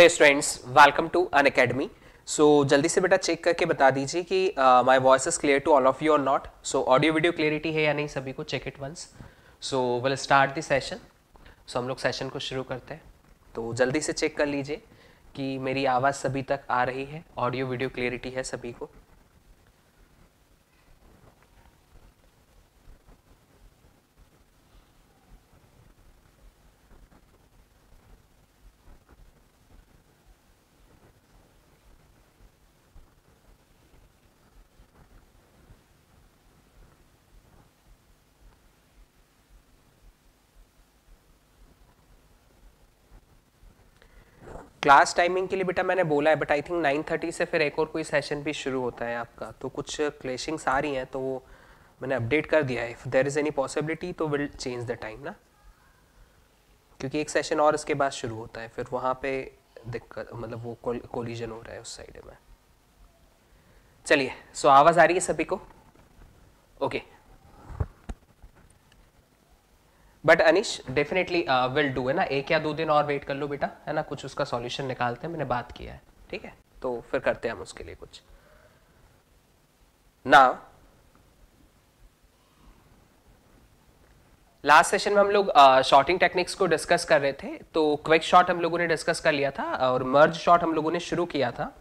Day students welcome to Unacademy so जल्दी से बेटा चेक करके बता दीजिए कि my voice is clear to all of you और not so audio video clarity है या नहीं सभी को check it once so will start the session so हम लोग सेशन को शुरू करते हैं तो जल्दी से चेक कर लीजिए कि मेरी आवाज़ सभी तक आ रही है ऑडियो वीडियो क्लियरिटी है सभी को क्लास टाइमिंग के लिए बेटा मैंने बोला है but I think nine thirty से फिर एक और कोई सेशन भी शुरू होता है आपका तो कुछ क्लेशिंग्स आ रही हैं तो वो मैंने अपडेट कर दिया है if there is any possibility तो विल चेंज द टाइम ना क्योंकि एक सेशन और इसके बाद शुरू होता है फिर वहाँ पे दिक्कत मतलब वो कोलिजन हो रहा है उस साइड में चलिए सो आवाज़ आ रही है सभी को okay okay. But Anish definitely will do है ना एक या दो दिन और वेट कर लो बेटा है ना कुछ उसका सॉल्यूशन निकालते हैं मैंने बात किया है ठीक है तो फिर करते हैं हम उसके लिए कुछ ना लास्ट सेशन में हम लोग शॉटिंग uh, टेक्निक्स को डिस्कस कर रहे थे तो क्विक शॉट हम लोगों ने डिस्कस कर लिया था और मर्ज शॉट हम लोगों ने शुरू किया था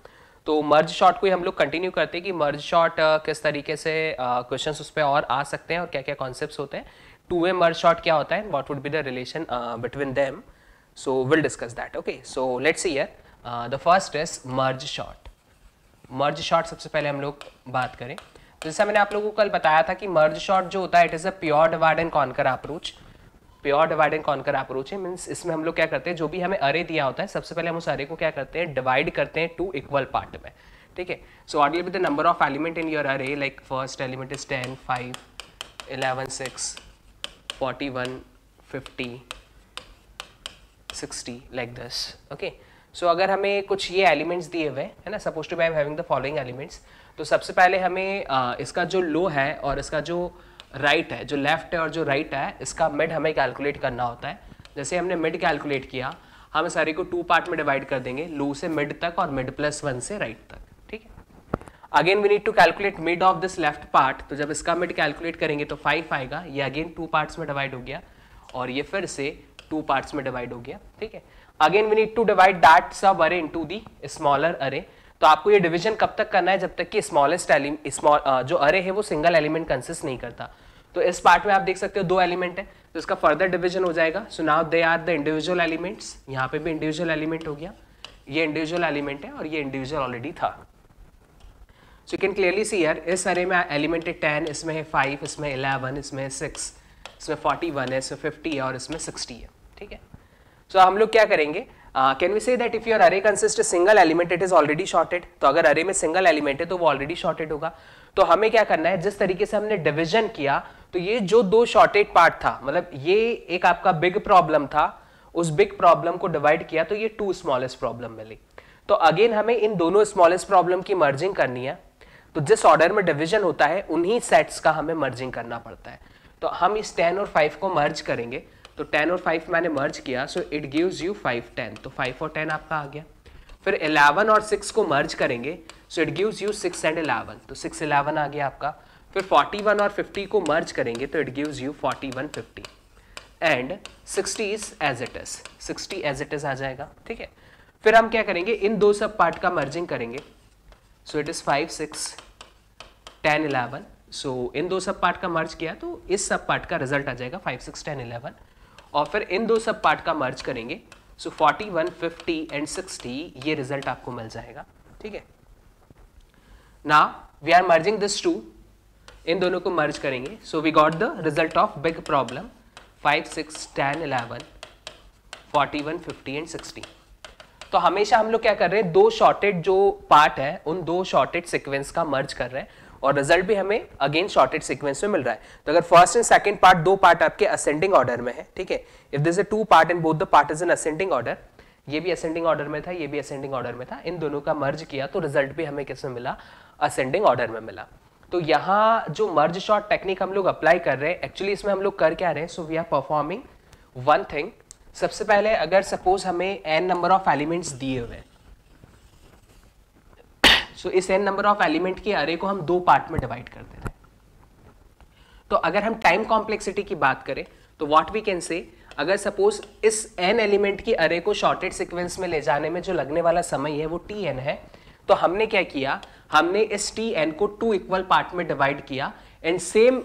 तो मर्ज शॉट को ही हम लोग कंटिन्यू करते हैं कि मर्ज शॉट uh, किस तरीके से क्वेश्चन uh, उस पर और आ सकते हैं और क्या क्या कॉन्सेप्ट होते हैं टू way मर्ज शॉर्ट क्या होता है what would be the relation between them so will discuss that okay so let's let's the first is merge first merge merge सबसे पहले हम लोग बात करें तो जैसा मैंने आप लोगों को कल बताया था कि मर्ज शॉट जो होता है it is a pure divide and conquer approach pure divide and conquer approach है मीन्स इसमें हम लोग क्या करते हैं जो भी हमें अरे दिया होता है सबसे पहले हम उस अरे को क्या करते हैं डिवाइड करते हैं टू इक्वल पार्ट में ठीक है so will with the number of element in your array like first element is ten five eleven six forty one fifty sixty like दस ओके सो अगर हमें कुछ ये एलिमेंट्स दिए हुए है ना suppose to be I having the following elements तो सबसे पहले हमें आ, इसका जो लो है और इसका जो राइट right है जो लेफ्ट है और जो राइट right है इसका मिड हमें कैलकुलेट करना होता है जैसे हमने मिड कैलकुलेट किया हम सारे को टू पार्ट में डिवाइड कर देंगे लो से मिड तक और मिड प्लस वन से राइट right तक again we need to calculate mid of this left part तो जब इसका मिड कैलकुलेट करेंगे तो फाइव आएगा ये अगेन टू पार्ट्स में डिवाइड हो गया और ये फिर से टू पार्ट्स में डिवाइड हो गया ठीक है again we need to divide that sub array to the smaller अरे तो आपको ये डिविजन कब तक करना है जब तक कि स्मॉलेस्ट स्मॉल जो अरे है वो सिंगल एलिमेंट कंसिस्ट नहीं करता तो इस पार्ट में आप देख सकते हो दो एलिमेंट है तो इसका फर्दर डिविजन हो जाएगा so now they are the individual elements यहाँ पे भी इंडिविजुअल एलिमेंट हो गया ये इंडिविजुअल एलिमेंट है और ये इंडिविजुअल ऑलरेडी था so you can clearly see यार इस अरे में एलिमेंट है टेन इसमें है फाइव इसमें इलेवन इसमें है सिक्स इसमें फोर्टी वन है इसमें फिफ्टी है और इसमें सिक्सटी है ठीक है सो so, हम लोग क्या करेंगे can we say that if your array consist single element it is already sorted तो अगर अरे में सिंगल एलिमेंट है तो वो ऑलरेडी शॉर्टेड होगा तो हमें क्या करना है जिस तरीके से हमने डिविजन किया तो ये जो दो शॉर्टेड पार्ट था मतलब ये एक आपका बिग प्रॉब्लम था उस बिग प्रॉब्लम को डिवाइड किया तो ये टू स्मॉलेस्ट प्रॉब्लम मिली तो अगेन हमें इन दोनों स्मॉलेस्ट प्रॉब्लम की मर्जिंग करनी है तो जिस ऑर्डर में डिविजन होता है उन्हीं सेट्स का हमें मर्जिंग करना पड़ता है तो हम इस टेन और फाइव को मर्ज करेंगे तो टेन और फाइव मैंने मर्ज किया so it gives you five ten तो फाइव और टेन आपका आ गया फिर इलेवन और सिक्स को मर्ज करेंगे so it gives you six and eleven तो सिक्स इलेवन आ गया आपका फिर फोर्टी वन और फिफ्टी को मर्ज करेंगे तो it gives you forty one fifty and sixty is as it is sixty as it is आ जाएगा ठीक है फिर हम क्या करेंगे इन दो सब पार्ट का मर्जिंग करेंगे so it is five six ten eleven so इन दो सब पार्ट का मर्ज किया तो इस सब पार्ट का रिजल्ट आ जाएगा फाइव सिक्स टेन इलेवन और फिर इन दो सब पार्ट का मर्ज करेंगे so forty one fifty and sixty ये रिजल्ट आपको मिल जाएगा ठीक है ना we are merging this two इन दोनों को मर्ज करेंगे so we got the result of big problem five six ten eleven forty one fifty and sixty तो हमेशा हम लोग क्या कर रहे हैं दो शॉर्टेड जो पार्ट है उन दो शॉर्टेड सिक्वेंस का मर्ज कर रहे हैं और रिजल्ट भी हमें अगेन शॉर्टेड सिक्वेंस में मिल रहा है तो अगर फर्स्ट एंड सेकंड पार्ट दो पार्ट आपके असेंडिंग ऑर्डर में है ठीक है if this two part and both the part is in ascending order ये भी असेंडिंग ऑर्डर में था ये भी असेंडिंग ऑर्डर में था इन दोनों का मर्ज किया तो रिजल्ट भी हमें किसमें मिला असेंडिंग ऑर्डर में मिला तो यहाँ जो मर्ज शॉर्ट टेक्निक हम लोग अप्लाई कर रहे हैं एक्चुअली इसमें हम लोग कर क्या रहे हैं so we are performing one thing सबसे पहले अगर सपोज हमें एन नंबर ऑफ एलिमेंट्स दिए हुए सो so, इस एन नंबर ऑफ एलिमेंट के अरे को हम दो पार्ट में डिवाइड कर देते हैं तो अगर हम टाइम कॉम्प्लेक्सिटी की बात करें तो व्हाट वी कैन से अगर सपोज इस एन एलिमेंट की अरे को शॉर्टेड सिक्वेंस में ले जाने में जो लगने वाला समय है वो टी एन है तो हमने क्या किया हमने इस टी एन को टू इक्वल पार्ट में डिवाइड किया एंड सेम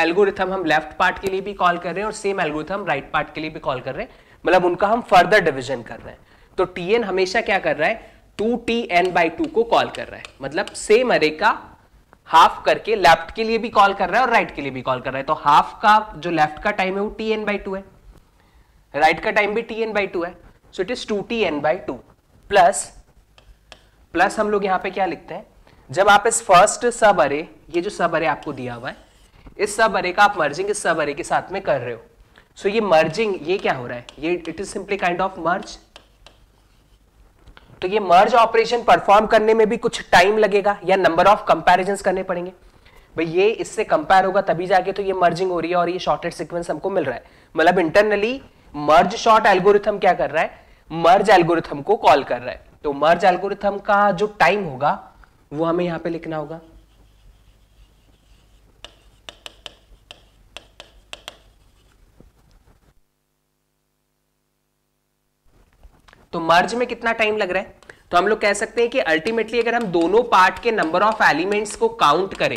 एल्गोरिथम हम लेफ्ट पार्ट के लिए भी कॉल कर रहे हैं और सेम एल्गोरिथम राइट पार्ट के लिए भी कॉल कर रहे हैं मतलब उनका हम फर्दर डिविजन कर रहे हैं तो टी एन हमेशा क्या कर रहा है two T N by two को कॉल कर रहा है मतलब सेम अरे का हाफ करके लेफ्ट के लिए भी कॉल कर रहा है और राइट right के लिए भी कॉल कर रहा है तो हाफ का जो लेफ्ट का टाइम है वो टी एन बाई टू है राइट right का टाइम भी टी एन बाई टू है so it is two T N by two plus plus हम लोग यहां पे क्या लिखते हैं जब आप इस फर्स्ट सब अरे ये जो सब अरे आपको दिया हुआ है इस सब अरे का आप मर्जिंग इस सब अरे के साथ में कर रहे हो सो so, ये मर्जिंग ये क्या हो रहा है ये it is simply kind of merge तो ये मर्ज ऑपरेशन परफॉर्म करने में भी कुछ टाइम लगेगा या नंबर ऑफ कंपेरिजन करने पड़ेंगे भाई ये इससे कंपेयर होगा तभी जाके तो ये मर्जिंग हो रही है और ये शॉर्टेड सिक्वेंस हमको मिल रहा है मतलब इंटरनली मर्ज शॉर्ट एल्गोरिथम क्या कर रहा है मर्ज एल्गोरिथम को कॉल कर रहा है तो मर्ज एल्गोरिथम का जो टाइम होगा वो हमें यहां पे लिखना होगा तो मर्ज में कितना टाइम लग रहा है तो हम लोग कह सकते हैं कि अल्टीमेटली अगर हम दोनों पार्ट के नंबर ऑफ एलिमेंट्स को काउंट करें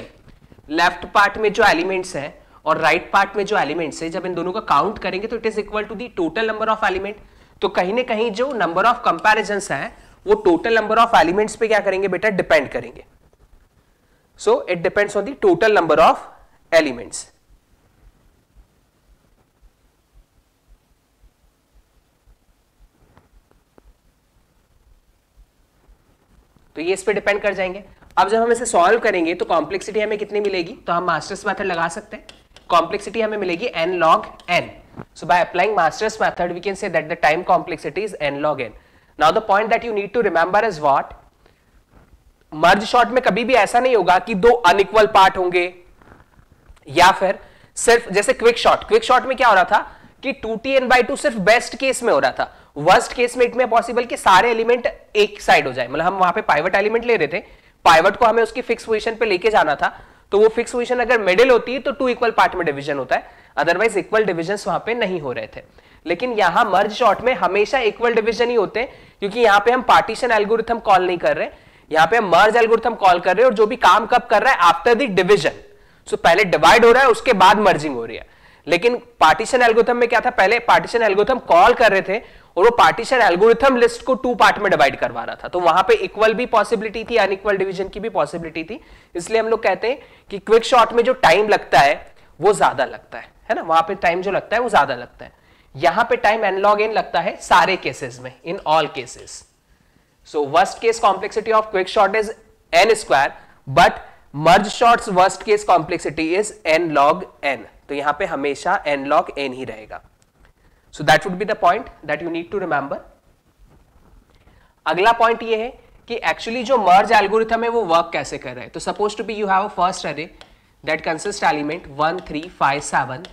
लेफ्ट पार्ट में जो एलिमेंट्स हैं और राइट right पार्ट में जो एलिमेंट्स है जब इन दोनों का काउंट करेंगे तो it is equal to the total number of element तो कहीं ना कहीं जो नंबर ऑफ कंपेरिजन है वो टोटल नंबर ऑफ एलिमेंट्स पे क्या करेंगे बेटा डिपेंड करेंगे so it depends on the total number of elements तो ये इस पर डिपेंड कर जाएंगे अब जब हम इसे सॉल्व करेंगे तो कॉम्प्लेक्सिटी हमें कितनी मिलेगी तो हम मास्टर्स मैथड लगा सकते हैं कॉम्प्लेक्सिटी हमें मिलेगी N log N so by applying masters method we can say that the time complexity is N log N now the point that you need to remember is what merge sort में कभी भी ऐसा नहीं होगा कि दो unequal part होंगे या फिर सिर्फ जैसे क्विक शॉट क्विक शॉट में क्या हो रहा था कि two T N by two सिर्फ बेस्ट केस में हो रहा था वर्स्ट केस में इट में पॉसिबल कि सारे एलिमेंट एक साइड हो जाए मतलब हम वहां पे पाइवट एलिमेंट ले रहे थे पाइवट को हमें उसकी फिक्स पोजिशन पे लेके जाना था तो वो फिक्स पोजिशन अगर मिडिल होती है तो टू इक्वल पार्ट में डिविजन होता है अदरवाइज इक्वल डिविजन वहां पर नहीं हो रहे थे लेकिन यहां मर्ज शॉर्ट में हमेशा इक्वल डिविजन ही होते हैं क्योंकि यहां पर हम पार्टीशन एलगोरिथम कॉल नहीं कर रहे यहां पे हम मर्ज एलगोरिथम कॉल कर रहे हैं और जो भी काम कब कर रहा है आफ्टर द डिविजन सो पहले डिवाइड हो रहा है उसके बाद मर्जिंग हो रही है लेकिन पार्टीशन एल्गोरिथम में क्या था पहले पार्टीशन एल्गोरिथम कॉल कर रहे थे और वो पार्टीशन एल्गोरिथम लिस्ट को टू पार्ट में डिवाइड करवा रहा था तो वहां पे इक्वल भी पॉसिबिलिटी थी अनइक्वल डिवीजन की भी पॉसिबिलिटी थी इसलिए हम लोग कहते हैं कि क्विक शॉट में जो टाइम लगता है वो ज्यादा लगता है है ना वहां पे टाइम जो लगता है वो ज्यादा लगता है यहां पे टाइम एनलॉग इन लगता है सारे केसेस में in all cases so worst case complexity of quick sort is N square but merge sorts worst case complexity is N log N तो यहां पे हमेशा एन लॉग एन ही रहेगा so that would be the point that you need to remember अगला पॉइंट ये है कि एक्चुअली जो मर्ज एल्गोरिथम है वो वर्क कैसे कर रहा है तो suppose to be you have a first array that consists element 1 3 5 7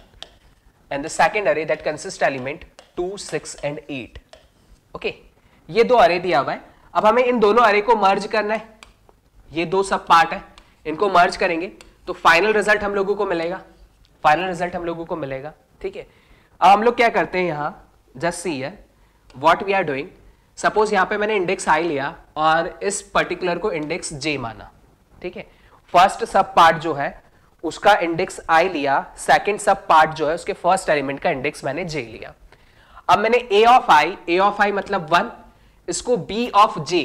and the second array that consists element 2 6 and 8 okay okay. ये दो अरे दिया हुआ है अब हमें इन दोनों अरे को मर्ज करना है ये दो सब पार्ट है इनको मर्ज करेंगे तो फाइनल रिजल्ट हम लोगों को मिलेगा फाइनल रिजल्ट हम लोगों को मिलेगा ठीक है अब हम लोग क्या करते हैं यहाँ जस्ट सी है what we are doing suppose यहाँ पे मैंने इंडेक्स आई लिया और इस पर्टिकुलर को इंडेक्स जे माना ठीक है फर्स्ट सब पार्ट जो है उसका इंडेक्स आई लिया सेकेंड सब पार्ट जो है उसके फर्स्ट एलिमेंट का इंडेक्स मैंने जे लिया अब मैंने ए ऑफ आई ए ऑफ आई मतलब वन इसको बी ऑफ जे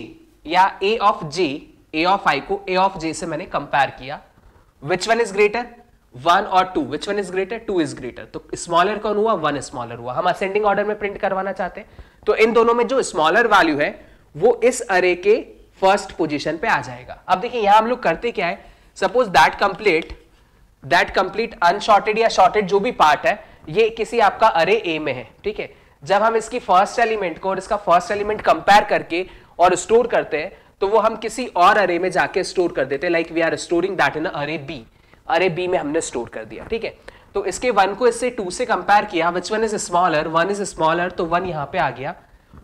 या ए ऑफ जे ए ऑफ आई को ए ऑफ जे से मैंने कंपेयर किया which one is greater one और two which one is greater two is greater तो स्मॉलर कौन हुआ वन स्मॉलर हुआ हम असेंडिंग ऑर्डर में प्रिंट करवाना चाहते हैं तो इन दोनों में जो स्मॉलर वैल्यू है वो इस अरे के फर्स्ट पोजीशन पे आ जाएगा अब देखिए यहां हम लोग करते क्या है suppose that complete that complete unsorted या शॉर्टेड जो भी पार्ट है ये किसी आपका अरे ए में है ठीक है जब हम इसकी फर्स्ट एलिमेंट को और इसका फर्स्ट एलिमेंट कंपेयर करके और स्टोर करते हैं तो वो हम किसी और अरे में जाके स्टोर कर देते हैं like we are storing that in array B अरे बी में हमने स्टोर कर दिया ठीक है तो इसके वन को इससे टू से कंपेयर किया which one is smaller one is smaller तो वन यहां पे आ गया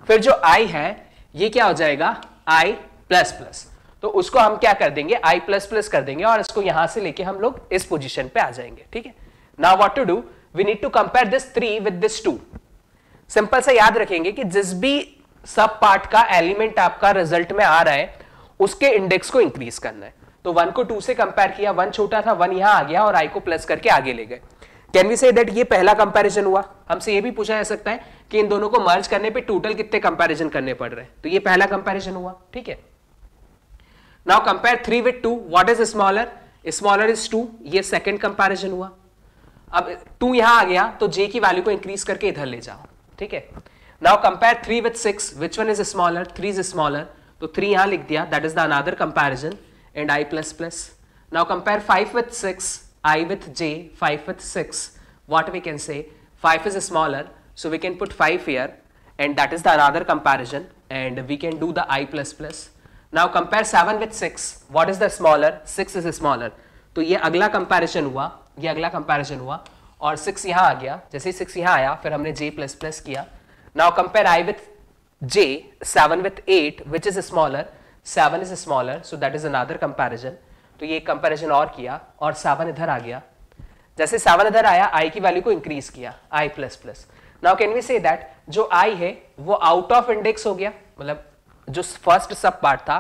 फिर जो आई है ये क्या हो जाएगा आई प्लस प्लस तो उसको हम क्या कर देंगे आई प्लस प्लस कर देंगे और इसको यहां से लेके हम लोग इस पोजिशन पे आ जाएंगे ठीक है ना what to do we need to compare this three with this two simple से याद रखेंगे कि जिस भी सब पार्ट का एलिमेंट आपका रिजल्ट में आ रहा है उसके इंडेक्स को इंक्रीज करना है तो वन को टू से कंपेयर किया वन छोटा था वन यहां आ गया और आई को प्लस करके आगे ले गए कैन वी से दैट ये पहला कंपेरिजन हुआ हमसे ये भी पूछा जा सकता है कि इन दोनों को मर्ज करने पर टोटल कितने कंपेरिजन करने पड़ रहे हैं तो ये पहला कंपेरिजन हुआ ठीक है now compare three with two what is smaller smaller is two ये सेकेंड कंपेरिजन हुआ अब टू यहां आ गया तो जे की वैल्यू को इंक्रीज करके इधर ले जाओ ठीक है now compare three with six which one is smaller three is smaller तो थ्री यहां लिख दिया that is the another comparison and i plus plus. Now compare 5 with 6, i with j, 5 with 6. What we can say? 5 is smaller, so we can put 5 here and that is the another comparison and we can do the i plus plus. Now compare 7 with 6. What is the smaller? 6 is smaller. So ये अगला comparison हुआ ये अगला comparison हुआ और 6 यहाँ आ गया जैसे 6 यहाँ आया फिर हमने j plus plus प्लस किया compare i with j 7 with 8 which is smaller seven is smaller so that is another comparison तो ये कंपेरिजन और किया और सेवन इधर आ गया जैसे सेवन इधर आया आई की वैल्यू को इंक्रीज किया I plus plus now can we say that जो आई है वो आउट ऑफ इंडेक्स हो गया मतलब जो फर्स्ट सब पार्ट था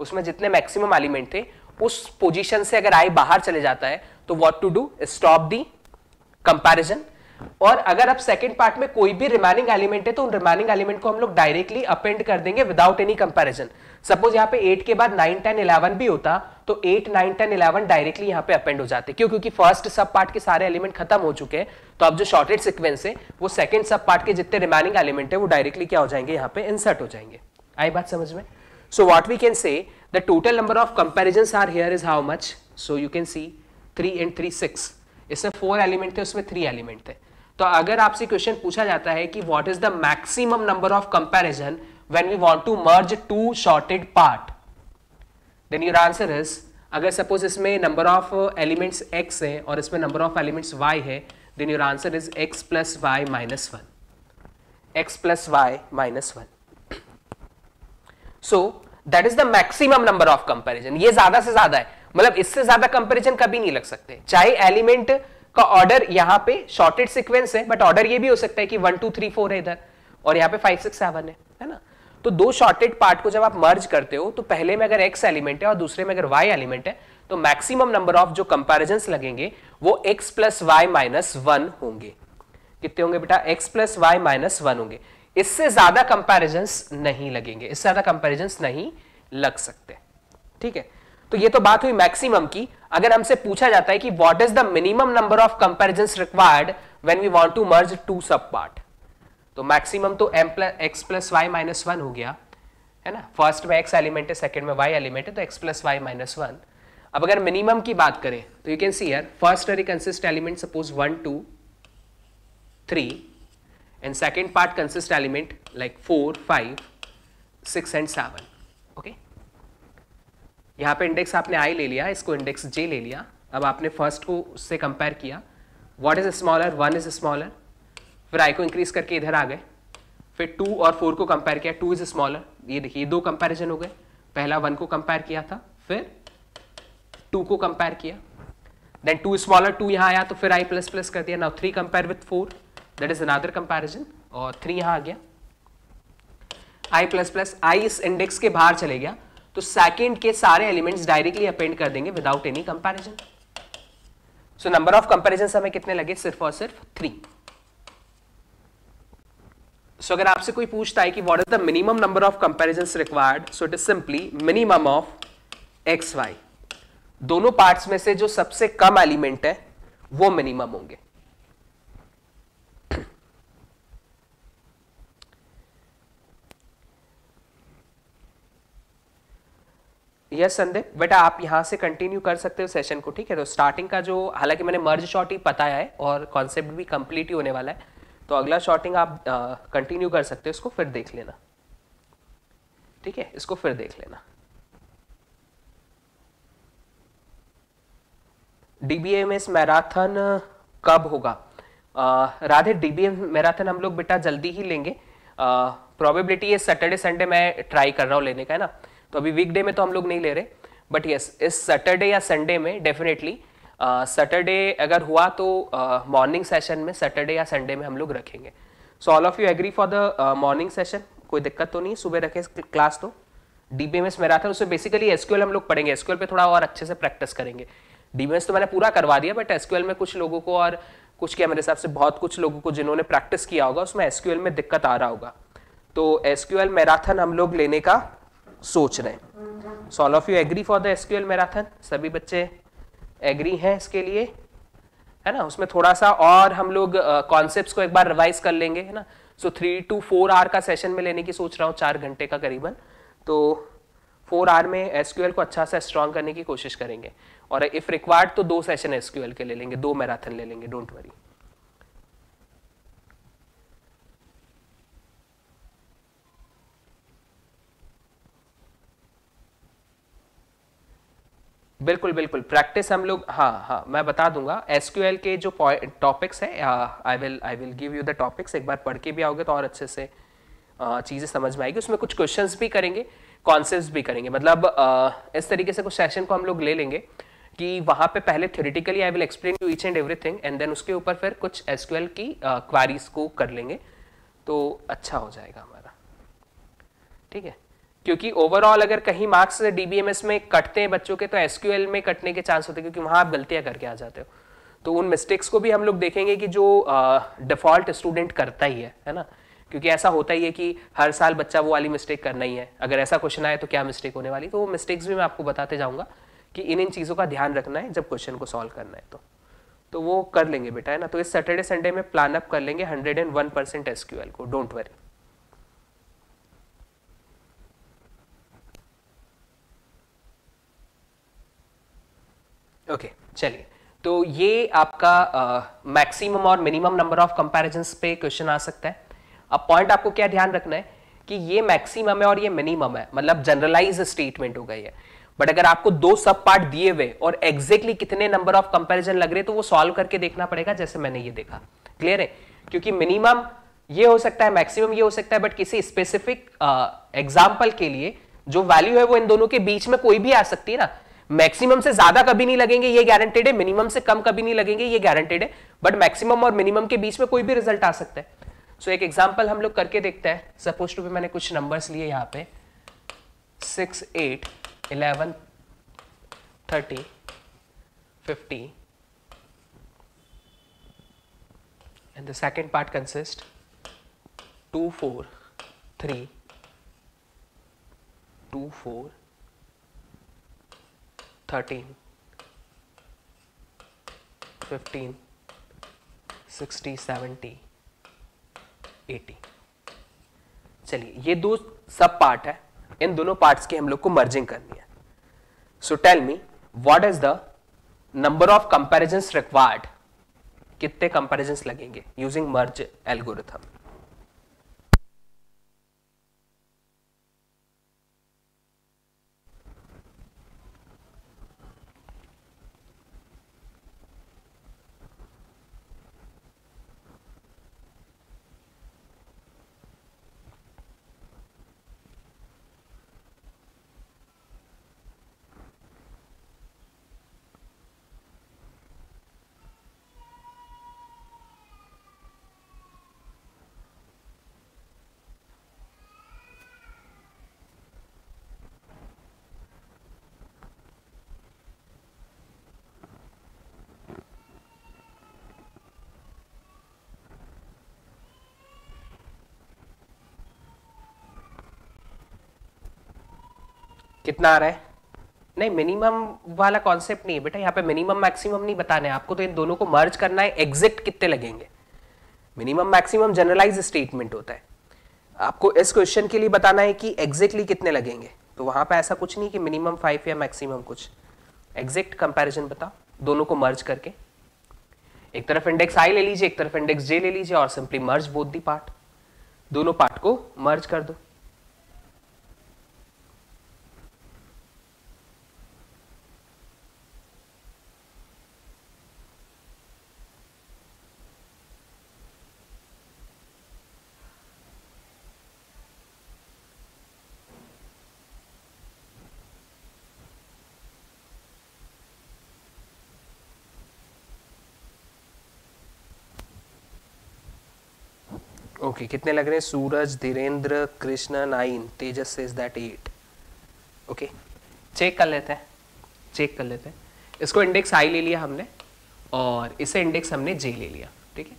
उसमें जितने मैक्सिमम एलिमेंट थे उस पोजीशन से अगर आई बाहर चले जाता है तो what to do stop the comparison और अगर अब सेकंड पार्ट में कोई भी रिमेनिंग एलिमेंट है तो उन रिमेनिंग एलिमेंट को हम लोग डायरेक्टली अपेंड कर देंगे विदाउट एनी कंपैरिजन सपोज यहाँ पे एट के बाद नाइन टेन इलेवन भी होता तो eight nine ten eleven directly यहाँ पे अपेंड हो जाते क्यों क्योंकि फर्स्ट सब पार्ट के सारे एलिमेंट खत्म हो चुके हैं तो अब जो शॉर्टेड सिक्वेंस है वो सेकंड सब पार्ट के जितने रिमेनिंग एलिमेंट है वो डायरेक्टली क्या हो जाएंगे यहाँ पे इंसर्ट हो जाएंगे आई बात समझ में so what we can say the total number of comparison are here is how much so you can see three and three six इसमें फोर एलिमेंट थे उसमें थ्री एलिमेंट थे तो अगर आपसे क्वेश्चन पूछा जाता है कि what is the maximum number of comparison when we want to merge two sorted part then your answer is अगर सपोज इसमें नंबर ऑफ एलिमेंट्स एक्स है और इसमें नंबर ऑफ एलिमेंट्स वाई है then your answer is X plus Y minus one X plus Y minus one so that is the maximum number of comparison ये ज्यादा से ज्यादा है मतलब इससे ज्यादा कंपेरिजन कभी नहीं लग सकते चाहे एलिमेंट का ऑर्डर यहाँ पे शॉर्टेड सीक्वेंस है बट ऑर्डर ये भी हो सकता है कि वन टू थ्री फोर है इधर और यहाँ पे फाइव सिक्स सेवन है है ना तो दो शॉर्टेड पार्ट को जब आप मर्ज करते हो तो पहले में अगर एक्स एलिमेंट है और दूसरे में अगर वाई एलिमेंट है तो मैक्सिमम नंबर ऑफ जो कंपेरिजन लगेंगे वो X plus Y minus one होंगे कितने होंगे बेटा X plus Y minus one होंगे इससे ज्यादा कंपेरिजन नहीं लगेंगे इससे ज्यादा कंपेरिजन नहीं लग सकते ठीक है तो ये तो बात हुई मैक्सिमम की अगर हमसे पूछा जाता है कि what is the minimum number of comparison required when we want to merge two sub part तो मैक्सिमम तो M plus X plus Y minus one हो गया है ना फर्स्ट में एक्स एलिमेंट है सेकंड में वाई एलिमेंट है तो X plus Y minus one अब अगर मिनिमम की बात करें तो यू कैन सी यार first array consist element suppose one two three and second part consist element like four five six and seven okay यहाँ पे इंडेक्स आपने आई ले लिया इसको इंडेक्स जे ले लिया अब आपने फर्स्ट को उससे कंपेयर किया what is smaller one is smaller फिर आई को इंक्रीज करके इधर आ गए फिर टू और फोर को कंपेयर किया टू इज स्मॉलर ये देखिए दो कंपेरिजन हो गए पहला वन को कंपेयर किया था फिर टू को कंपेयर किया देन टू स्मॉलर टू यहाँ आया तो फिर आई प्लस प्लस कर दिया now three compare with four that is another comparison और थ्री यहाँ आ गया आई प्लस प्लस आई इस इंडेक्स के बाहर चले गया तो सेकेंड के सारे एलिमेंट्स डायरेक्टली अपेंड कर देंगे without any comparison so number of comparison हमें कितने लगे सिर्फ और सिर्फ थ्री सो अगर आपसे कोई पूछता है कि what is the minimum number of comparison required so it is simply minimum of X Y दोनों पार्ट्स में से जो सबसे कम एलिमेंट है वो मिनिमम होंगे यस संदीप बेटा आप यहाँ से कंटिन्यू कर सकते हो सेशन को ठीक है तो स्टार्टिंग का जो हालांकि मैंने मर्ज शॉट ही पताया है और कॉन्सेप्ट भी कंप्लीट ही होने वाला है तो अगला शॉटिंग आप कंटिन्यू कर सकते हो इसको फिर देख लेना ठीक है इसको फिर देख लेना डीबीएमएस मैराथन कब होगा राधे डीबीएम मैराथन हम लोग बेटा जल्दी ही लेंगे प्रोबेबिलिटी ये सैटरडे संडे मैं ट्राई कर रहा हूँ लेने का है ना तो अभी वीकडे में तो हम लोग नहीं ले रहे बट यस इस सैटरडे या संडे में डेफिनेटली सैटरडे अगर हुआ तो मॉर्निंग uh, सेशन में सैटरडे या संडे में हम लोग रखेंगे so all of you agree for the morning session कोई दिक्कत तो नहीं सुबह रखें क्लास तो डीबीएमएस मैराथन उसमें बेसिकली एसक्यूएल हम लोग पढ़ेंगे एसक्यूएल पे थोड़ा और अच्छे से प्रैक्टिस करेंगे डीबीएमएस तो मैंने पूरा करवा दिया बट एसक्यूएल में कुछ लोगों को और कुछ क्या मेरे हिसाब से बहुत कुछ लोगों को जिन्होंने प्रैक्टिस किया होगा उसमें एसक्यूएल में दिक्कत आ रहा होगा तो एसक्यूएल मैराथन हम लोग लेने का सोच रहे हैं so all of you agree for the SQL marathon सभी बच्चे एग्री हैं इसके लिए है ना उसमें थोड़ा सा और हम लोग कॉन्सेप्ट uh, को एक बार रिवाइज कर लेंगे है ना so three to four hour का सेशन में लेने की सोच रहा हूँ चार घंटे का करीबन तो फोर आर में एस को अच्छा सा स्ट्रॉन्ग करने की कोशिश करेंगे और इफ़ रिक्वायर्ड तो दो सेशन एस के ले लेंगे दो मैराथन ले लेंगे डोंट वरी बिल्कुल बिल्कुल प्रैक्टिस हम लोग हाँ हाँ मैं बता दूंगा एस के जो टॉपिक्स है I will I will give you the topics एक बार पढ़ के भी आओगे तो और अच्छे से चीज़ें समझ में आएगी उसमें कुछ क्वेश्चन भी करेंगे कॉन्सेप्ट भी करेंगे मतलब इस तरीके से कुछ सेशन को हम लोग ले लेंगे कि वहाँ पे पहले theoretically I will explain you each and everything and then उसके ऊपर फिर कुछ एस की क्वारीज को कर लेंगे तो अच्छा हो जाएगा हमारा ठीक है क्योंकि ओवरऑल अगर कहीं मार्क्स डीबीएमएस में कटते हैं बच्चों के तो एसक्यूएल में कटने के चांस होते हैं क्योंकि वहां आप गलतियां करके आ जाते हो तो उन मिस्टेक्स को भी हम लोग देखेंगे कि जो डिफॉल्ट स्टूडेंट करता ही है है ना क्योंकि ऐसा होता ही है कि हर साल बच्चा वो वाली मिस्टेक करना ही है अगर ऐसा क्वेश्चन आए तो क्या मिस्टेक होने वाली तो वो मिस्टेक्स भी मैं आपको बताते जाऊंगा कि इन इन चीज़ों का ध्यान रखना है जब क्वेश्चन को सॉल्व करना है तो तो वो कर लेंगे बेटा है ना तो इस सैटरडे संडे में प्लान अप कर लेंगे hundred and one percent SQL को डोंट वरी ओके चलिए तो ये आपका मैक्सिमम और मिनिमम नंबर ऑफ कंपैरिजन पे क्वेश्चन आ सकता है अब पॉइंट आपको क्या ध्यान रखना है कि ये मैक्सिमम है और ये मिनिमम है मतलब जनरलाइज स्टेटमेंट हो गई है बट अगर आपको दो सब पार्ट दिए हुए और एग्जैक्टली exactly कितने नंबर ऑफ कंपैरिजन लग रहे तो वो सॉल्व करके देखना पड़ेगा जैसे मैंने ये देखा क्लियर है क्योंकि मिनिमम ये हो सकता है मैक्सिमम ये हो सकता है बट किसी स्पेसिफिक एग्जाम्पल के लिए जो वैल्यू है वो इन दोनों के बीच में कोई भी आ सकती है ना मैक्सिमम से ज्यादा कभी नहीं लगेंगे ये गारंटेड है मिनिमम से कम कभी नहीं लगेंगे ये गारंटेड है बट मैक्सिमम और मिनिमम के बीच में कोई भी रिजल्ट आ सकता है सो so, एक एग्जांपल हम लोग करके देखते हैं सपोज टू भी मैंने कुछ नंबर्स लिए यहां पे six eight eleven thirty fifty and the second part consists 2 4 3 2 4 thirteen fifteen sixty seventy eighty चलिए ये दो सब पार्ट है इन दोनों पार्ट्स की हम लोग को मर्जिंग करनी है so tell me what is the number of comparison required कितने कंपेरिजन लगेंगे यूजिंग मर्ज एल्गोरिथम इतना आ रहा है नहीं मिनिमम वाला कॉन्सेप्ट नहीं है बेटा यहाँ पे मिनिमम मैक्सिमम नहीं बताना है आपको तो इन दोनों को मर्ज करना है एग्जिट कितने लगेंगे मिनिमम मैक्सिमम जनरलाइज स्टेटमेंट होता है आपको इस क्वेश्चन के लिए बताना है कि एग्जैक्टली कितने लगेंगे तो वहां पर ऐसा कुछ नहीं कि मिनिमम फाइव या मैक्सिमम कुछ एग्जैक्ट कंपेरिजन बताओ दोनों को मर्ज करके एक तरफ इंडेक्स आई ले लीजिए एक तरफ इंडेक्स जे ले लीजिए और simply merge both the part दोनों पार्ट को मर्ज कर दो ओके कितने लग रहे हैं Suraj Dhirendra Krishna nine Tejas is that eight okay check कर लेते हैं चेक कर लेते हैं इसको इंडेक्स आई ले लिया हमने और इसे इंडेक्स हमने जे ले लिया ठीक है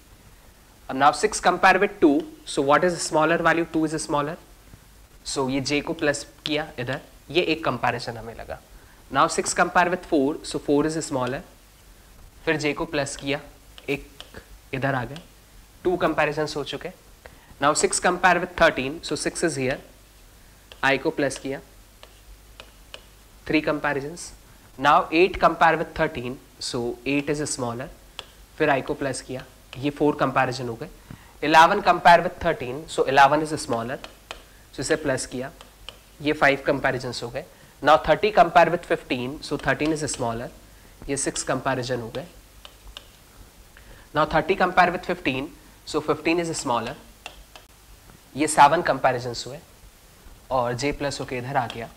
अब now six compare with two so what is smaller value two is smaller so ये जे को प्लस किया इधर ये एक कंपेरिजन हमें लगा now six compare with four so four is smaller फिर जे को प्लस किया एक इधर आ गए टू कंपेरिजन हो चुके हैं Now 6 compare with 13, so 6 is here. I को plus किया. Three comparisons. Now 8 compare with 13, so 8 is smaller. फिर I को plus किया. ये four comparison हो गए. 11 compare with 13, so 11 is smaller. So इसे plus किया. ये five comparisons हो गए. Now 30 compare with 15, so 13 is smaller. ये six comparison हो गए. Now 30 compare with 15, so 15 is smaller. ये सेवन कंपेरिजन हुए और जे प्लस ओके इधर आ गया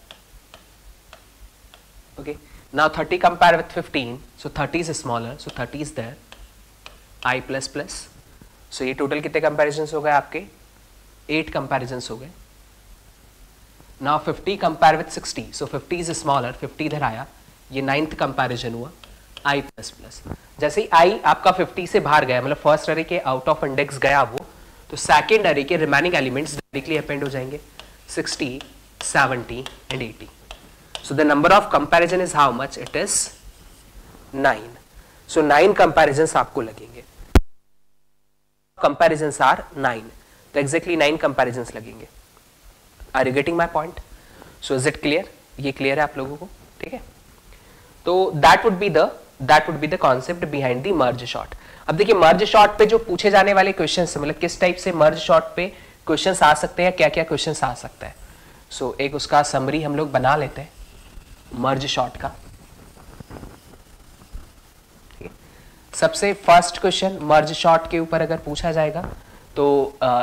okay now thirty compare with fifteen so thirty is smaller so thirty is there I plus plus so ये total कितने कंपेरिजन हो गए आपके एट कंपेरिजन हो गए now fifty compare with sixty so fifty is smaller fifty इधर आया ये नाइन्थ कंपेरिजन हुआ आई प्लस प्लस जैसे ही आई आपका फिफ्टी से बाहर गया मतलब फर्स्ट रही के आउट ऑफ इंडेक्स गया वो तो सेकेंड अरे के रिमेनिंग एलिमेंट डायरेक्टली अपेंड हो जाएंगे 60, 70 and 80. So the number of comparison is how much it is 9. So 9 comparisons आपको लगेंगे कंपैरिजन्स आर 9. तो एग्जैक्टली 9 कंपैरिजन्स लगेंगे are you getting my point so is it clear ये clear है आप लोगों को ठीक है तो that would be the that would be the concept behind the merge sort अब देखिए मर्ज शॉर्ट पे जो पूछे जाने वाले क्वेश्चन है मतलब किस टाइप से मर्ज शॉर्ट पे क्वेश्चन आ सकते हैं क्या क्या क्वेश्चन आ सकता है सो so, एक उसका समरी हम लोग बना लेते हैं मर्ज शॉर्ट का सबसे फर्स्ट क्वेश्चन मर्ज शॉर्ट के ऊपर अगर पूछा जाएगा तो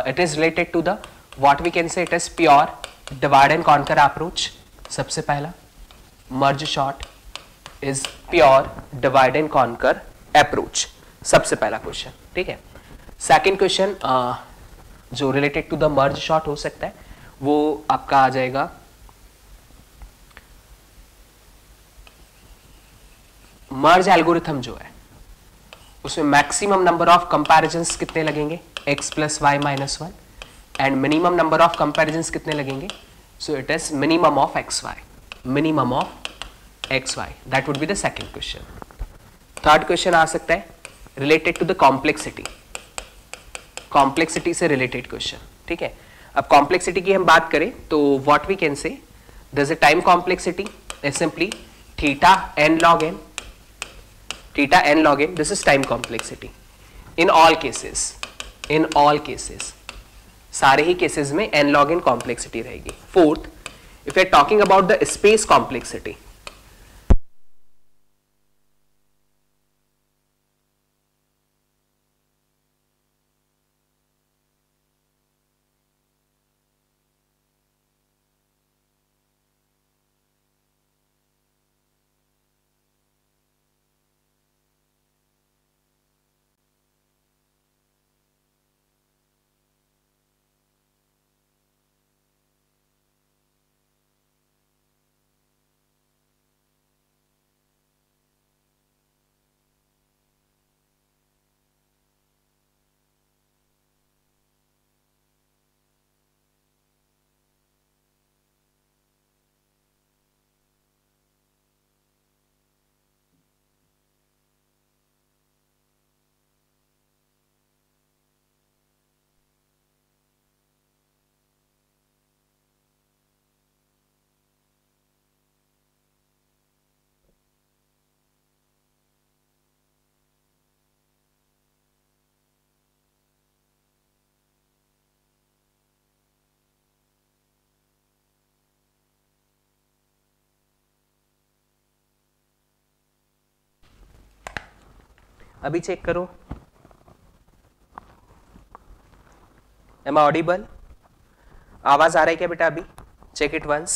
it is related to the what we can say it is pure divide and conquer approach सबसे पहला merge sort is pure divide and conquer approach सबसे पहला क्वेश्चन ठीक है सेकंड क्वेश्चन जो related to the merge sort हो सकता है वो आपका आ जाएगा मर्ज एल्गोरिथम जो है उसमें मैक्सिमम नंबर ऑफ कंपैरिजन कितने लगेंगे x plus Y minus one and minimum number of comparison कितने लगेंगे so it is minimum of X Y minimum of X Y that would be the second question third question आ सकता है related to the complexity complexity से related question ठीक है अब complexity की हम बात करें तो what we can say thus a time complexity simply theta N log N theta N log N this is time complexity in all cases in all cases सारे ही केसेस में एन लॉग एन कॉम्प्लेक्सिटी रहेगी fourth if you are talking about the space complexity अभी check करो am audible आवाज आ रही क्या बेटा अभी चेक इट वंस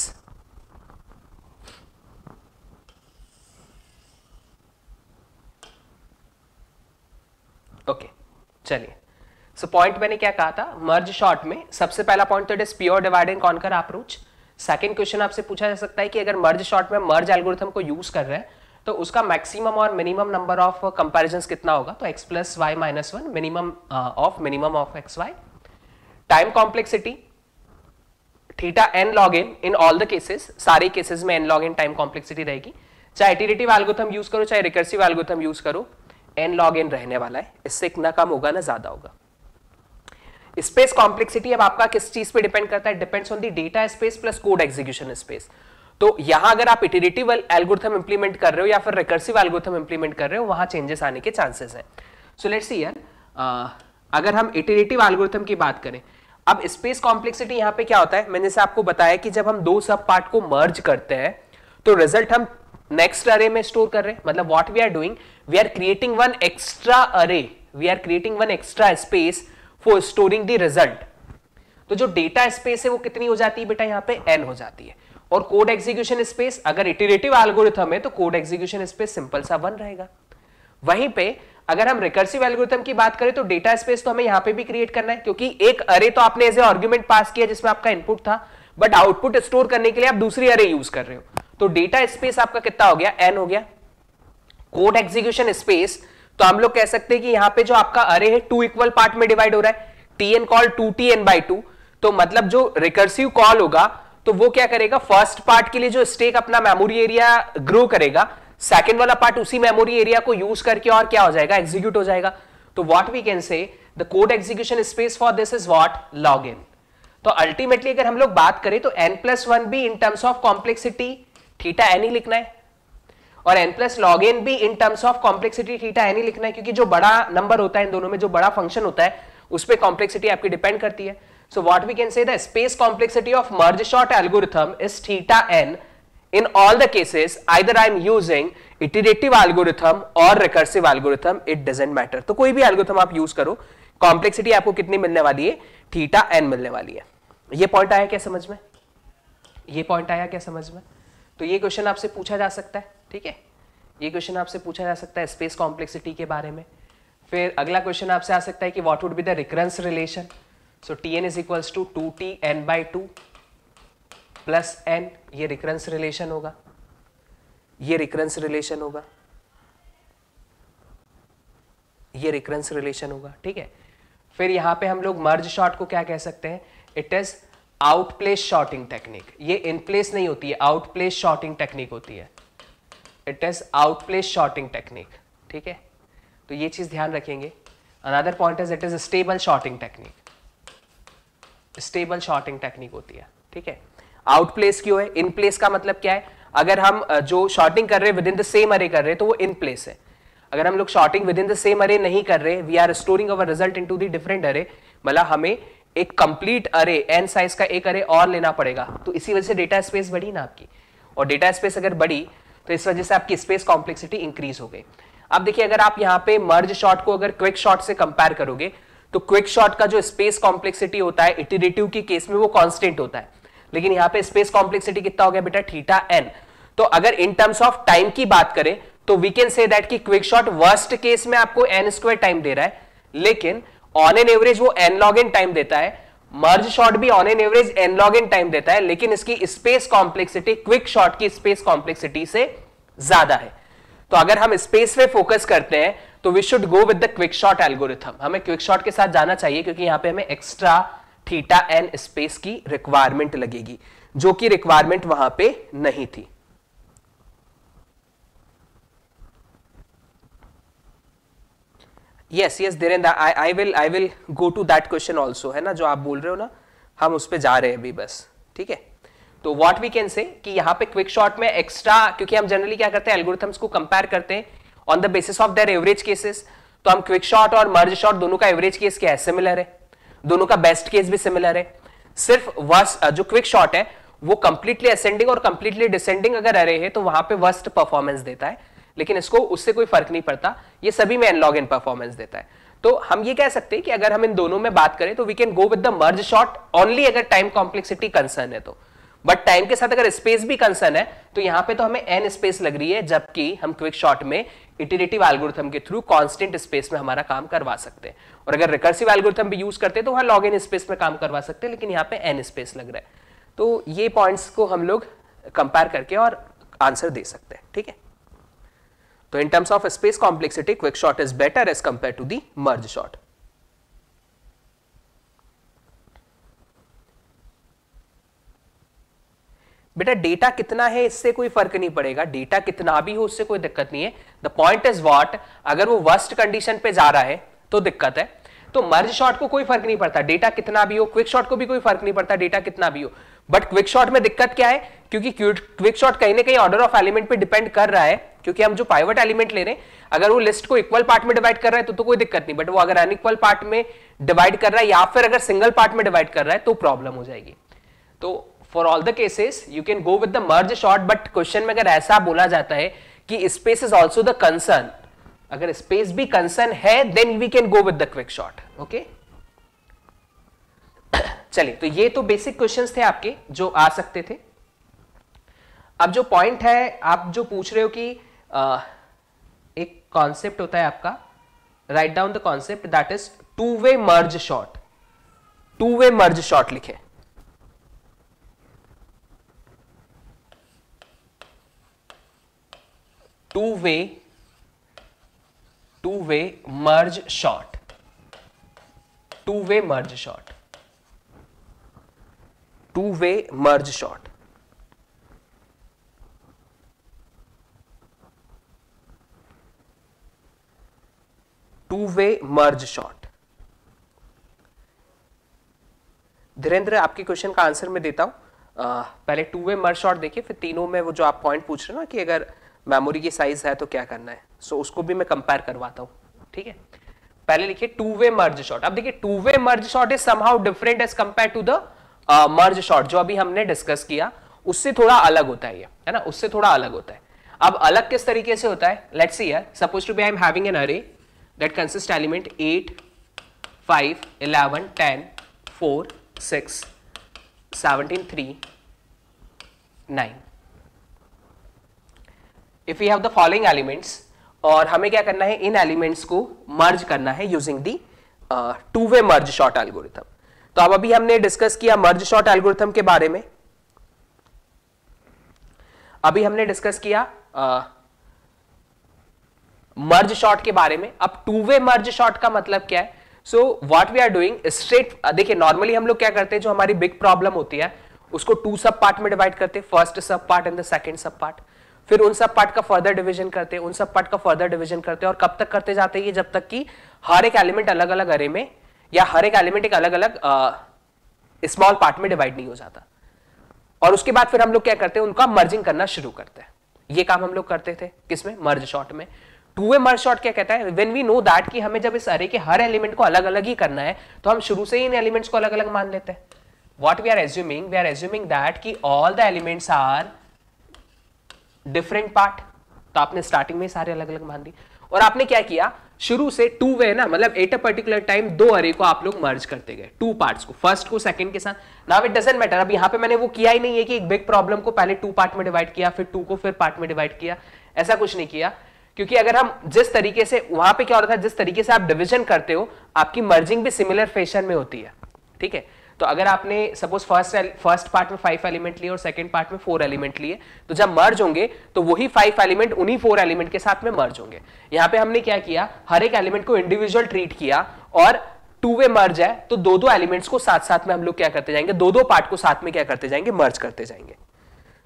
ओके चलिए सो पॉइंट मैंने क्या कहा था मर्ज शॉर्ट में सबसे पहला पॉइंट तो it is pure divide and conquer approach second question आपसे पूछा जा सकता है कि अगर मर्ज शॉर्ट में मर्ज एल्गोरिथम को यूज कर रहे हैं तो उसका मैक्सिमम और मिनिमम नंबर ऑफ कंपेरिजन कितना होगा तो X plus Y minus one minimum of minimum of X Y time complexity theta N log N in all the cases सारे केसेस में N log N time complexity रहेगी चाहे iterative algorithm use करो चाहे recursive algorithm use करो N log N रहने वाला है इससे ना कम होगा ना ज्यादा होगा स्पेस कॉम्प्लेक्सिटी अब आपका किस चीज पे डिपेंड करता है depends on the data space plus code execution space तो यहां अगर आप इटरेटिव एल्गोरिथम इंप्लीमेंट कर रहे हो या फिर रिकर्सिव एल्गोरिथम इंप्लीमेंट कर रहे हो वहां चेंजेस आने के चांसेस हैं सो लेट्स सी अगर हम इटरेटिव एल्गोरिथम की बात करें अब स्पेस कॉम्प्लेक्सिटी यहां पे क्या होता है मैंने से आपको बताया कि जब हम दो सब पार्ट को मर्ज करते हैं तो रिजल्ट हम नेक्स्ट अरे में स्टोर कर रहे हैं मतलब what we are doing we are creating one extra array we are creating one extra space for storing the result तो जो डेटा स्पेस है वो कितनी हो जाती है बेटा यहाँ पे एन हो जाती है और कोड एग्जीक्यूशन स्पेस अगर इटिरेटिव एल्गोरिथम है तो कोड एग्जीक्यूशन स्पेस सिंपल सा वन रहेगा वहीं पे अगर हम रिकर्सिव एल्गोरिथम की बात करें तो डेटा स्पेस तो हमें यहां पे भी क्रिएट करना है क्योंकि एक अरे तो आपने एज ए आर्ग्यूमेंट पास किया जिसमें आपका इनपुट था बट आउटपुट स्टोर करने के लिए आप दूसरी अरे यूज कर रहे हो तो डेटा स्पेस आपका कितना हो गया एन हो गया कोड एग्जीक्यूशन स्पेस तो हम लोग कह सकते हैं कि यहां पे जो आपका अरे है टू इक्वल पार्ट में डिवाइड हो रहा है T N call to T N by two तो मतलब जो रिकर्सिव कॉल होगा तो वो क्या करेगा फर्स्ट पार्ट के लिए जो स्टेक अपना मेमोरी एरिया ग्रो करेगा सेकेंड वाला पार्ट उसी मेमोरी एरिया को यूज करके और क्या हो जाएगा एग्जीक्यूट हो जाएगा तो what we can say the code execution space for this is what log N तो अल्टीमेटली अगर हम लोग बात करें तो एन प्लस वन भी in terms of complexity theta N ही लिखना है और एन प्लस लॉग इन भी in terms of complexity theta N ही लिखना है क्योंकि जो बड़ा नंबर होता है इन दोनों में जो बड़ा फंक्शन होता है उस पर कॉम्प्लेक्सिटी आपकी डिपेंड करती है So what we can say the space complexity of merge sort algorithm is theta n in all the cases either I am using iterative algorithm or recursive algorithm it doesn't matter. तो koi bhi algorithm aap use karo complexity aapko kitni milne wali hai theta n milne wali hai ye point आया क्या समझ में ये point आया क्या समझ में तो ये क्वेश्चन आपसे पूछा जा सकता hai ठीक है ये क्वेश्चन आपसे पूछा जा सकता है स्पेस कॉम्प्लेक्सिटी के बारे में फिर अगला क्वेश्चन आपसे आ सकता है कि what would be the recurrence relation so T N is equal to two T N by two plus N ये रिकरेंस रिलेशन होगा ये रिकरेंस रिलेशन होगा ये रिकरेंस रिलेशन होगा ठीक है फिर यहां पे हम लोग मर्ज शॉट को क्या कह सकते हैं it is out place sorting technique ये इन प्लेस नहीं होती है आउट प्लेस शॉटिंग टेक्निक होती है it is out place sorting technique ठीक है तो ये चीज़ ध्यान रखेंगे another point is it is stable sorting technique stable sorting technique होती है ठीक है आउट प्लेस क्यों है इन प्लेस का मतलब क्या है अगर हम जो शॉर्टिंग कर रहे हैं विद इन द सेम अरे कर रहे हैं तो वो इन प्लेस है अगर हम लोग sorting within the same array नहीं कर रहे we are storing our result into the different array मतलब हमें एक कंप्लीट अरे एन साइज का एक अरे और लेना पड़ेगा तो इसी वजह से डेटा स्पेस बढ़ी ना आपकी और डेटा स्पेस अगर बढ़ी तो इस वजह से आपकी स्पेस कॉम्प्लेक्सिटी इंक्रीज हो गई अब देखिए अगर आप यहाँ पे मर्ज शॉट को अगर क्विक शॉट से कंपेयर करोगे तो क्विक शॉट का जो स्पेस कॉम्प्लेक्सिटी होता है इटिरेटिव के केस में वो कॉन्स्टेंट होता है लेकिन यहां पे स्पेस कॉम्प्लेक्सिटी कितना हो गया बेटा थीटा एन तो अगर इन टर्म्स ऑफ टाइम की बात करें तो वी कैन से दैट की क्विक शॉट वर्स्ट केस में आपको एन स्क्वायर टाइम दे रहा है लेकिन ऑन एन एवरेज वो एन लॉग इन टाइम देता है मर्ज शॉट भी on an average N log N time देता है लेकिन इसकी स्पेस कॉम्प्लेक्सिटी क्विक शॉट की स्पेस कॉम्प्लेक्सिटी से ज्यादा है तो अगर हम स्पेस पे फोकस करते हैं तो we should go with the quick sort algorithm हमें क्विक शॉट के साथ जाना चाहिए क्योंकि यहां पे हमें एक्स्ट्रा थीटा एन स्पेस की रिक्वायरमेंट लगेगी जो कि रिक्वायरमेंट वहां पे नहीं थी yes yes Dhirendra I I will I will go to that question also है ना जो आप बोल रहे हो ना हम उस पर जा रहे हैं अभी बस ठीक है तो व्हाट वी कैन से कि यहाँ पे क्विक शॉट में एक्स्ट्रा क्योंकि हम जनरली क्या करते हैं एल्गोरिथम्स को कंपेयर करते हैं on the basis of their average cases तो हम क्विक शॉट और मर्ज शॉट दोनों का एवरेज केस क्या है सिमिलर है दोनों का बेस्ट केस भी सिमिलर है सिर्फ वर्स्ट जो क्विक शॉट है वो कंप्लीटली असेंडिंग और कंप्लीटली डिसेंडिंग अगर अरे है तो वहां पे वर्स्ट परफॉर्मेंस देता है लेकिन इसको उससे कोई फर्क नहीं पड़ता ये सभी में एनलॉग इन परफॉर्मेंस देता है तो हम ये कह सकते हैं कि अगर हम इन दोनों में बात करें तो we can go with the merge sort only अगर टाइम कॉम्प्लेक्सिटी कंसर्न है तो बट टाइम के साथ अगर स्पेस भी कंसर्न है तो यहां पे तो हमें एन स्पेस लग रही है जबकि हम क्विक शॉट में इटिलिटी एल्गोरिथम के थ्रू कांस्टेंट स्पेस में हमारा काम करवा सकते हैं और अगर रिकर्सिव एल्गोरिथम भी यूज करते हैं तो वहां लॉग इन स्पेस में काम करवा सकते हैं लेकिन यहाँ पे एन स्पेस लग रहा है तो ये पॉइंट्स को हम लोग कंपेयर करके और आंसर दे सकते हैं ठीक है तो in terms of space complexity quick sort is better as compare to the merge sort बेटा डेटा कितना है इससे कोई फर्क नहीं पड़ेगा डेटा कितना भी हो उससे कोई दिक्कत नहीं है द पॉइंट इज वॉट अगर वो वर्स्ट कंडीशन पे जा रहा है तो दिक्कत है तो मर्ज शॉट को कोई फर्क नहीं पड़ता डेटा कितना भी हो क्विक शॉट को भी कोई फर्क नहीं पड़ता डेटा कितना भी हो बट क्विक शॉट में दिक्कत क्या है क्योंकि क्विक शॉट कहीं ना कहीं ऑर्डर ऑफ एलिमेंट पे डिपेंड कर रहा है क्योंकि हम जो पाइवट एलिमेंट ले रहे हैं अगर वो लिस्ट को इक्वल पार्ट में डिवाइड कर रहा है तो, तो कोई दिक्कत नहीं बट वो अगर अनइक्वल पार्ट में डिवाइड कर रहा है या फिर अगर सिंगल पार्ट में डिवाइड कर रहा है तो प्रॉब्लम हो जाएगी तो for all the cases you can go with the merge sort but question में अगर ऐसा बोला जाता है कि space is also the concern अगर स्पेस भी कंसर्न है then we can go with the quick sort okay चलिए तो ये तो बेसिक क्वेश्चंस थे आपके जो आ सकते थे अब जो पॉइंट है आप जो पूछ रहे हो कि आ, एक कॉन्सेप्ट होता है आपका write down the concept that is two way merge sort two way merge sort लिखे two way two way merge sort two way merge sort two way merge sort two way merge sort Dhirendra आपके question का answer मैं देता हूं आ, पहले to way merge shot देखिए फिर तीनों में वो जो आप पॉइंट पूछ रहे हो ना कि अगर मेमोरी की साइज है तो क्या करना है सो so, उसको भी मैं कंपेयर करवाता हूँ ठीक है पहले लिखिए टू वे मर्ज शॉट अब देखिए two way merge sort is somehow different as compare to the merge sort जो अभी हमने डिस्कस किया उससे थोड़ा अलग होता है ये है ना उससे थोड़ा अलग होता है अब अलग किस तरीके से होता है लेट सी यार suppose to be I am having an array that consist element eight five eleven ten four six seventeen three nine if you have the following elements और हमें क्या करना है इन एलिमेंट्स को मर्ज करना है using the two way merge sort algorithm तो अब अभी हमने डिस्कस किया मर्ज शॉर्ट एल्गोरिथम के बारे में अभी हमने डिस्कस किया मर्ज uh, शॉर्ट के बारे में अब टू वे मर्ज शॉर्ट का मतलब क्या है so what we are doing straight देखिए नॉर्मली हम लोग क्या करते हैं जो हमारी बिग प्रॉब्लम होती है उसको टू सब पार्ट में डिवाइड करते हैं first sub part and the second sub part फिर उन सब पार्ट का फर्दर डिवीजन करते हैं उन सब पार्ट का फर्दर डिवीजन करते हैं और कब तक करते जाते हैं ये जब तक कि हर एक एलिमेंट अलग अलग अरे में या हर एक एलिमेंट एक अलग अलग स्मॉल पार्ट में डिवाइड नहीं हो जाता और उसके बाद फिर हम लोग क्या करते हैं उनका मर्जिंग करना शुरू करते हैं ये काम हम लोग करते थे किसमें मर्ज शॉट में टू वे मर्ज शॉट क्या कहता है वेन वी नो दैट कि हमें जब इस अरे के हर एलिमेंट को अलग अलग ही करना है तो हम शुरू से ही इन एलिमेंट्स को अलग अलग मान लेते हैं what we are assuming we are assuming that कि all the elements are different part तो आपने स्टार्टिंग में सारे अलग अलग मान दी और आपने क्या किया शुरू से टू वे ना मतलब एट अ पर्टिकुलर टाइम दो अरे को आप लोग मर्ज करते गए टू पार्ट्स को फर्स्ट को सेकंड के साथ नाउ इट डजेंट मैटर अब यहां पे मैंने वो किया ही नहीं है कि एक बिग प्रॉब्लम को पहले टू पार्ट में डिवाइड किया फिर टू को फिर पार्ट में डिवाइड किया ऐसा कुछ नहीं किया क्योंकि अगर हम जिस तरीके से वहां पे क्या होता था जिस तरीके से आप डिविजन करते हो आपकी मर्जिंग भी सिमिलर फैशन में होती है ठीक है तो अगर आपने सपोज फर्स्ट फर्स्ट पार्ट में फाइव एलिमेंट लिए और सेकंड पार्ट में फोर एलिमेंट लिए तो जब मर्ज होंगे तो वही फाइव एलिमेंट उन्हीं फोर एलिमेंट के साथ में मर्ज होंगे यहां पे हमने क्या किया हर एक एलिमेंट को इंडिविजुअल ट्रीट किया और टू वे मर्ज है तो दो दो एलिमेंट्स को साथ साथ में हम लोग क्या करते जाएंगे दो दो पार्ट को साथ में क्या करते जाएंगे मर्ज करते जाएंगे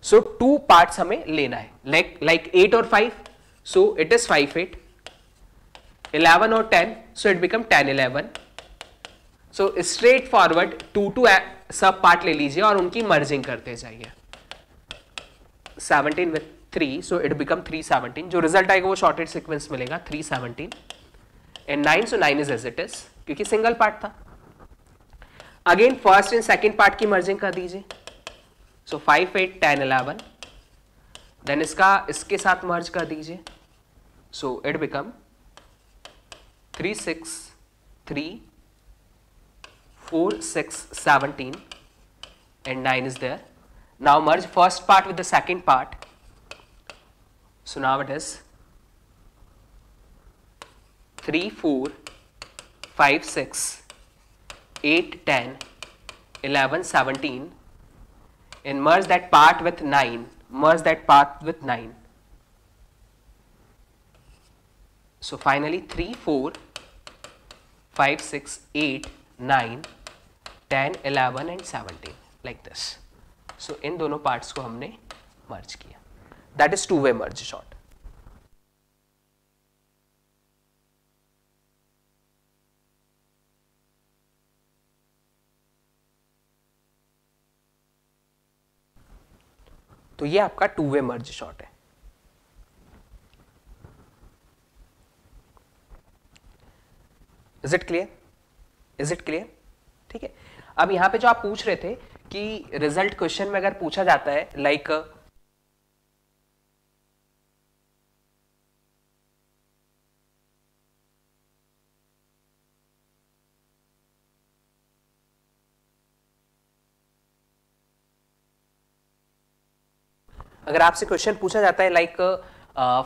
सो टू पार्ट हमें लेना है लाइक लाइक एट और five so it is five eight eleven और ten so it become ten eleven so straight forward two two sub part ले लीजिए और उनकी मर्जिंग करते जाइए 17 with three so it become 317 जो रिजल्ट आएगा वो शॉर्टेड सीक्वेंस मिलेगा 317 and nine so nine is as it is क्योंकि सिंगल पार्ट था again first and second part की मर्जिंग कर दीजिए so five eight ten eleven then इसका इसके साथ मर्ज कर दीजिए so it become three six three 4, 6, 17 and 9 is there. Now merge first part with the second part. So now it is 3, 4, 5, 6, 8, 10, 11, 17 and merge that part with 9, merge that part with 9. So finally 3, 4, 5, 6, 8, 9 ten eleven and seventeen like this so इन दोनों parts को हमने merge किया that is two way merge sort तो ये आपका two way merge sort है is it clear is it clear ठीक है अब यहाँ पे जो आप पूछ रहे थे कि रिजल्ट क्वेश्चन में अगर पूछा जाता है लाइक like, अगर आपसे क्वेश्चन पूछा जाता है लाइक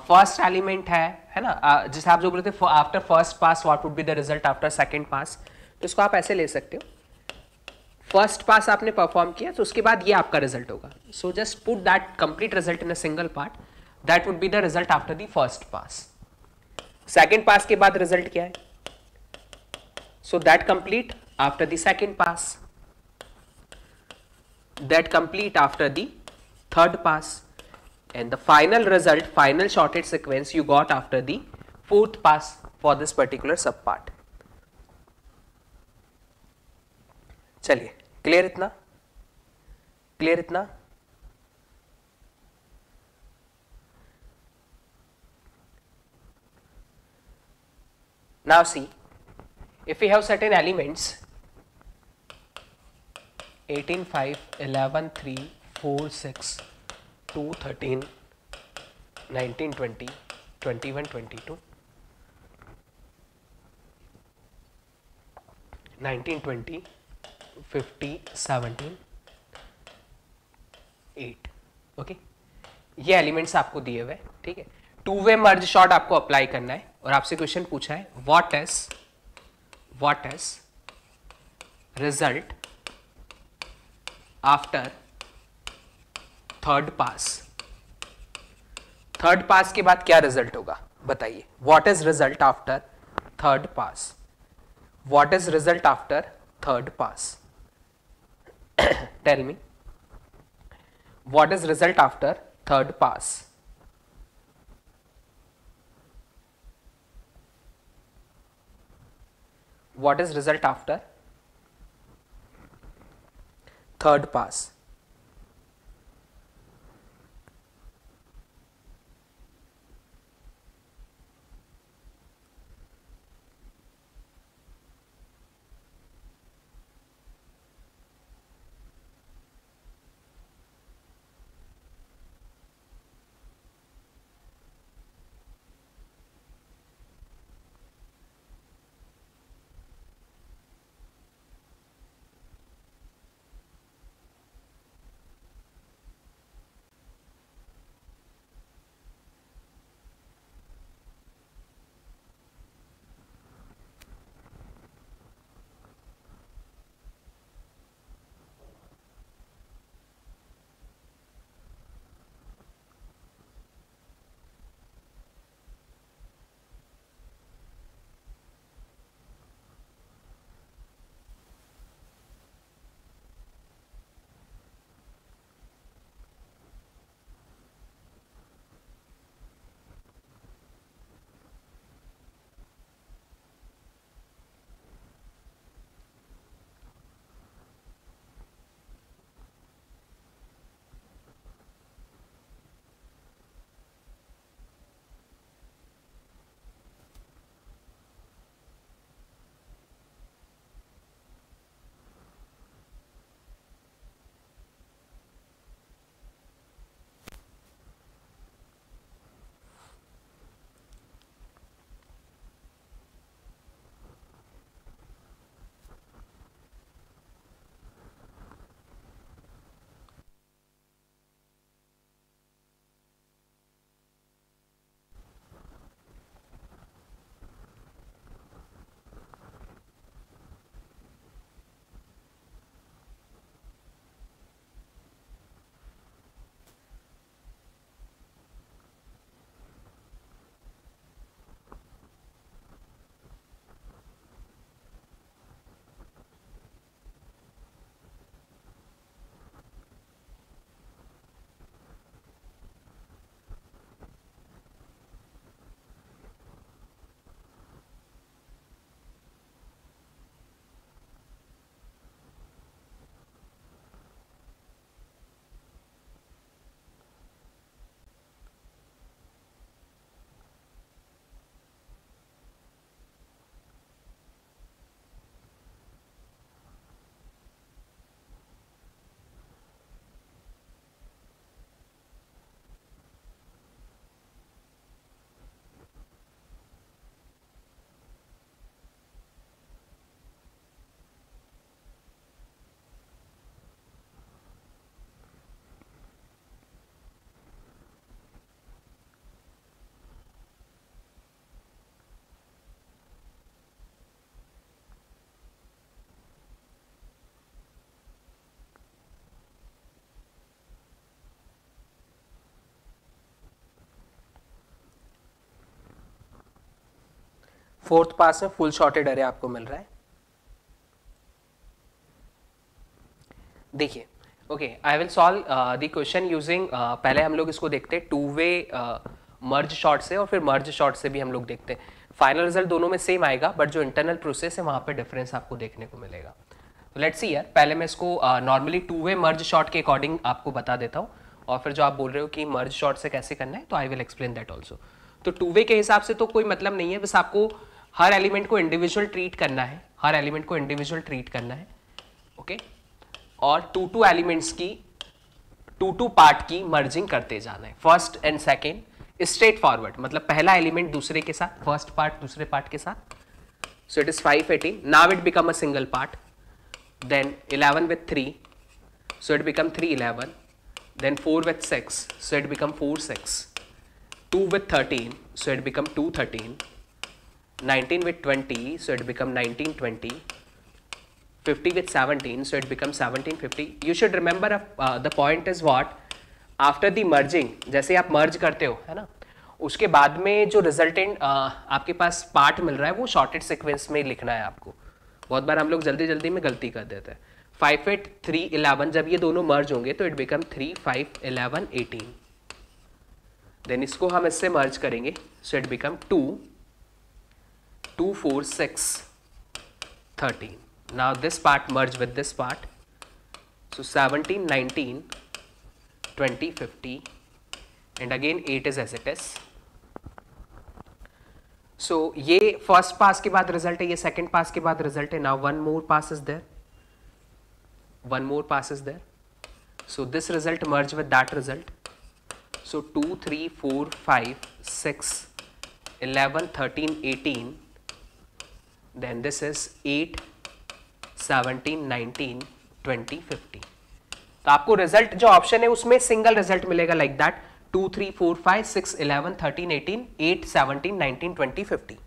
फर्स्ट एलिमेंट है है ना uh, जैसे आप जो बोले थे after first pass what would be the result after second pass तो इसको आप ऐसे ले सकते हो फर्स्ट पास आपने परफॉर्म किया तो उसके बाद ये आपका रिजल्ट होगा so just put that complete result in a single part that would be the result after the first pass second pass के बाद रिजल्ट क्या है so that complete after the second pass that complete after the third pass and the final result final sorted sequence you got after the fourth pass for this particular sub part चलिए clear इतना clear इतना now see if you have certain elements 18, 5, 11, 3, 4, 6, 2, 13, 19, 20, 21, 22, 19, 20, fifty seventeen eight okay ये elements आपको दिए हुए ठीक है two way merge sort आपको अप्लाई करना है और आपसे क्वेश्चन पूछा है what is what is result after third pass third pass के बाद क्या रिजल्ट होगा बताइए what is result after third pass what is result after third pass tell me what is result after third pass. What is result after third pass? Fourth pass में full sorted array आपको मिल रहा है देखिए okay I will solve the question using पहले हम लोग इसको देखते हैं टू वे मर्ज शॉर्ट से और फिर मर्ज शॉर्ट से भी हम लोग देखते हैं फाइनल रिजल्ट दोनों में सेम आएगा बट जो इंटरनल प्रोसेस है वहां पर डिफरेंस आपको देखने को मिलेगा तो लेट्स सी यार पहले मैं इसको normally two way merge sort के अकॉर्डिंग आपको बता देता हूँ और फिर जो आप बोल रहे हो कि मर्ज शॉट से कैसे करना है तो I will explain that also तो टू वे के हिसाब से तो कोई मतलब नहीं है बस आपको हर एलिमेंट को इंडिविजुअल ट्रीट करना है हर एलिमेंट को इंडिविजुअल ट्रीट करना है ओके okay? और टू टू एलिमेंट्स की टू टू पार्ट की मर्जिंग करते जाना है first and second straight forward मतलब पहला एलिमेंट दूसरे के साथ फर्स्ट पार्ट दूसरे पार्ट के साथ so it is five eighteen now it become a single part then eleven with three so it become three eleven then four with six so it become four six two with thirteen so it become two thirteen 19 with 20 so it become 1920 50 with 17 so it becomes 1750 you should remember uh, the point is what after the merging जैसे आप merge करते हो है ना उसके बाद में जो resultant uh, आपके पास part मिल रहा है वो shorted sequence में लिखना है आपको बहुत बार हम लोग जल्दी जल्दी में गलती कर देते हैं 5 8 3 11 जब ये दोनों merge होंगे तो it become 3 5 11 18. Then इसको हम इससे merge करेंगे so it become 2 2 4 6 13 now this part merge with this part so 17 19 20 50 and again 8 is as it is so ye first pass ke baad result hai ye second pass ke baad result hai now one more pass is there one more pass is there so this result merge with that result so 2 3 4 5 6 11 13 18 then this is 8, 17, 19, 20, 50. तो आपको result जो option है उसमें single result मिलेगा like that two three four five six eleven thirteen eighteen eight seventeen nineteen twenty fifty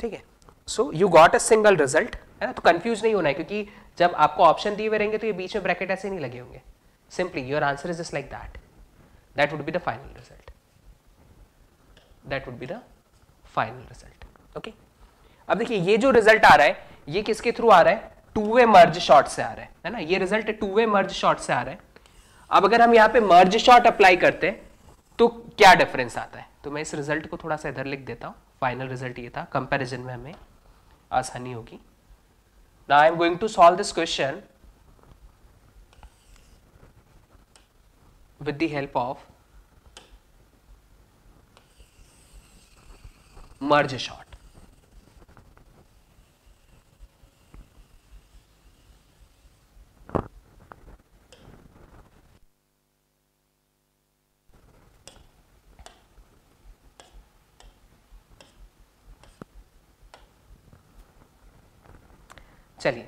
ठीक है so you got a single result है ना तो कंफ्यूज नहीं होना है क्योंकि जब आपको ऑप्शन दिए हुए रहेंगे तो ये बीच में ब्रैकेट ऐसे नहीं लगे होंगे simply your answer is just like that that would be the final result that would be the final result okay अब देखिए ये जो रिजल्ट आ रहा है ये किसके थ्रू आ रहा है टू वे मर्ज शॉर्ट से आ रहा है है ना ये result two way merge sort से आ रहा है अब अगर हम यहाँ पे मर्ज शॉर्ट अप्लाई करते हैं तो क्या डिफरेंस आता है तो मैं इस रिजल्ट को थोड़ा सा इधर लिख देता हूँ फाइनल रिजल्ट ये था कंपेरिजन में हमें आसानी होगी ना I am going to solve this question with the help of merge sort चलिए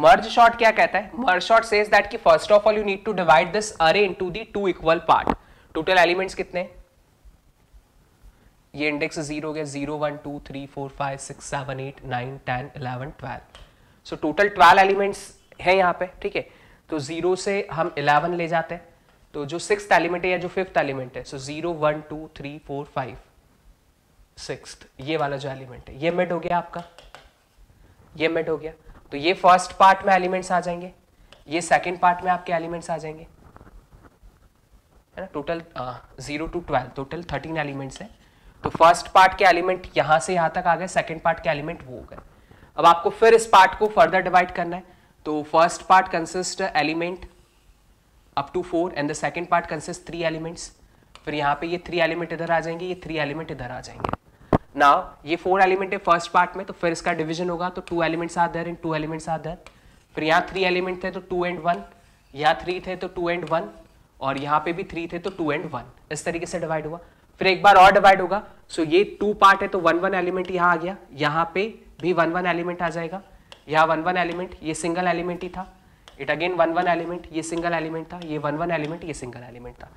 मर्ज शॉट क्या कहता है मर्ज शॉट सेज दैट कि first of all you need to divide this array into the two equal part total elements कितने हैं ये index zero हो गया zero one two three four five six seven eight nine ten eleven twelve so total twelve elements हैं यहाँ पे ठीक है तो जीरो से हम इलेवन ले जाते हैं तो जो सिक्स एलिमेंट है या जो फिफ्थ एलिमेंट है so zero one two three four five six ये वाला जो एलिमेंट है ये मिड हो गया आपका ये मिड हो गया तो ये फर्स्ट पार्ट में एलिमेंट्स आ जाएंगे ये सेकेंड पार्ट में आपके एलिमेंट्स आ जाएंगे है ना total zero to twelve total thirteen elements है तो फर्स्ट पार्ट के एलिमेंट यहां से यहां तक आ गए सेकेंड पार्ट के एलिमेंट वो हो गए अब आपको फिर इस पार्ट को फर्दर डिवाइड करना है तो first part consist element up to four and the second part consist three elements फिर यहाँ पे ये थ्री एलिमेंट इधर आ जाएंगे ये थ्री एलिमेंट इधर आ जाएंगे नाउ ये फोर एलिमेंट है फर्स्ट पार्ट में तो फिर इसका डिवीजन होगा तो टू एलिमेंट्स आ दर एंड टू एलिमेंट्स आ दर फिर यहाँ थ्री एलिमेंट थे तो टू एंड वन यहाँ थ्री थे तो टू एंड वन और यहाँ पे भी थ्री थे तो टू एंड वन इस तरीके से डिवाइड हुआ फिर एक बार और डिवाइड होगा सो ये टू पार्ट है तो वन वन एलिमेंट यहाँ आ गया यहाँ पे भी वन वन एलिमेंट आ जाएगा यहां वन वन एलिमेंट ये सिंगल एलिमेंट ही था it again one one element ये सिंगल एलिमेंट था ये वन वन एलिमेंट ये सिंगल एलिमेंट था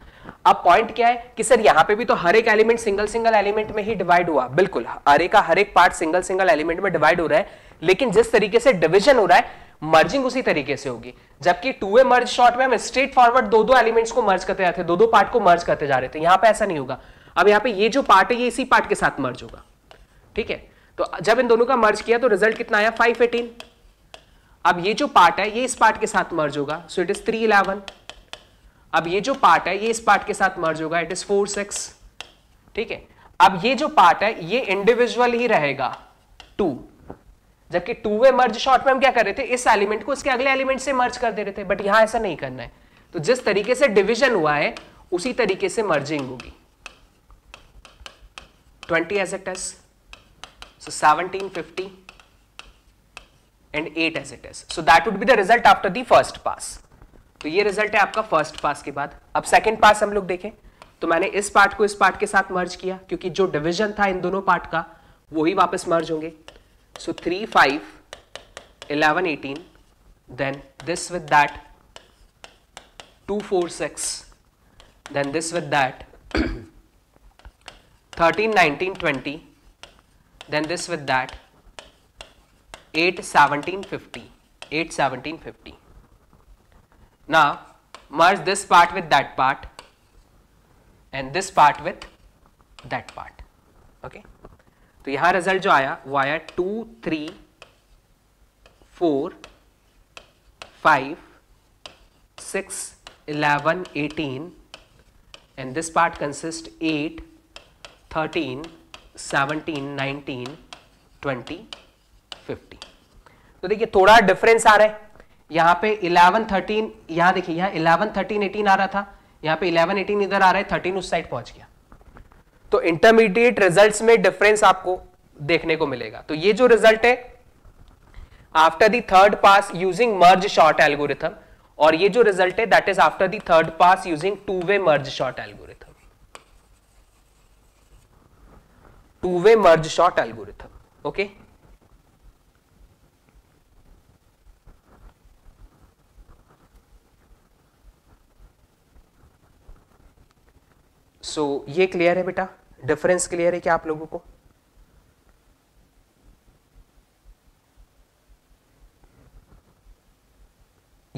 अब पॉइंट क्या है कि सर यहाँ पे भी तो हर एक एलिमेंट सिंगल सिंगल एलिमेंट में ही डिवाइड हुआ बिल्कुल अरे का हर एक पार्ट सिंगल सिंगल एलिमेंट में डिवाइड हो रहा है लेकिन जिस तरीके से डिविजन हो रहा है मर्जिंग उसी तरीके से होगी जबकि टू ए मर्ज शॉर्ट में हम स्ट्रेट फॉरवर्ड दो दो एलिमेंट्स को मर्ज करते जाते दो दो पार्ट को मर्ज करते जा रहे थे यहां पर ऐसा नहीं होगा अब यहां पे ये जो पार्ट है ये इसी पार्ट के साथ मर्ज होगा ठीक है तो जब इन दोनों का मर्ज किया तो रिजल्ट कितना आया फाइव एटीन अब ये जो पार्ट है ये इस पार्ट के साथ मर्ज होगा so it is three eleven अब ये जो पार्ट है ये इस पार्ट के साथ मर्ज होगा इट इज फोर सिक्स ठीक है अब ये जो पार्ट है ये इंडिविजुअल ही रहेगा टू जबकि टू वे मर्ज शॉर्ट में हम क्या कर रहे थे इस एलिमेंट को इसके अगले एलिमेंट से मर्ज कर दे रहे थे बट यहां ऐसा नहीं करना है तो जिस तरीके से डिविजन हुआ है उसी तरीके से मर्जिंग होगी 20 as it is. So 1750 and 8 as it is. So that would be the result after the first pass. तो ये रिजल्ट है आपका फर्स्ट पास के बाद अब सेकंड पास हम लोग देखें तो मैंने इस पार्ट को इस पार्ट के साथ मर्ज किया क्योंकि जो डिवीजन था इन दोनों पार्ट का वो ही वापस मर्ज होंगे so three five eleven eighteen then this with that two four six then this with that 13, 19, 20, then this with that, 8, 17, 50, 8, 17, 50. Now, merge this part with that part and this part with that part, okay. So here result jo आया wo आया two three four five six eleven thirteen seventeen nineteen twenty fifty तो देखिए थोड़ा difference आ रहा है यहां पे eleven thirteen यहां देखिए यहां इलेवन थर्टीन एटीन आ रहा था यहां पे इलेवन एटीन इधर आ रहा है थर्टीन उस साइड पहुंच गया तो इंटरमीडिएट रिजल्ट्स में डिफरेंस आपको देखने को मिलेगा तो ये जो रिजल्ट है after the third pass using merge sort algorithm और ये जो रिजल्ट है that is after the third pass using two way merge sort algorithm two way merge sort algorithm okay so ये क्लियर है बेटा डिफरेंस क्लियर है क्या आप लोगों को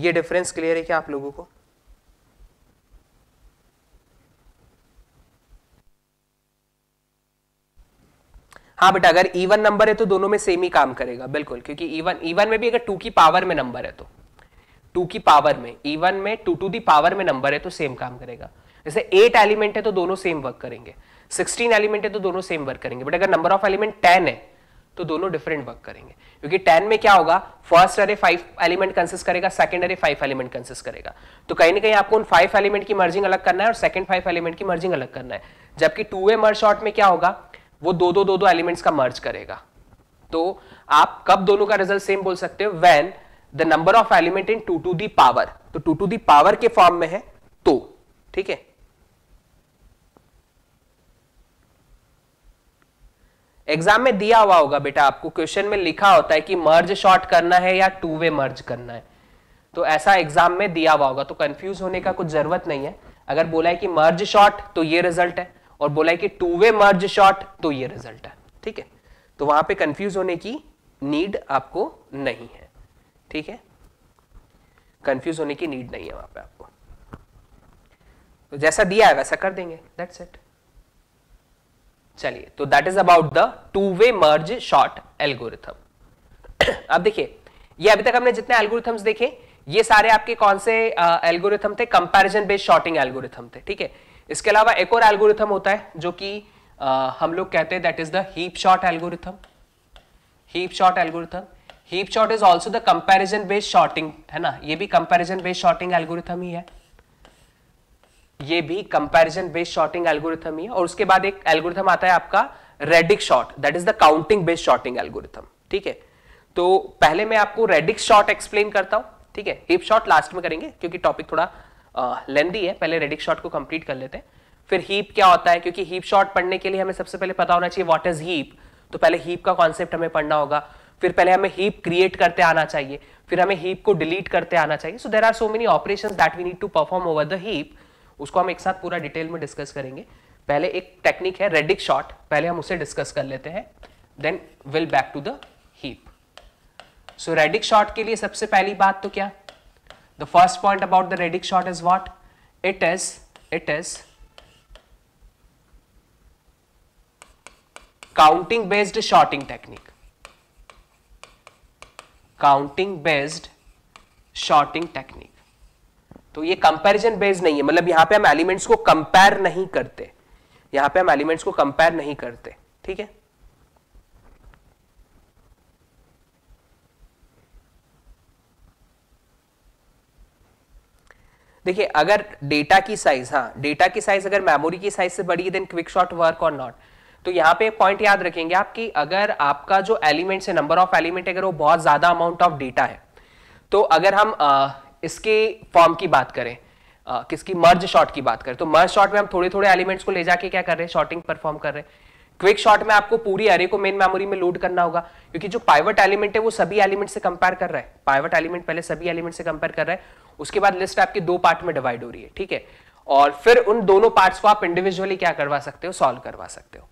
ये डिफरेंस क्लियर है क्या आप लोगों को हाँ बट अगर इवन e नंबर है तो दोनों में सेम ही काम करेगा बिल्कुल क्योंकि इवन e इवन e में भी अगर टू की पावर में नंबर है तो टू की पावर में इवन में टू टू दी पावर में नंबर है तो सेम काम करेगा जैसे एट एलिमेंट है तो दोनों सेम वर्क करेंगे सिक्सटीन एलिमेंट है तो दोनों सेम वर्क करेंगे बट अगर नंबर ऑफ एलिमेंट टेन है तो दोनों डिफरेंट वर्क करेंगे क्योंकि टेन में क्या होगा first array five element consist करेगा second array five element consist करेगा तो कहीं ना कहीं आपको उन फाइव एलिमेंट की मर्जिंग अलग करना है और सेकंड फाइव एलिमेंट की मर्जिंग अलग करना है जबकि टू ए मर्ज शॉर्ट में क्या होगा वो दो दो दो दो एलिमेंट्स का मर्ज करेगा तो आप कब दोनों का रिजल्ट सेम बोल सकते हो when the number of element in two two the power तो टू टू दी पावर के फॉर्म में है तो ठीक है एग्जाम में दिया हुआ होगा बेटा आपको क्वेश्चन में लिखा होता है कि मर्ज शॉर्ट करना है या टू वे मर्ज करना है तो ऐसा एग्जाम में दिया हुआ होगा तो कंफ्यूज होने का कुछ जरूरत नहीं है अगर बोला है कि मर्ज शॉर्ट तो ये रिजल्ट है और बोला है कि टू वे मर्ज शॉट तो ये रिजल्ट है ठीक है तो वहां पे कंफ्यूज होने की नीड आपको नहीं है ठीक है कंफ्यूज होने की नीड नहीं है वहां पे आपको तो जैसा दिया है वैसा कर देंगे दैट्स इट चलिए तो that is about the two way merge sort algorithm अब देखिए ये अभी तक हमने जितने एल्गोरिथम्स देखे ये सारे आपके कौन से एल्गोरिथम थे कंपैरिजन बेस्ड शॉर्टिंग एल्गोरिथम थे ठीक है इसके अलावा एक और एल्गोरिथम होता है जो कि हम लोग कहते हैं that is the heap sort algorithm heap sort algorithm heap sort is also the comparison based sorting है ना ये भी कंपेरिजन बेस्ड शॉर्टिंग एल्गोरिथम ही है ये भी कंपेरिजन बेस्ड शॉर्टिंग एल्गोरिथम ही है और उसके बाद एक एल्गोरिथम आता है आपका radix sort that is the counting based sorting algorithm ठीक है तो पहले मैं आपको रेडिक शॉर्ट एक्सप्लेन करता हूं ठीक है हिप शॉट लास्ट में करेंगे क्योंकि टॉपिक थोड़ा लेंदी है पहले रेडिक शॉट को कंप्लीट कर लेते हैं फिर हीप क्या होता है क्योंकि हीप शॉट पढ़ने के लिए हमें सबसे पहले पता होना चाहिए वॉट इज हीप तो पहले हीप का कॉन्सेप्ट हमें पढ़ना होगा फिर पहले हमें हीप क्रिएट करते आना चाहिए फिर हमें हीप को डिलीट करते आना चाहिए so there are so many operation that we need to perform over the heap उसको हम एक साथ पूरा डिटेल में डिस्कस करेंगे पहले एक टेक्निक है रेडिक शॉट पहले हम उसे डिस्कस कर लेते हैं then will back to the heap so radix sort के लिए सबसे पहली बात तो क्या The first point about the radix shot is what? It is, it is counting based shotting technique. Counting based shotting technique. तो ये कंपैरिजन बेस्ड नहीं है मतलब यहाँ पे हम एलिमेंट्स को कंपेयर नहीं करते यहाँ पे हम एलिमेंट्स को कंपेयर नहीं करते ठीक है देखिए अगर डेटा की साइज हाँ डेटा की साइज अगर मेमोरी की साइज से बड़ी देन क्विक शॉट वर्क और नॉट तो यहाँ पे पॉइंट याद रखेंगे आप कि अगर आपका जो एलिमेंट है नंबर ऑफ एलिमेंट अगर वो बहुत ज़्यादा अमाउंट ऑफ डेटा है तो अगर हम आ, इसके फॉर्म की बात करें आ, किसकी मर्ज शॉट की बात करें तो मर्ज शॉट में हम थोड़े थोड़े एलिमेंट्स को ले जाके क्या कर रहे हैं शॉर्टिंग परफॉर्म कर रहे हैं क्विक शॉट में आपको पूरी एरे को मेन मेमोरी में लोड करना होगा क्योंकि जो पाइवट एलिमेंट है वो सभी एलिमेंट से कंपेयर कर रहा है पाइवट एलिमेंट पहले सभी एलिमेंट से कंपेयर कर रहा है उसके बाद लिस्ट आपके दो पार्ट में डिवाइड हो रही है ठीक है और फिर उन दोनों पार्ट्स को आप इंडिविजुअली क्या करवा सकते हो सॉल्व करवा सकते हो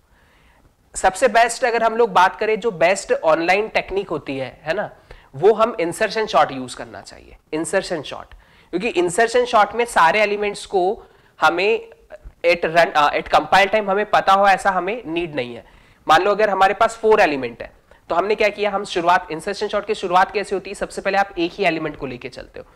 सबसे बेस्ट अगर हम लोग बात करें जो बेस्ट ऑनलाइन टेक्निक होती है है ना वो हम इंसर्शन शॉट यूज करना चाहिए इंसर्शन शॉट क्योंकि इंसर्शन शॉट में सारे एलिमेंट्स को हमें at run at compile time हमें पता हो ऐसा हमें नीड नहीं है मान लो अगर हमारे पास फोर एलिमेंट है तो हमने क्या किया हम शुरुआत इंसर्शन शॉट की शुरुआत कैसे होती है सबसे पहले आप एक ही एलिमेंट को लेके चलते हो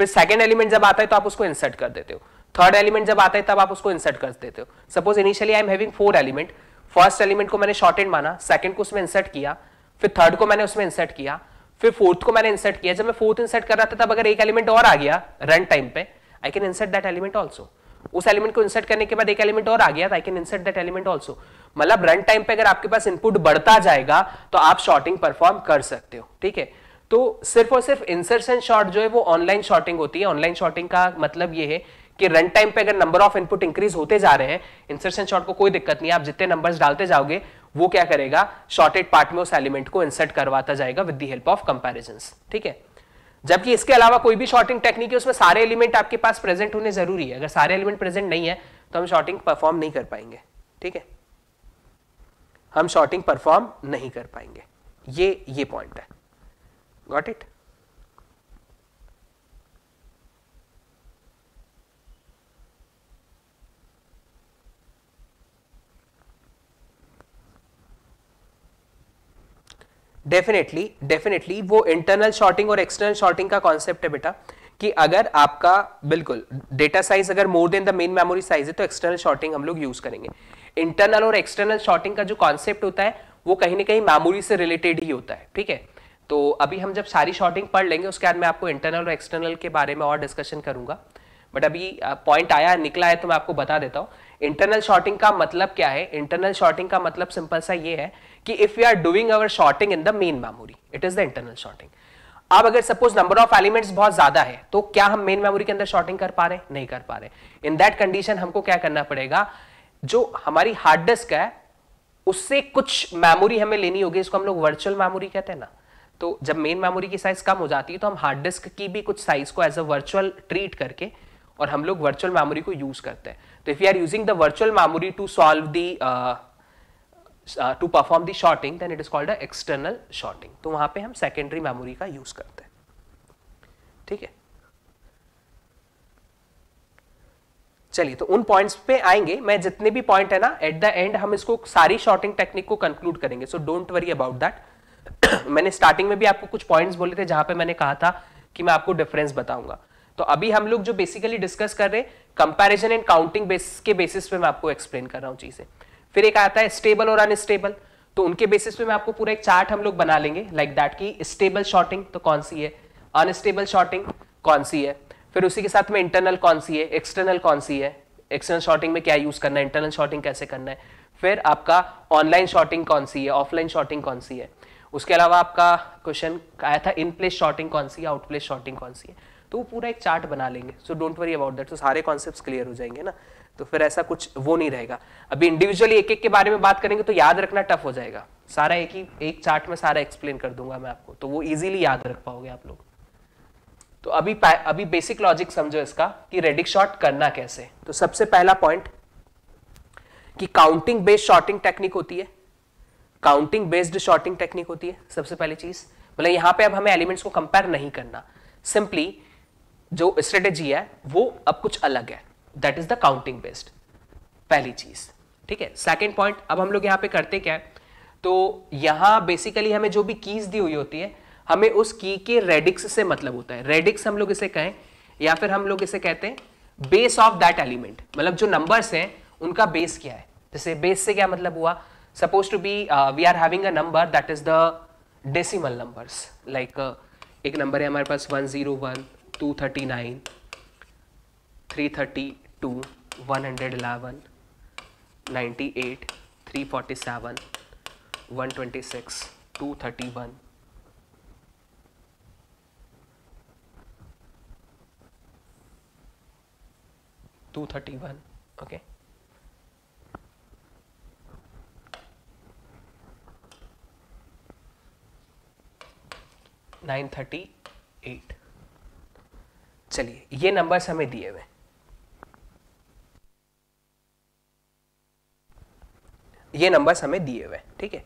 फिर सेकंड एलिमेंट जब आता है तो आप उसको इंसर्ट कर देते हो थर्ड एलिमेंट जब आता है तब आप उसको इंसर्ट कर देते हो suppose initially I am having four element first element को मैंने शॉर्टेड माना सेकंड को उसमें इंसर्ट किया फिर थर्ड को मैंने उसमें इंसर्ट किया फिर फोर्थ को मैंने इंसर्ट किया जब मैं फोर्थ इंसर्ट कर रहा था तब अगर एक एलिमेंट और आ गया रन टाइम पे I can insert that element also उस एलिमेंट को इंसर्ट करने के बाद एक एलिमेंट और आ गया I can insert that element also मतलब रन टाइम पे अगर आपके पास इनपुट बढ़ता जाएगा तो आप शॉर्टिंग परफॉर्म कर सकते हो ठीक है तो सिर्फ और सिर्फ इंसर्शन शॉर्ट जो है वो ऑनलाइन शॉर्टिंग होती है ऑनलाइन शॉर्टिंग का मतलब ये है कि रन टाइम पे अगर नंबर ऑफ इनपुट इंक्रीज होते जा रहे हैं इंसर्शन शॉर्ट को कोई दिक्कत नहीं आप जितने नंबर्स डालते जाओगे वो क्या करेगा शॉर्टेड पार्ट में उस एलिमेंट को इंसर्ट करवाता जाएगा with the help of comparison ठीक है जबकि इसके अलावा कोई भी शॉर्टिंग टेक्निक है उसमें सारे एलिमेंट आपके पास प्रेजेंट होने जरूरी है अगर सारे एलिमेंट प्रेजेंट नहीं है तो हम शॉर्टिंग परफॉर्म नहीं कर पाएंगे ठीक है हम शॉर्टिंग परफॉर्म नहीं कर पाएंगे ये ये पॉइंट है got it. डेफिनेटली डेफिनेटली वो इंटरनल शॉर्टिंग और एक्सटर्नल शॉर्टिंग का कॉन्सेप्ट है बेटा कि अगर आपका बिल्कुल डेटा साइज अगर more than the main memory size है तो एक्सटर्नल शॉर्टिंग हम लोग यूज करेंगे इंटरनल और एक्सटर्नल शॉर्टिंग का जो कॉन्सेप्ट होता है वो कहीं ना कहीं मेमोरी से रिलेटेड ही होता है ठीक है तो अभी हम जब सारी शॉर्टिंग पढ़ लेंगे उसके बाद मैं आपको इंटरनल और एक्सटर्नल के बारे में और डिस्कशन करूंगा बट अभी पॉइंट आया निकला है तो मैं आपको बता देता हूँ इंटरनल शॉर्टिंग का मतलब क्या है इंटरनल शॉर्टिंग का मतलब सिंपल सा ये है कि if you are doing our sorting in the main memory it is the internal sorting अब अगर सपोज नंबर ऑफ एलिमेंट्स बहुत ज्यादा है तो क्या हम मेन मेमोरी के अंदर शॉर्टिंग कर पा रहे नहीं कर पा रहे इन दैट कंडीशन हमको क्या करना पड़ेगा जो हमारी हार्ड डिस्क है उससे कुछ मेमोरी हमें लेनी होगी इसको हम लोग वर्चुअल मेमोरी कहते हैं ना तो जब मेन मेमोरी की साइज कम हो जाती है तो हम हार्ड डिस्क की भी कुछ साइज को एज अ वर्चुअल ट्रीट करके और हम लोग वर्चुअल मेमोरी को यूज करते हैं तो if you are using the virtual memory to solve the to perform the sorting then it is called external sorting तो वहां पे हम सेकेंडरी मेमोरी का यूज करते हैं ठीक है चलिए तो उन पॉइंट्स पे आएंगे मैं जितने भी पॉइंट है ना एट द एंड हम इसको सारी शॉर्टिंग टेक्निक को कंक्लूड करेंगे so don't worry about that मैंने स्टार्टिंग में भी आपको कुछ पॉइंट्स बोले थे जहां पे मैंने कहा था कि मैं आपको डिफरेंस बताऊंगा तो अभी हम लोग जो बेसिकली डिस्कस कर रहे हैं कंपेरिजन एंड काउंटिंग के बेसिस पे मैं आपको एक्सप्लेन कर रहा हूँ चीजें फिर एक आता है स्टेबल और अनस्टेबल तो उनके बेसिस पे मैं आपको पूरा एक चार्ट हम लोग बना लेंगे लाइक दैट की स्टेबल शॉर्टिंग तो कौन सी है अनस्टेबल शॉर्टिंग कौन सी है फिर उसी के साथ में इंटरनल कौन सी है एक्सटर्नल कौन सी है एक्सटर्नल शॉर्टिंग में क्या यूज करना है इंटरनल शॉर्टिंग कैसे करना है फिर आपका ऑनलाइन शॉर्टिंग कौन सी है ऑफलाइन शॉर्टिंग कौन सी है उसके अलावा आपका क्वेश्चन आया था इन प्लेस शॉर्टिंग कौन सी है आउट प्लेस शॉर्टिंग कौन सी है तो वो पूरा एक चार्ट बना लेंगे so don't worry about that तो सारे कॉन्सेप्ट क्लियर हो जाएंगे ना तो फिर ऐसा कुछ वो नहीं रहेगा अभी इंडिविजुअली एक एक के बारे में बात करेंगे तो याद रखना टफ हो जाएगा सारा एक ही एक चार्ट में सारा एक्सप्लेन कर दूंगा मैं आपको तो वो इजीली याद रख पाओगे आप लोग तो अभी अभी बेसिक लॉजिक समझो इसका कि रेडिक शॉर्ट करना कैसे तो सबसे पहला पॉइंट कि काउंटिंग बेस्ड शॉर्टिंग टेक्निक होती है काउंटिंग बेस्ड शॉर्टिंग टेक्निक होती है सबसे पहली चीज मतलब यहां पे अब हमें एलिमेंट्स को कंपेयर नहीं करना सिंपली जो स्ट्रेटेजी है वो अब कुछ अलग है that is the counting based पहली चीज ठीक है सेकेंड पॉइंट अब हम लोग यहाँ पे करते क्या है तो यहां बेसिकली हमें जो भी कीज दी हुई होती है हमें उस की के रेडिक्स से मतलब होता है रेडिक्स हम लोग इसे कहें या फिर हम लोग इसे कहते हैं बेस ऑफ दैट एलिमेंट मतलब जो नंबर्स हैं उनका बेस क्या है जैसे बेस से क्या मतलब हुआ supposed to be uh, we are having a number that is the decimal numbers like uh, एक number है हमारे पास 101, 239, 332, 111, 98, 347, 126, 231. Two thirty one, okay. Thirty eight चलिए ये नंबर्स हमें दिए हुए ये नंबर्स हमें दिए हुए ठीक है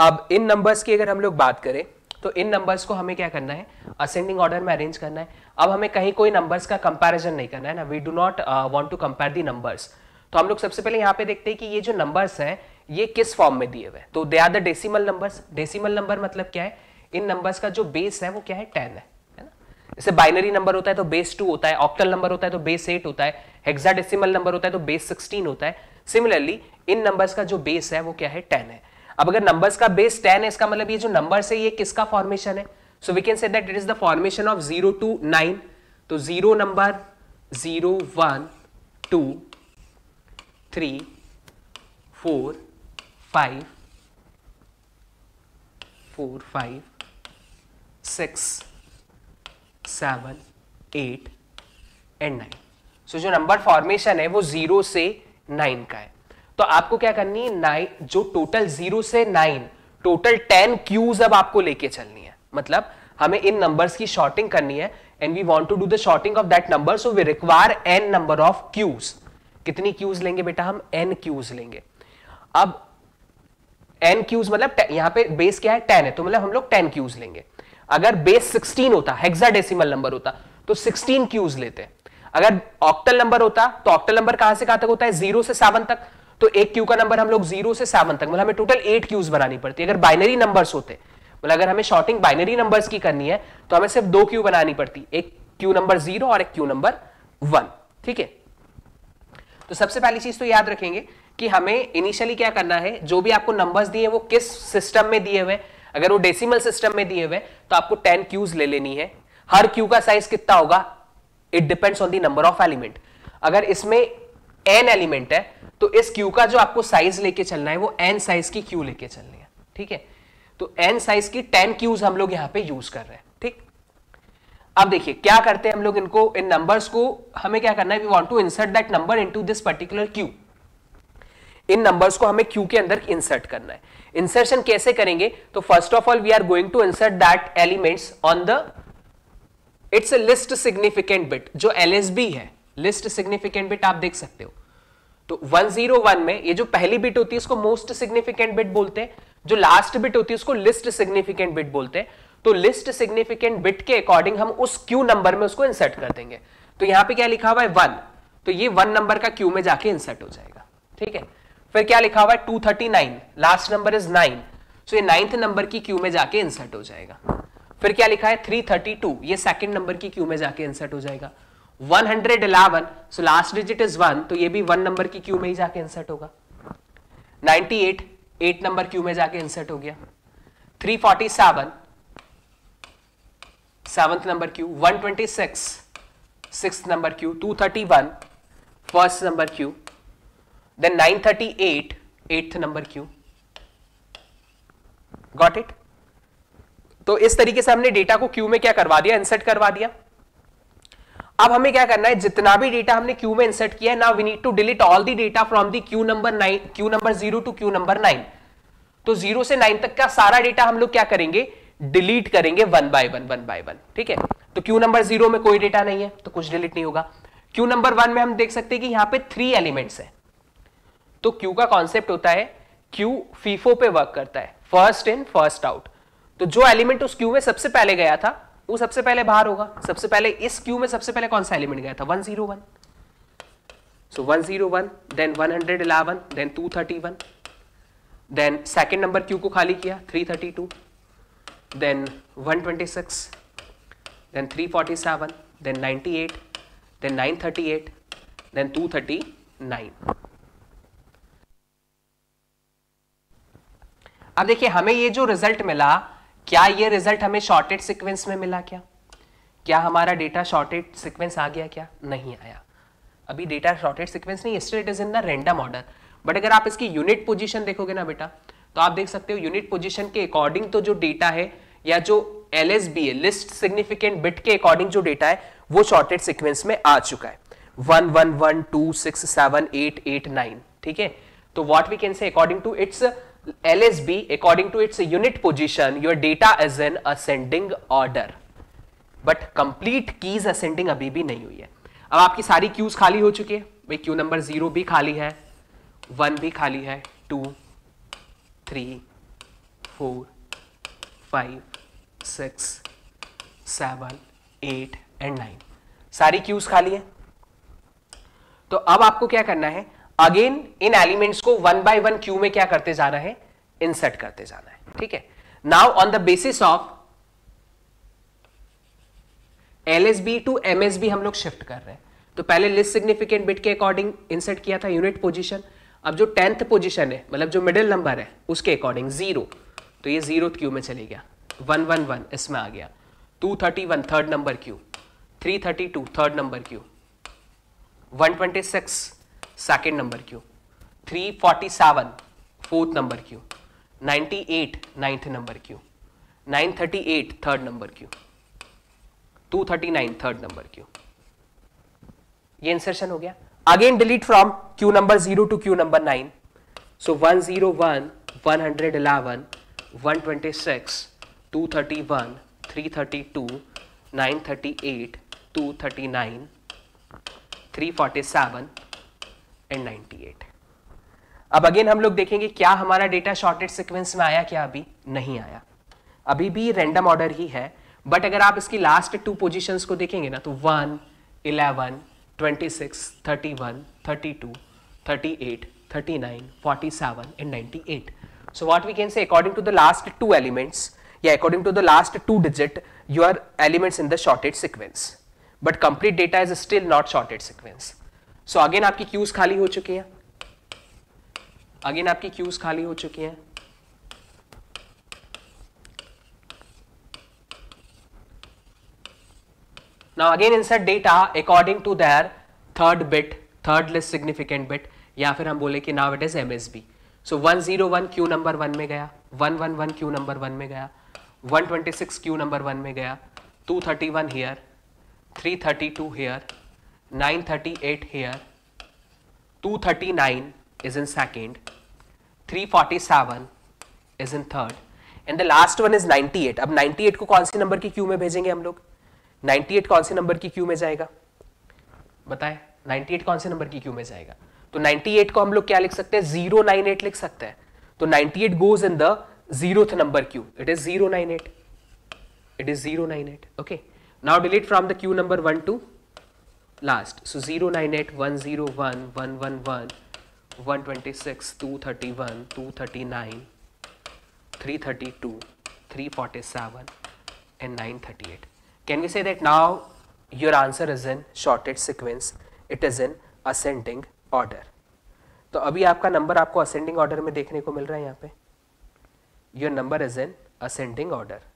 अब इन नंबर्स की अगर हम लोग बात करें तो इन नंबर्स को हमें क्या करना है असेंडिंग ऑर्डर में अरेंज करना है अब हमें कहीं कोई नंबर्स का कंपैरिजन नहीं करना है ना we do not want to compare the numbers तो हम लोग सबसे पहले यहां पे देखते हैं कि ये जो नंबर्स हैं ये किस फॉर्म में दिए हुए तो they are the decimal numbers decimal number मतलब क्या है इन नंबर्स का जो बेस है वो क्या है टेन है जैसे बाइनरी नंबर होता है तो बेस टू होता है ऑक्टल नंबर होता है तो बेस एट होता है हेक्साडेसिमल नंबर होता है तो बेस सिक्सटीन होता है सिमिलरली इन नंबर्स का जो बेस है वो क्या है टेन है अब अगर नंबर्स का बेस टेन है इसका मतलब ये जो नंबर है ये किसका फॉर्मेशन है so we can say that it is the formation of zero to nine तो zero number zero one two three four five four five six seven eight and nine so जो number formation है वो zero से nine का है तो आपको क्या करनी है नाइन जो टोटल जीरो से नाइन टोटल टेन क्यूज अब आपको लेके चलनी है मतलब हमें इन नंबर्स की शॉर्टिंग करनी है and we want to do the sorting of that number so we require an number of queues कितनी क्यूज लेंगे बेटा हम एन क्यूज लेंगे अब एन क्यूज मतलब यहां पे बेस क्या है टेन है तो मतलब हम लोग टेन क्यूज लेंगे अगर बेस 16 होता हेक्साडेसिमल नंबर होता तो 16 क्यूज लेते अगर ऑक्टल नंबर होता तो ऑक्टल नंबर कहां से कहां तक होता है जीरो से सेवन तक तो एक क्यू का नंबर हम लोग जीरो से सेवन तक मतलब हमें टोटल एट क्यूज बनानी पड़ती है अगर बाइनरी नंबर्स होते मतलब अगर हमें शॉर्टिंग बाइनरी नंबर्स की करनी है तो हमें सिर्फ दो क्यू बनानी पड़ती एक क्यू नंबर जीरो और एक क्यू नंबर वन ठीक है तो सबसे पहली चीज तो याद रखेंगे कि हमें इनिशियली क्या करना है जो भी आपको नंबर्स दिए वो किस सिस्टम में दिए हुए अगर वो डेसिमल सिस्टम में दिए हुए तो आपको टेन क्यूज ले लेनी है हर क्यू का साइज कितना होगा it depends on the number of element अगर इसमें एन एलिमेंट है तो इस क्यू का जो आपको साइज लेके चलना है वो एन साइज की क्यू लेके चलनी है ठीक है तो एन साइज की टेन क्यूज हम लोग यहां पे यूज कर रहे हैं ठीक अब देखिए क्या करते हैं हम लोग इनको इन नंबर्स को हमें क्या करना है we want to insert that number into this particular queue इन नंबर्स को हमें क्यू के अंदर इंसर्ट करना है इंसर्शन कैसे करेंगे तो first of all we are going to insert that elements on the its least significant bit जो एलएसबी है लिस्ट सिग्निफिकेंट बिट आप देख सकते हो तो 101 में ये जो पहली बिट होती है इसको मोस्ट सिग्निफिकेंट बिट बोलते हैं जो लास्ट बिट होती है उसको लिस्ट सिग्निफिकेंट बिट बोलते हैं तो लिस्ट सिग्निफिकेंट बिट के अकॉर्डिंग हम उस क्यू नंबर में उसको इंसर्ट कर देंगे तो यहां पे क्या लिखा हुआ है वन तो ये वन नंबर का क्यू में जाके इंसर्ट हो जाएगा ठीक है फिर क्या लिखा हुआ है nine last number is nine so ये नाइन्थ नंबर की क्यू में जाके इंसर्ट हो जाएगा फिर क्या लिखा है थ्री थर्टी टू ये सेकंड नंबर की क्यू में जाके इंसर्ट हो जाएगा one hundred eleven so last digit is one तो ये भी वन नंबर की क्यू में ही जाके इंसर्ट होगा ninety eight eight number queue में जाके इंसर्ट हो गया three seven seventh number queue one twenty six number queue two thirty one first number queue then 938 eighth number queue got it तो इस तरीके से हमने डेटा को क्यू में क्या करवा दिया इंसर्ट करवा दिया अब हमें क्या करना है जितना भी डेटा हमने क्यू में इंसर्ट किया है ना we need to delete all the data from the queue number nine queue number zero to queue number nine तो जीरो से नाइन तक का सारा डेटा हम लोग क्या करेंगे डिलीट करेंगे one by one one by one ठीक है तो क्यू नंबर जीरो में कोई डेटा नहीं है तो कुछ डिलीट नहीं होगा क्यू नंबर वन में हम देख सकते हैं कि यहां पर थ्री एलिमेंट्स है तो क्यू का कॉन्सेप्ट होता है क्यू फीफो पे वर्क करता है फर्स्ट इन फर्स्ट आउट तो जो एलिमेंट उस क्यू में सबसे पहले गया था वो सबसे पहले बाहर होगा सबसे पहले इस क्यू में सबसे पहले कौन सा एलिमेंट गया था one one so zero one then eleven then one then second number queue को खाली किया three thirty two then one twenty six then three forty seven then eight then nine thirty eight then nine अब देखिए हमें ये जो result मिला क्या ये रिजल्ट हमें शॉर्टेड सीक्वेंस में मिला क्या क्या हमारा डेटा शॉर्टेड सीक्वेंस आ गया क्या नहीं आया अभी डेटा शॉर्टेड सीक्वेंस नहीं state is in the random order but अगर आप इसकी यूनिट पोजिशन देखोगे ना बेटा तो आप देख सकते हो यूनिट पोजिशन के अकॉर्डिंग तो जो डेटा है या जो L S B least significant bit के अकॉर्डिंग जो डेटा है वो शॉर्टेड सिक्वेंस में आ चुका है one one one two six seven eight eight nine ठीक है तो what we can say according to its LSB according to its unit position your data is in ascending order but complete keys ascending अभी भी नहीं हुई है अब आपकी सारी क्यूज खाली हो चुकी है भाई क्यू नंबर जीरो भी खाली है वन भी खाली है two three four five six seven eight and nine सारी क्यूज खाली है तो अब आपको क्या करना है अगेन इन एलिमेंट्स को वन बाय वन क्यू में क्या करते जाना है इंसर्ट करते जाना है ठीक है now on the basis of L S B to M S B हम लोग शिफ्ट कर रहे हैं तो पहले लिस्ट सिग्निफिकेंट बिट के अकॉर्डिंग इंसर्ट किया था यूनिट पोजिशन अब जो टेंथ पोजिशन है मतलब जो मिडिल नंबर है उसके अकॉर्डिंग जीरो तो ये जीरो क्यू में चले गया वन वन वन इसमें आ गया two thirty one third number queue three thirty two third number queue one twenty six second number queue three forty seven fourth number queue ninety eight ninth number queue nine thirty eight third number queue two thirty nine third number queue ये insertion हो गया again delete from queue number zero to queue number nine so one zero one one hundred eleven one twenty six to thirty one three thirty two nine thirty eight two thirty nine three forty seven and ninety eight अब again हम लोग देखेंगे क्या हमारा data shorted sequence में आया क्या अभी नहीं आया अभी भी रेंडम ऑर्डर ही है बट अगर आप इसकी लास्ट टू पोजिशन को देखेंगे ना तो one eleven twenty six thirty one thirty two thirty eight thirty nine forty seven and ninety eight so what we can say according to the last two elements या according to the last two digit you are elements in the sorted sequence but complete data is still not sorted sequence so so again आपकी queues खाली हो चुकी हैं again आपकी queues खाली हो चुकी हैं now again insert data according to their third bit third less significant bit या फिर हम बोले कि now it is M S B so one zero one queue number one में गया one one one queue number one में गया one twenty six queue number one में गया two thirty one here three thirty two here nine thirty eight here 239 is in second, 347 is in third, and the last one is 98 अब 98 को कौन से number की queue में भेजेंगे हम लोग 98 कौन से नंबर की क्यू में जाएगा बताए 98 कौन से नंबर की क्यू में जाएगा तो 98 को हम लोग क्या लिख सकते हैं 098 लिख सकते हैं तो 98 goes in the zeroth number queue it is 098 it is 098 okay now delete from the queue number 1 2 last. So 098, 101, 111, 126, 231, 239, 332, 347 and 938. Can we say that now your answer is in shorted sequence, it is in ascending order. तो अभी आपका number आपको ascending order में देखने को मिल रहा है यहाँ पे your number is in ascending order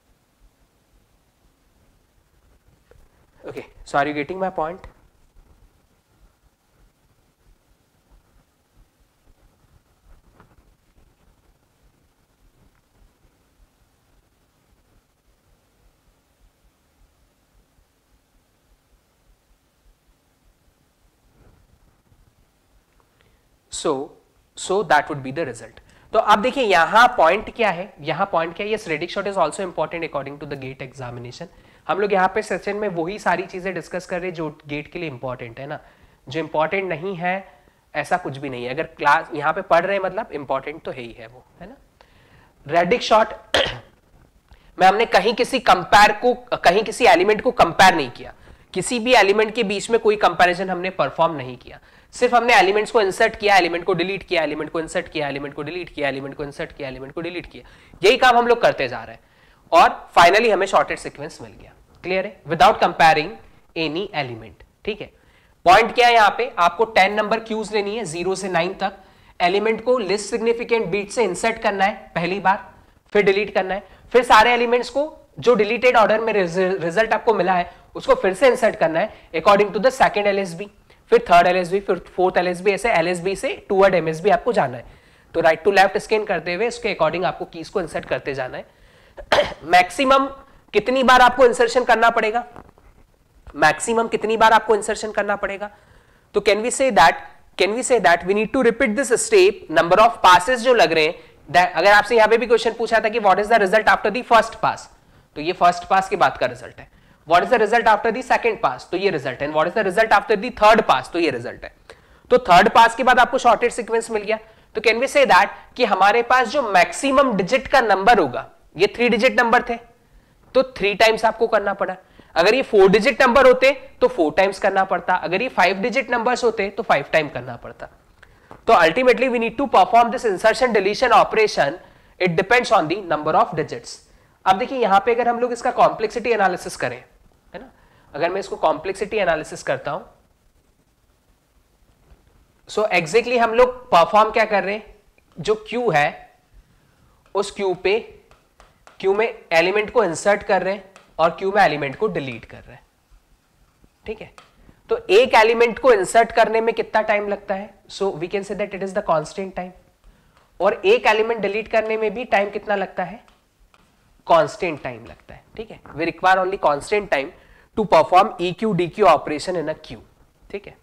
okay so are you getting my point so so that would be the result तो आप देखिए यहां पॉइंट क्या है यहां पॉइंट क्या है ये radix sort is also important according to the GATE examination हम लोग यहाँ पे सेशन में वही सारी चीज़ें डिस्कस कर रहे हैं जो गेट के लिए इंपॉर्टेंट है ना जो इंपॉर्टेंट नहीं है ऐसा कुछ भी नहीं है अगर क्लास यहाँ पे पढ़ रहे हैं मतलब इंपॉर्टेंट तो है ही है वो है ना रेडिक शॉट मैं हमने कहीं किसी कंपेयर को कहीं किसी एलिमेंट को कंपेयर नहीं किया किसी भी एलिमेंट के बीच में कोई कंपैरिजन हमने परफॉर्म नहीं किया सिर्फ हमने एलिमेंट्स को इंसर्ट किया एलिमेंट को डिलीट किया एलिमेंट को इंसर्ट किया एलिमेंट को डिलीट किया एलिमेंट को इंसर्ट किया एलिमेंट को डिलीट किया यही काम हम लोग करते जा रहे हैं और फाइनली हमें शॉर्टेड सिक्वेंस मिल गया क्लियर है विदाउट कंपेयरिंग एनी एलिमेंट ठीक है पॉइंट क्या है यहाँ पे आपको टेन नंबर क्यूज लेनी है जीरो से नाइन तक एलिमेंट को लिस्ट सिग्निफिकेंट बीट से इंसर्ट करना है पहली बार फिर डिलीट करना है फिर सारे एलिमेंट्स को जो डिलीटेड ऑर्डर में रिजल्ट आपको मिला है उसको फिर से इंसर्ट करना है according to the second L S B फिर थर्ड एल फिर फोर्थ एल ऐसे एल से टूवर्ड एम आपको जाना है तो राइट टू लेफ्ट स्कैन करते हुए उसके अकॉर्डिंग आपको कीज को इंसर्ट करते जाना है मैक्सिमम कितनी बार आपको इंसर्शन करना पड़ेगा मैक्सिमम कितनी बार आपको इंसर्शन करना पड़ेगा तो can we say that can we say that we need to repeat this step number of passes जो लग रहे हैं अगर आपसे यहां पे भी क्वेश्चन पूछा था कि what is the result after the first pass तो ये फर्स्ट पास की बात का रिजल्ट है what is the result after the second pass तो ये रिजल्ट है what is the result after the third pass तो ये रिजल्ट है तो थर्ड पास के बाद आपको शॉर्टेड सिक्वेंस मिल गया तो कैन वी से दैट कि हमारे पास जो मैक्सिमम डिजिट का नंबर होगा ये थ्री डिजिट नंबर थे तो थ्री टाइम्स आपको करना पड़ा अगर ये फोर डिजिट नंबर होते तो फोर टाइम्स करना पड़ता अगर ये फाइव डिजिट नंबर्स होते तो फाइव टाइम करना पड़ता तो ultimately we need to perform this insertion deletion operation it depends on the number of digits अब देखिए यहां पे अगर हम लोग इसका कॉम्प्लेक्सिटी एनालिसिस करें अगर मैं इसको कॉम्प्लेक्सिटी एनालिसिस करता हूं सो so एग्जैक्टली exactly हम लोग परफॉर्म क्या कर रहे हैं जो क्यू है उस क्यू पे क्यू में एलिमेंट को इंसर्ट कर रहे हैं और क्यू में एलिमेंट को डिलीट कर रहे हैं ठीक है तो एक एलिमेंट को इंसर्ट करने में कितना टाइम लगता है so we can say that it is the constant time और एक एलिमेंट डिलीट करने में भी टाइम कितना लगता है कॉन्स्टेंट टाइम लगता है ठीक है we require only constant time to perform enqueue dequeue operation in a queue ठीक है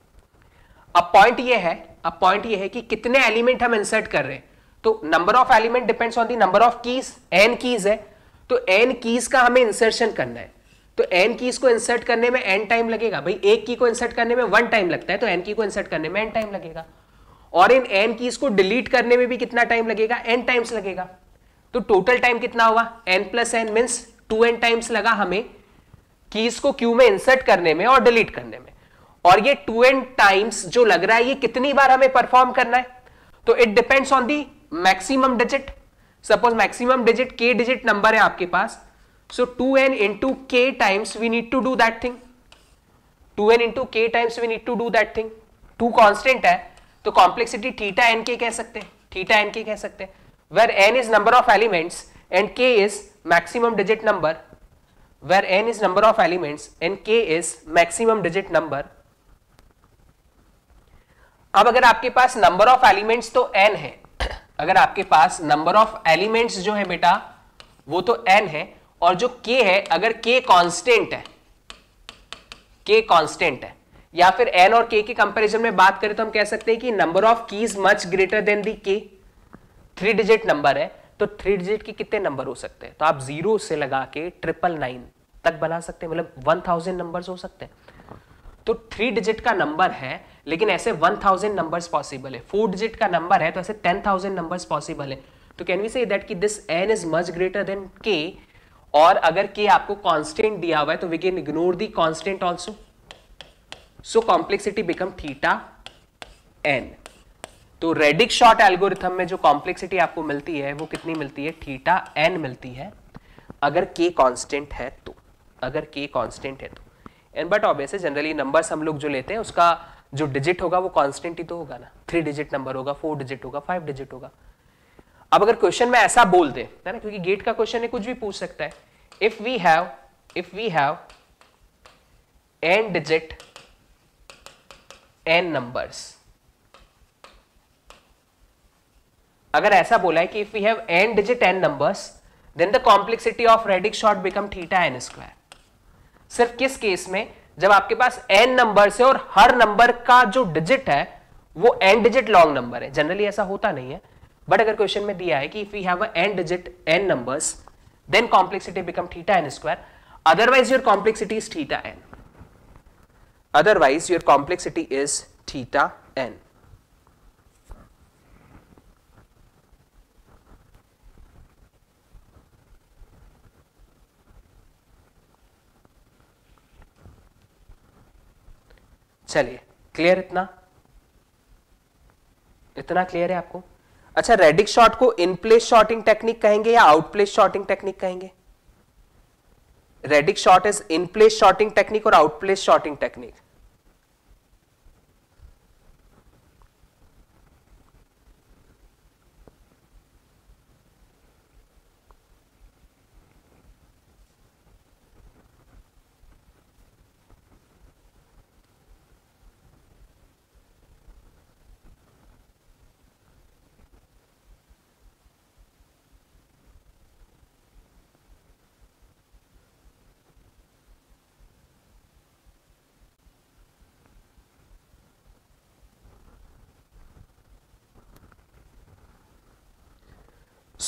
अब पॉइंट ये है अब पॉइंट ये है कि कितने एलिमेंट हम इंसर्ट कर रहे हैं तो number of element depends on the number of keys N keys है तो एन कीज का हमें इंसर्शन करना है तो एन कीज को इंसर्ट करने में एन टाइम लगेगा भाई एक की को इंसर्ट करने में वन टाइम लगता है तो एन की को इंसर्ट करने में एन टाइम लगेगा और इन एन कीज को डिलीट करने में भी कितना टाइम लगेगा एन टाइम्स लगेगा तो टोटल टाइम कितना हुआ N plus N means two N times लगा हमें कीज को क्यू में इंसर्ट करने में और डिलीट करने में और ये टू एन टाइम्स जो लग रहा है ये कितनी बार हमें परफॉर्म करना है तो it depends on the maximum digit suppose maximum digit K digit number है आपके पास so two N into K times we need to do that thing two N into K times we need to do that thing two constant है तो complexity theta N के कह सकते हैं theta N के कह सकते हैं where N is number of elements and K is maximum digit number where N is number of elements and k is maximum digit number अब अगर आपके पास नंबर ऑफ एलिमेंट्स तो एन है अगर आपके पास नंबर ऑफ एलिमेंट्स जो है बेटा वो तो एन है और जो के है अगर के कांस्टेंट है के कांस्टेंट है या फिर एन और k के कंपैरिजन में बात करें तो हम कह सकते हैं कि number of keys much greater than the k three digit number है तो थ्री डिजिट के कितने नंबर हो सकते हैं तो आप जीरो से लगा के ट्रिपल नाइन तक बना सकते हैं मतलब वन थाउजेंड नंबर हो सकते हैं तो थ्री डिजिट का नंबर है लेकिन ऐसे वन थाउजेंड नंबर पॉसिबल है फोर डिजिट का नंबर है तो ऐसे टेन थाउजेंड नंबर पॉसिबल है तो कैन वी से दैट कि this N is much greater than K और अगर के आपको कॉन्स्टेंट दिया हुआ है तो we can ignore the constant also so complexity become theta N तो रेडिक शॉर्ट एल्गोरिथम में जो कॉम्प्लेक्सिटी आपको मिलती है वो कितनी मिलती है थीटा एन मिलती है अगर के कांस्टेंट है तो अगर के कांस्टेंट है तो N but obvious generally numbers हम लोग जो लेते हैं उसका जो डिजिट होगा वो कांस्टेंट ही तो होगा ना थ्री डिजिट नंबर होगा फोर डिजिट होगा फाइव डिजिट होगा अब अगर क्वेश्चन में ऐसा बोल दे है ना क्योंकि गेट का क्वेश्चन है कुछ भी पूछ सकता है if we have if we have N digit N numbers अगर ऐसा बोला है कि if we have N digit N numbers then the complexity of radix sort become theta N square सिर्फ किस केस में जब आपके पास एन नंबर है और हर नंबर का जो डिजिट है वो एन डिजिट लॉन्ग नंबर है जनरली ऐसा होता नहीं है बट अगर क्वेश्चन में दिया है कि if you have N digit N numbers then complexity become theta N square otherwise your complexity is theta N otherwise your complexity is theta N चलिए क्लियर इतना इतना क्लियर है आपको अच्छा रेडिक शॉट को इन प्लेस शॉटिंग टेक्निक कहेंगे या out place sorting technique कहेंगे radix sort is in place sorting technique और out place sorting technique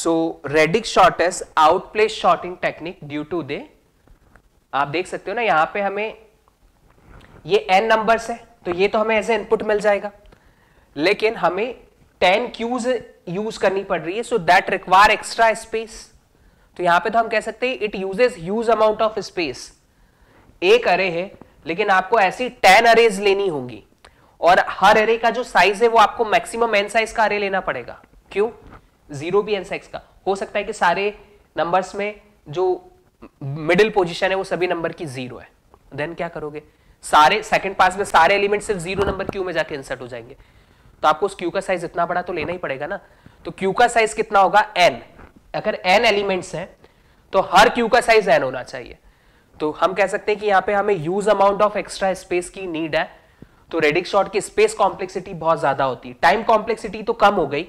radix Reddick shorters outplay sorting technique due to they आप देख सकते हो ना यहां पे हमें ये n नंबर्स है तो ये तो हमें एज ए इनपुट मिल जाएगा लेकिन हमें 10 क्यूज यूज करनी पड़ रही है so that require extra space तो यहां पे तो हम कह सकते हैं it uses huge amount of space एक अरे है लेकिन आपको ऐसी 10 अरेज लेनी होंगी और हर अरे का जो साइज है वो आपको मैक्सिमम एन साइज का अरे लेना पड़ेगा क्यों जीरो भी एंड सेक्स का हो सकता है कि सारे नंबर्स में जो मिडिल पोजीशन है वो सभी नंबर की जीरो है देन क्या करोगे सारे सेकंड पास में सारे एलिमेंट सिर्फ जीरो नंबर क्यू में जाके इंसर्ट हो जाएंगे तो आपको उस क्यू का साइज इतना बड़ा तो लेना ही पड़ेगा ना तो क्यू का साइज कितना होगा एन अगर एन एलिमेंट्स हैं तो हर क्यू का साइज एन होना चाहिए तो हम कह सकते हैं कि यहां पे हमें huge amount of extra space की नीड है तो रेडिक शॉर्ट की स्पेस कॉम्प्लेक्सिटी बहुत ज्यादा होती है टाइम कॉम्प्लेक्सिटी तो कम हो गई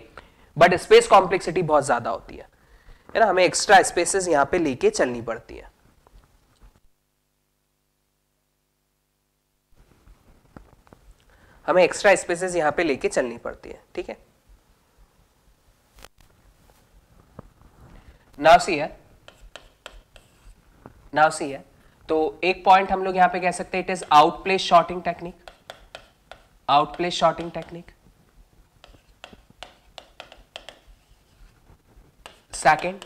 बट स्पेस कॉम्प्लेक्सिटी बहुत ज्यादा होती है है ना हमें एक्स्ट्रा स्पेसेस यहां पे लेके चलनी पड़ती है हमें एक्स्ट्रा स्पेसेस यहां पे लेके चलनी पड़ती है ठीक है नाव सी है नाव सी है तो एक पॉइंट हम लोग यहां पे कह सकते हैं it is out place sorting technique out place sorting technique Second,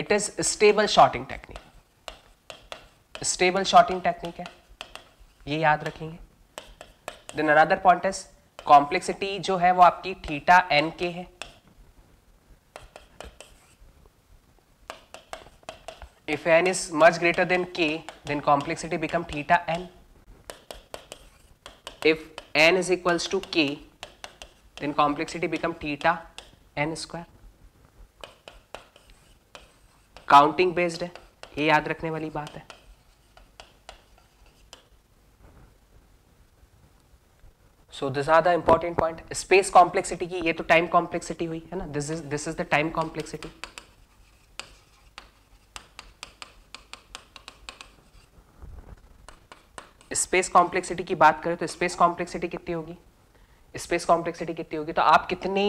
it is stable shorting technique. Stable shorting technique hai ye yaad rakhenge then another point is complexity jo hai wo aapki theta n k hai if n is much greater than k then complexity become theta n if n is equals to k then complexity become theta n square counting based है ये याद रखने वाली बात है so this are the important point space complexity की ये तो टाइम कॉम्प्लेक्सिटी हुई है ना this is this is the time complexity space complexity की बात करें तो स्पेस कॉम्प्लेक्सिटी कितनी होगी स्पेस कॉम्प्लेक्सिटी कितनी होगी तो आप कितने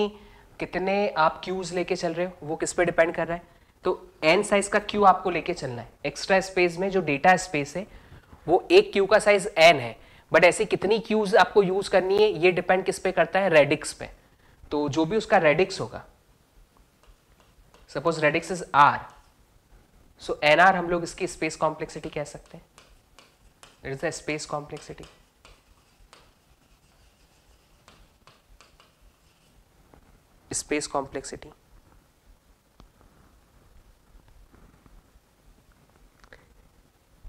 कितने आप क्यूज लेके चल रहे हो वो किस पे डिपेंड कर रहा है तो एन साइज का क्यू आपको लेके चलना है एक्स्ट्रा स्पेस में जो डेटा स्पेस है वो एक क्यू का साइज एन है बट ऐसी कितनी क्यूज आपको यूज करनी है ये डिपेंड किस पे करता है रेडिक्स पे तो जो भी उसका रेडिक्स होगा suppose radix is R so N R हम लोग इसकी स्पेस कॉम्प्लेक्सिटी कह सकते हैं it is the space complexity space complexity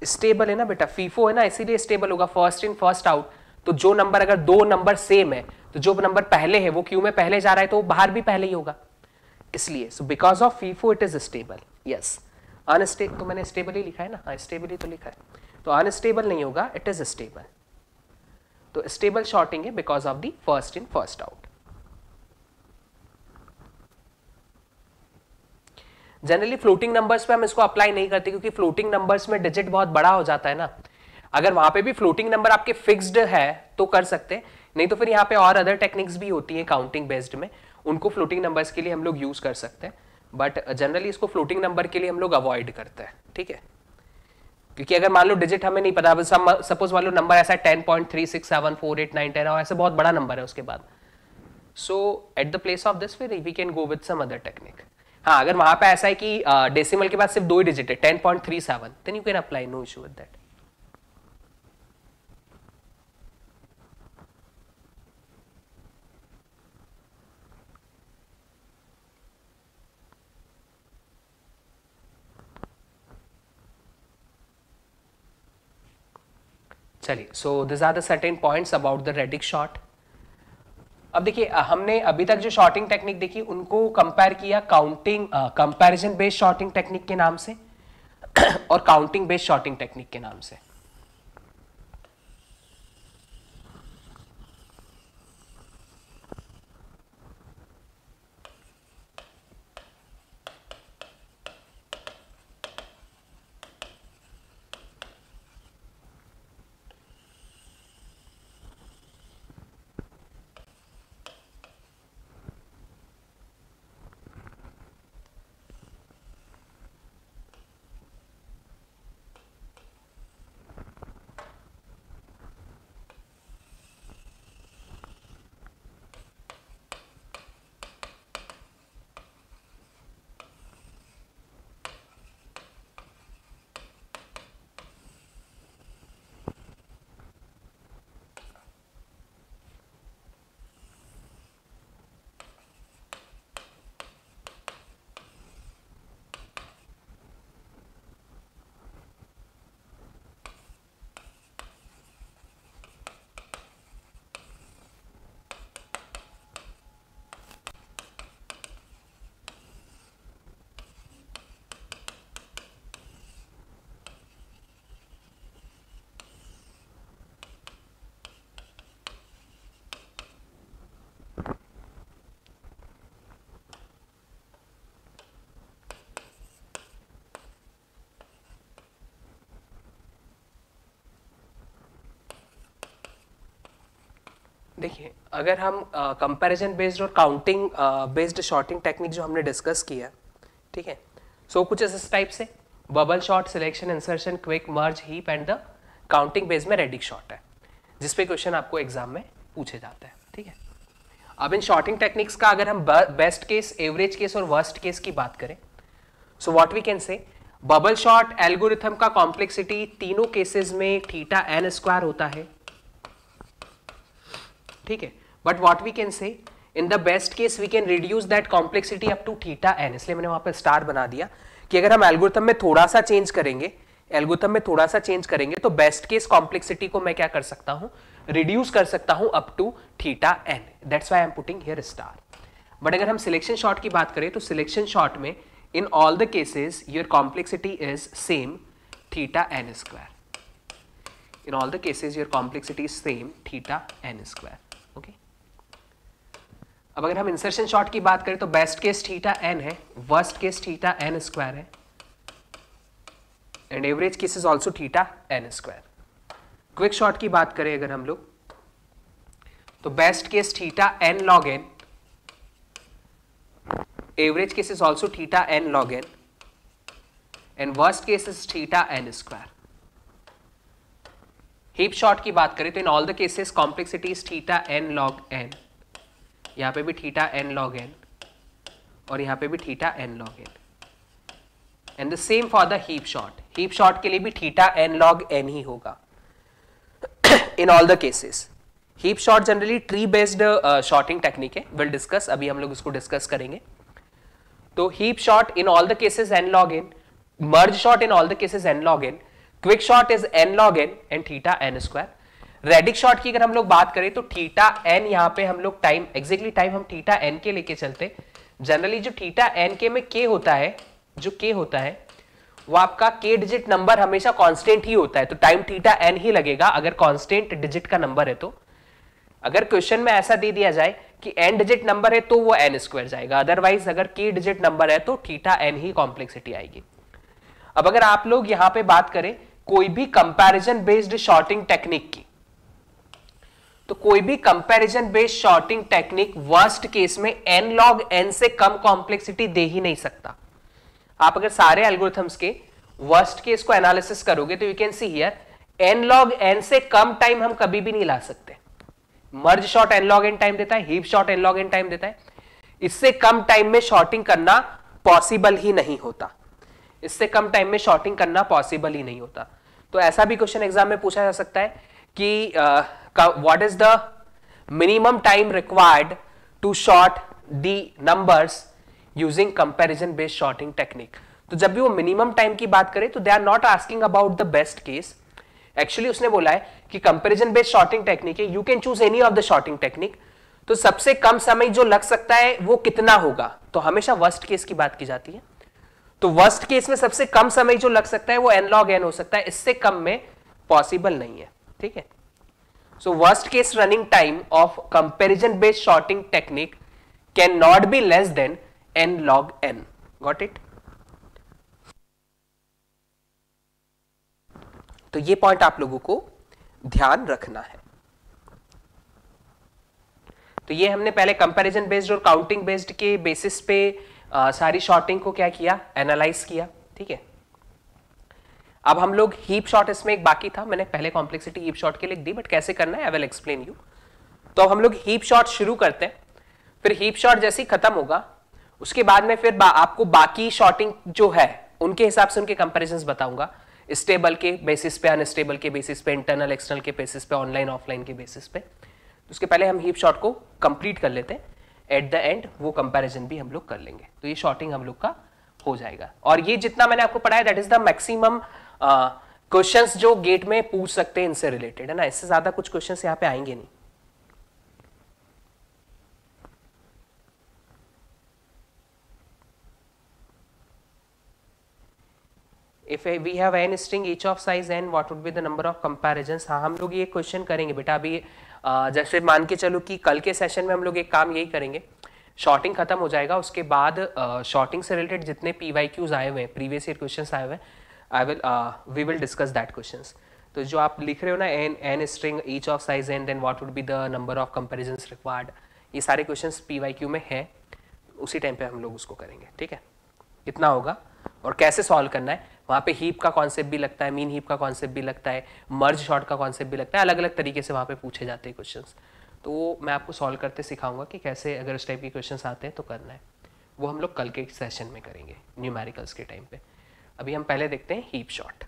stable है ना बेटा फीफो है ना इसीलिए स्टेबल होगा फर्स्ट इन फर्स्ट आउट तो जो नंबर अगर दो नंबर सेम है तो जो नंबर पहले है वो क्यू में पहले जा रहा है तो बाहर भी पहले ही होगा इसलिए so because of FIFO it is stable yes unstable तो मैंने स्टेबल ही लिखा है ना हाँ स्टेबल ही तो लिखा है तो अनस्टेबल नहीं होगा इट इज स्टेबल तो स्टेबल शॉर्टिंग है because of the first in first out generally floating numbers पे हम इसको अप्लाई नहीं करते क्योंकि फ्लोटिंग नंबर्स में डिजिट बहुत बड़ा हो जाता है ना अगर वहां पे भी फ्लोटिंग नंबर आपके फिक्स्ड है तो कर सकते नहीं तो फिर यहाँ पे और अदर टेक्निक्स भी होती हैं काउंटिंग बेस्ड में उनको फ्लोटिंग नंबर्स के लिए हम लोग यूज कर सकते हैं बट जनरली इसको फ्लोटिंग नंबर के लिए हम लोग अवॉइड करते हैं ठीक है क्योंकि अगर मान लो डिजिट हमें नहीं पता सपोज मान लो नंबर ऐसा ten point three six seven four eight nine ten और ऐसा बहुत बड़ा नंबर है उसके बाद so at the place of this फिर we can go with some other technique हाँ अगर वहां पे ऐसा है कि डेसिमल uh, के बाद सिर्फ दो ही डिजिट है ten point three seven then you can apply no issue with that चलिए so this are the certain points about the radix sort अब देखिए हमने अभी तक जो शॉर्टिंग टेक्निक देखी उनको कंपेयर किया counting comparison based sorting technique के नाम से और काउंटिंग बेस्ड शॉर्टिंग टेक्निक के नाम से देखिए अगर हम कंपैरिजन बेस्ड और काउंटिंग बेस्ड शॉटिंग टेक्निक जो हमने डिस्कस किया ठीक है सो so, कुछ इस टाइप से bubble sort selection insertion quick merge heap and the counting base में रेडिक शॉट है जिसपे क्वेश्चन आपको एग्जाम में पूछे जाता है ठीक है अब इन शॉटिंग टेक्निक्स का अगर हम बेस्ट केस एवरेज केस और वर्स्ट केस की बात करें so what we can say bubble sort algorithm का कॉम्प्लेक्सिटी तीनों केसेस में थीटा एन स्क्वायर होता है ठीक है but what we can say in the best case we can reduce that complexity up to theta N इसलिए मैंने वहां पर स्टार बना दिया कि अगर हम एल्गोरिथम में थोड़ा सा चेंज करेंगे एल्गोरिथम में थोड़ा सा चेंज करेंगे तो बेस्ट केस कॉम्प्लेक्सिटी को मैं क्या कर सकता हूं रिड्यूस कर सकता हूं up to theta N that's why I'm putting here star but अगर हम सिलेक्शन शॉट की बात करें तो सिलेक्शन शॉट में in all the cases your complexity is same theta N square in all the cases your complexity is same theta N square अब अगर हम इंसर्शन शॉर्ट की बात करें तो बेस्ट केस थीटा एन है worst case theta N square है and average case is also theta N square quick sort की बात करें अगर हम लोग तो best case theta N log N average case is also theta N log N and worst case is theta N square heap sort की बात करें तो in all the cases complexity is theta N log N यहाँ पे भी theta N log N और यहाँ पे भी theta N log N and the same for the heap sort heap sort के लिए भी थीटा एन लॉग एन ही होगा in all the cases heap sort generally tree based sorting technique है विल डिस्कस अभी हम लोग इसको डिस्कस करेंगे तो heap sort in all the cases N log N merge sort in all the cases N log in quick sort is N log in and theta N square radix sort की अगर हम लोग बात करें तो theta N यहाँ पे हम लोग टाइम एग्जैक्टली टाइम हम थीटा एन के लेके चलते जनरली जो थीटा एन के में के होता है जो के होता है वो आपका के डिजिट नंबर हमेशा कांस्टेंट ही होता है तो टाइम थीटा एन ही लगेगा अगर कांस्टेंट डिजिट का नंबर है तो अगर क्वेश्चन में ऐसा दे दिया जाए कि एन डिजिट नंबर है तो वो एन स्क्वायर जाएगा अदरवाइज अगर के डिजिट नंबर है तो थीटा एन ही कॉम्प्लेक्सिटी आएगी अब अगर आप लोग यहाँ पे बात करें कोई भी कंपेरिजन बेस्ड शॉर्टिंग टेक्निक की तो कोई भी comparison based sorting technique worst case में एन लॉग एन से कम कॉम्प्लेक्सिटी दे ही नहीं सकता आप अगर सारे एल्गोरिथम्स के वर्स्ट केस को एनालिसिस करोगे तो you can see here N log N से कम टाइम हम कभी भी नहीं ला सकते merge sort N log N time देता है heap sort N log N time देता है इससे कम टाइम में शॉर्टिंग करना पॉसिबल ही नहीं होता इससे कम टाइम में शॉर्टिंग करना पॉसिबल ही नहीं होता तो ऐसा भी क्वेश्चन एग्जाम में पूछा जा सकता है कि what is the minimum time required to sort the numbers using comparison based sorting technique तो जब भी वो मिनिमम टाइम की बात करें तो they are not asking about the best case actually उसने बोला है कि कंपैरिजन बेस्ड शॉर्टिंग टेक्निक है you can choose any of the sorting technique तो सबसे कम समय जो लग सकता है वो कितना होगा तो हमेशा वर्स्ट केस की बात की जाती है तो वर्स्ट केस में सबसे कम समय जो लग सकता है वो एनलॉग एन हो सकता है इससे कम में पॉसिबल नहीं है ठीक है so worst case running time of comparison based sorting technique can not be less than N log N got it तो ये पॉइंट आप लोगों को ध्यान रखना है तो ये हमने पहले कंपैरिजन बेस्ड और काउंटिंग बेस्ड के बेसिस पे आ, सारी शॉर्टिंग को क्या किया एनालाइज किया ठीक है अब हम लोग हीप शॉट इसमें एक बाकी था मैंने पहले कॉम्प्लेक्सिटी हीप शॉट के लिख दी बट कैसे करना है आई विल एक्सप्लेन यू तो अब हम लोग हीप शॉट शुरू करते हैं फिर हीप शॉट जैसे ही खत्म होगा उसके बाद में फिर बा, आपको बाकी शॉटिंग जो है उनके हिसाब से उनके कंपेरिजन बताऊंगा स्टेबल के बेसिस पे अनस्टेबल के बेसिस पे इंटरनल एक्सटर्नल के बेसिस पे ऑनलाइन ऑफलाइन के बेसिस पे तो उसके पहले हम हीप शॉट को कंप्लीट कर लेते हैं एट द एंड वो कंपेरिजन भी हम लोग कर लेंगे तो ये शॉर्टिंग हम लोग का हो जाएगा और ये जितना मैंने आपको पढ़ाया that is the maximum questions जो गेट में पूछ सकते हैं इनसे रिलेटेड है ना इससे ज्यादा कुछ क्वेश्चंस यहाँ पे आएंगे नहीं if we have n string each of size n what would be the number of comparisons हाँ हम लोग ये क्वेश्चन करेंगे बेटा अभी जैसे मान के चलो कि कल के सेशन में हम लोग एक काम यही करेंगे शॉर्टिंग खत्म हो जाएगा उसके बाद शॉर्टिंग से रिलेटेड जितने पी क्यूज आए हुए हैं प्रीवियस ईयर क्वेश्चन आए हुए हैं I will we will discuss that question तो जो आप लिख रहे हो ना n n string each of size n then what would be the number of comparison required ये सारे क्वेश्चन पी वाई क्यू में है उसी टाइम पे हम लोग उसको करेंगे ठीक है कितना होगा और कैसे सॉल्व करना है वहाँ पे हीप का कॉन्सेप्ट भी लगता है मीन हीप का कॉन्सेप्ट भी लगता है मर्ज शॉर्ट का कॉन्सेप्ट भी लगता है अलग अलग तरीके से वहाँ पे पूछे जाते हैं क्वेश्चंस तो वो मैं आपको सॉल्व करते सिखाऊंगा कि कैसे अगर उस टाइप के क्वेश्चंस आते हैं तो करना है वो हम लोग कल के सेशन में करेंगे न्यूमेरिकल्स के टाइम पर अभी हम पहले देखते हैं हीप शॉट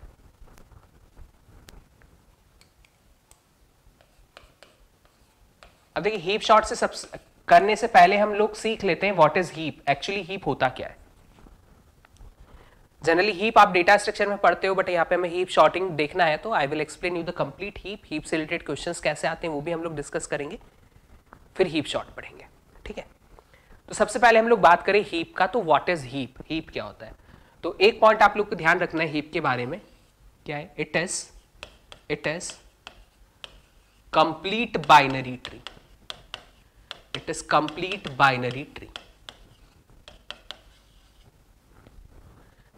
अब देखिए हीप शॉट से सब करने से पहले हम लोग सीख लेते हैं what is heap actually heap होता क्या है जनरली हीप आप डेटा स्ट्रक्चर में पढ़ते हो बट यहाँ पे हमें हीप शॉटिंग देखना है तो I will explain you the complete heap heap से रिलेटेड क्वेश्चन कैसे आते हैं वो भी हम लोग डिस्कस करेंगे फिर हीप शॉर्ट पढ़ेंगे ठीक है तो सबसे पहले हम लोग बात करें हीप का तो व्हाट इज हीप हीप क्या होता है तो एक पॉइंट आप लोग को ध्यान रखना है हीप के बारे में क्या है it is it is complete binary tree it is complete binary tree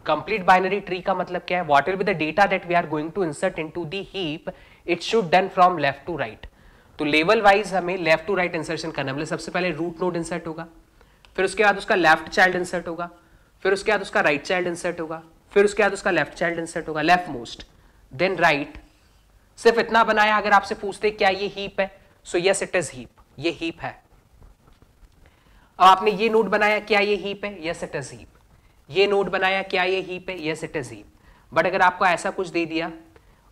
complete binary tree का मतलब क्या है what will be data that we are going to insert into the heap it should done from left to right तो level wise हमें left to right insertion करना मतलब सबसे पहले रूट नोड इंसर्ट होगा फिर उसके बाद उसका लेफ्ट चाइल्ड इंसर्ट होगा फिर उसके बाद उसका राइट चाइल्ड इंसर्ट होगा फिर उसके बाद उसका लेफ्ट चाइल्ड इंसर्ट होगा लेफ्ट मोस्ट देन राइट सिर्फ इतना बनाया अगर आपसे पूछते क्या ये हीप है so yes it is heap ये हीप है अब आपने ये नोट बनाया क्या ये हीप है यस इट इज हीप ये नोट बनाया क्या ये हीप है yes it is heap but अगर आपको ऐसा कुछ दे दिया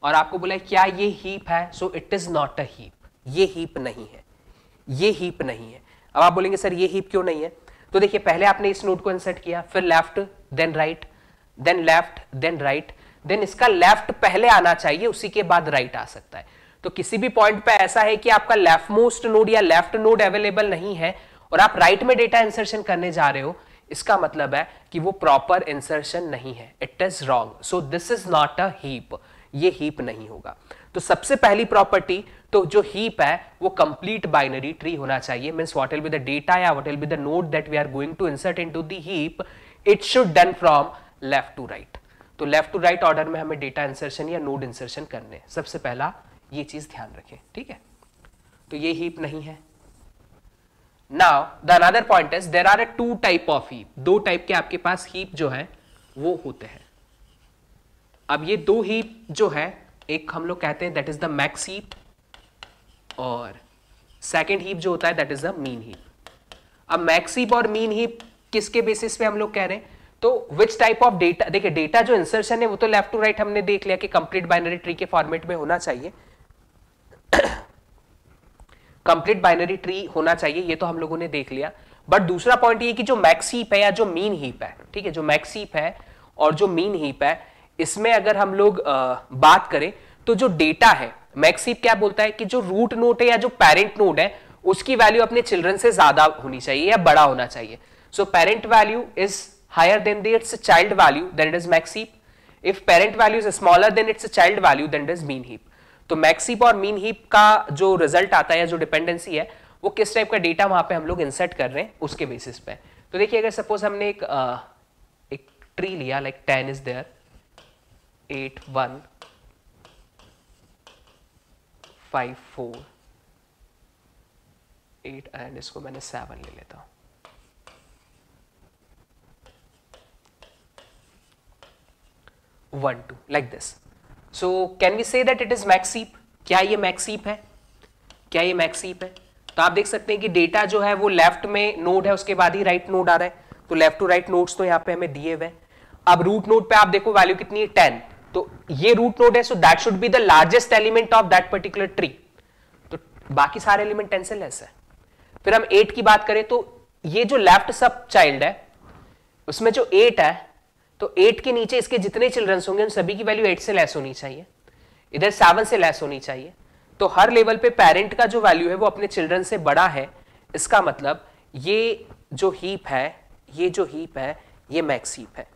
और आपको बोला क्या ये हीप है so it is not a heap ये हीप नहीं है ये हीप नहीं है अब आप बोलेंगे सर ये हीप क्यों नहीं है तो देखिए पहले आपने इस नोड को इंसर्ट किया फिर left then right then left then right then इसका लेफ्ट पहले आना चाहिए उसी के बाद राइट right आ सकता है तो किसी भी पॉइंट पे ऐसा है कि आपका लेफ्ट मोस्ट नोड या लेफ्ट नोड अवेलेबल नहीं है और आप राइट right में डेटा इंसर्शन करने जा रहे हो इसका मतलब है कि वो प्रॉपर इंसर्शन नहीं है it is wrong so this is not a heap ये हीप नहीं होगा तो सबसे पहली प्रॉपर्टी तो जो हीप है वो कंप्लीट बाइनरी ट्री होना चाहिए means what will the data या what will be the node that we are going to insert into heap it should done from left to right तो left to right order में हमें data insertion या node insertion करने सबसे पहला ये चीज ध्यान रखें ठीक है तो ये हीप नहीं है now the another point is there are a two type of heap दो टाइप के आपके पास हीप जो है वो होते हैं अब ये दो हीप जो है एक हम लोग कहते हैं that is the max heap और सेकेंड हीप जो होता है that is the min heap अब मैक्स हीप और मीन हीप किसके बेसिस पे हम लोग कह रहे हैं तो विच टाइप ऑफ डेटा देखिए डेटा जो इंसर्शन है वो तो लेफ्ट टू राइट हमने देख लिया कि कंप्लीट बाइनरी ट्री के फॉर्मेट में होना चाहिए कंप्लीट बाइनरी ट्री होना चाहिए ये तो हम लोगों ने देख लिया बट दूसरा पॉइंट ये कि जो मैक्स हीप है या जो मीन हीप है ठीक है जो मैक्स हीप है और जो मीन हीप है इसमें अगर हम लोग बात करें तो जो डेटा है मैक्सीप क्या बोलता है कि जो रूट नोट है या जो पेरेंट नोट है उसकी वैल्यू अपने चिल्ड्रन से ज्यादा होनी चाहिए या बड़ा होना चाहिए so parent value is higher than its child value then it is max if parent value is smaller than its child value then then it is तो मैक्सीप और मीन हीप का जो रिजल्ट आता है जो डिपेंडेंसी है वो किस टाइप का डेटा वहां पे हम लोग इंसर्ट कर रहे हैं उसके बेसिस पे तो देखिए अगर सपोज हमने एक आ, एक ट्री लिया like ten is there eight one five four eight and इसको मैंने सेवन ले लेता हूं one two like this so can we say that it is max heap क्या ये मैक्सीप है क्या ये मैक्सीप है तो आप देख सकते हैं कि डेटा जो है वो लेफ्ट में नोड है उसके बाद ही राइट नोड आ रहा है तो लेफ्ट टू राइट नोड्स तो यहां पे हमें दिए हुए अब रूट नोड पे आप देखो वैल्यू कितनी है टेन तो ये रूट नोड है so that should be the largest element of that particular tree तो बाकी सारे एलिमेंट टेंसिल है फिर हम एट की बात करें तो ये जो लेफ्ट सब चाइल्ड है उसमें जो एट है तो एट के नीचे इसके जितने चिल्ड्रंस होंगे उन सभी की वैल्यू एट से लेस होनी चाहिए इधर सेवन से लेस होनी चाहिए तो हर लेवल पे पेरेंट का जो वैल्यू है वो अपने चिल्ड्रन से बड़ा है इसका मतलब ये जो हीप है ये जो हीप है ये मैक्स हीप है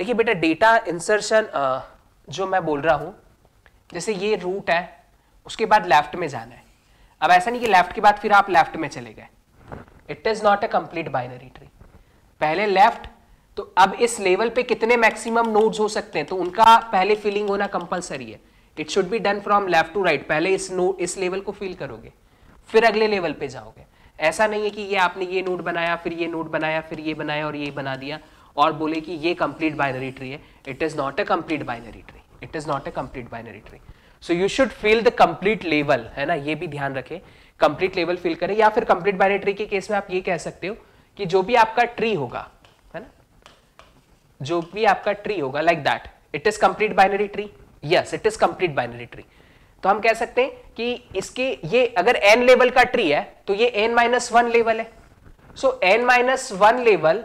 देखिए बेटा डेटा इंसर्शन जो मैं बोल रहा हूँ जैसे ये रूट है उसके बाद लेफ्ट में जाना है अब ऐसा नहीं कि लेफ्ट के बाद फिर आप लेफ्ट में चले गए it is not a complete binary tree पहले लेफ्ट तो अब इस लेवल पे कितने मैक्सिमम नोड्स हो सकते हैं तो उनका पहले फिलिंग होना कंपलसरी है it should be done from left to right पहले इस नोड इस लेवल को फिल करोगे फिर अगले लेवल पे जाओगे ऐसा नहीं है कि ये आपने ये नोड बनाया फिर ये नोड बनाया फिर ये बनाया और ये बना दिया और बोले कि ये कंप्लीट बाइनरी ट्री है it is not a complete binary tree it is not a complete binary tree so you should fill the complete level है ना ये भी ध्यान रखें कंप्लीट लेवल फील करें या फिर कंप्लीट बाइनरी ट्री के केस में आप ये कह सकते हो कि जो भी आपका ट्री होगा है ना जो भी आपका ट्री होगा like that it is complete binary tree yes it is complete binary tree तो हम कह सकते हैं कि इसके ये अगर एन लेवल का ट्री है तो ये एन माइनस वन लेवल है so n minus one level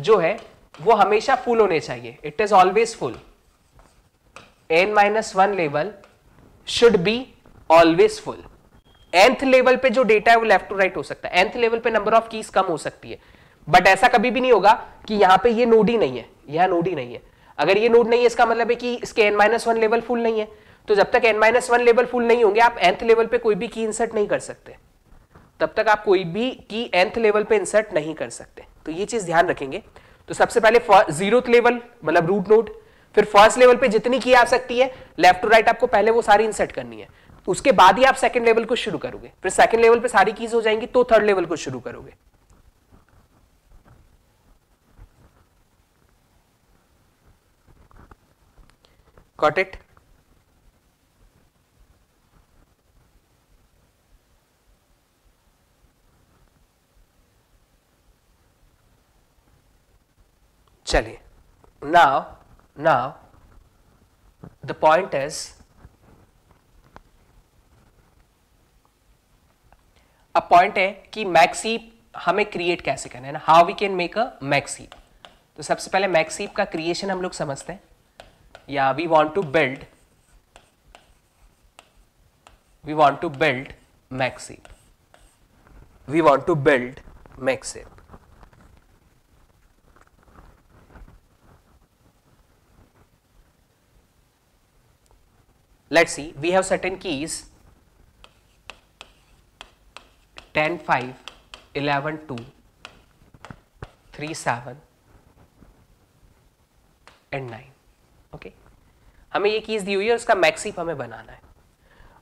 जो है वो हमेशा फुल होने चाहिए it is always full n minus one level should be always full nth level पे जो डेटा है वो लेफ्ट टू राइट हो सकता है एंथ लेवल पे नंबर ऑफ कीज कम हो सकती है बट ऐसा कभी भी नहीं होगा कि यहां पे ये नोड ही नहीं है यह नोड ही नहीं है अगर ये नोड नहीं है इसका मतलब है कि इसके n minus one level full नहीं है तो जब तक n minus one level full नहीं होंगे आप एंथ लेवल पे कोई भी की इंसर्ट नहीं कर सकते तब तक आप कोई भी की एंथ लेवल पे इंसर्ट नहीं कर सकते तो ये चीज ध्यान रखेंगे तो सबसे पहले जीरोथ लेवल मतलब रूट नोट फिर फर्स्ट लेवल पे जितनी की आ सकती है लेफ्ट टू राइट आपको पहले वो सारी इंसर्ट करनी है उसके बाद ही आप सेकंड लेवल को शुरू करोगे फिर सेकंड लेवल पे सारी कीज हो जाएंगी तो थर्ड लेवल को शुरू करोगे कॉटेक्ट चलिए now now the point is अब पॉइंट है कि मैक्सी हमें क्रिएट कैसे करना है ना how we can make a max heap तो सबसे पहले मैक्सीप का क्रिएशन हम लोग समझते हैं या we want to build we want to build max heap we want to build max heap let's see we have certain keys 10 5 11 2 3 7 and 9 okay हमें ये कीज दी हुई है उसका मैक्सिप हमें बनाना है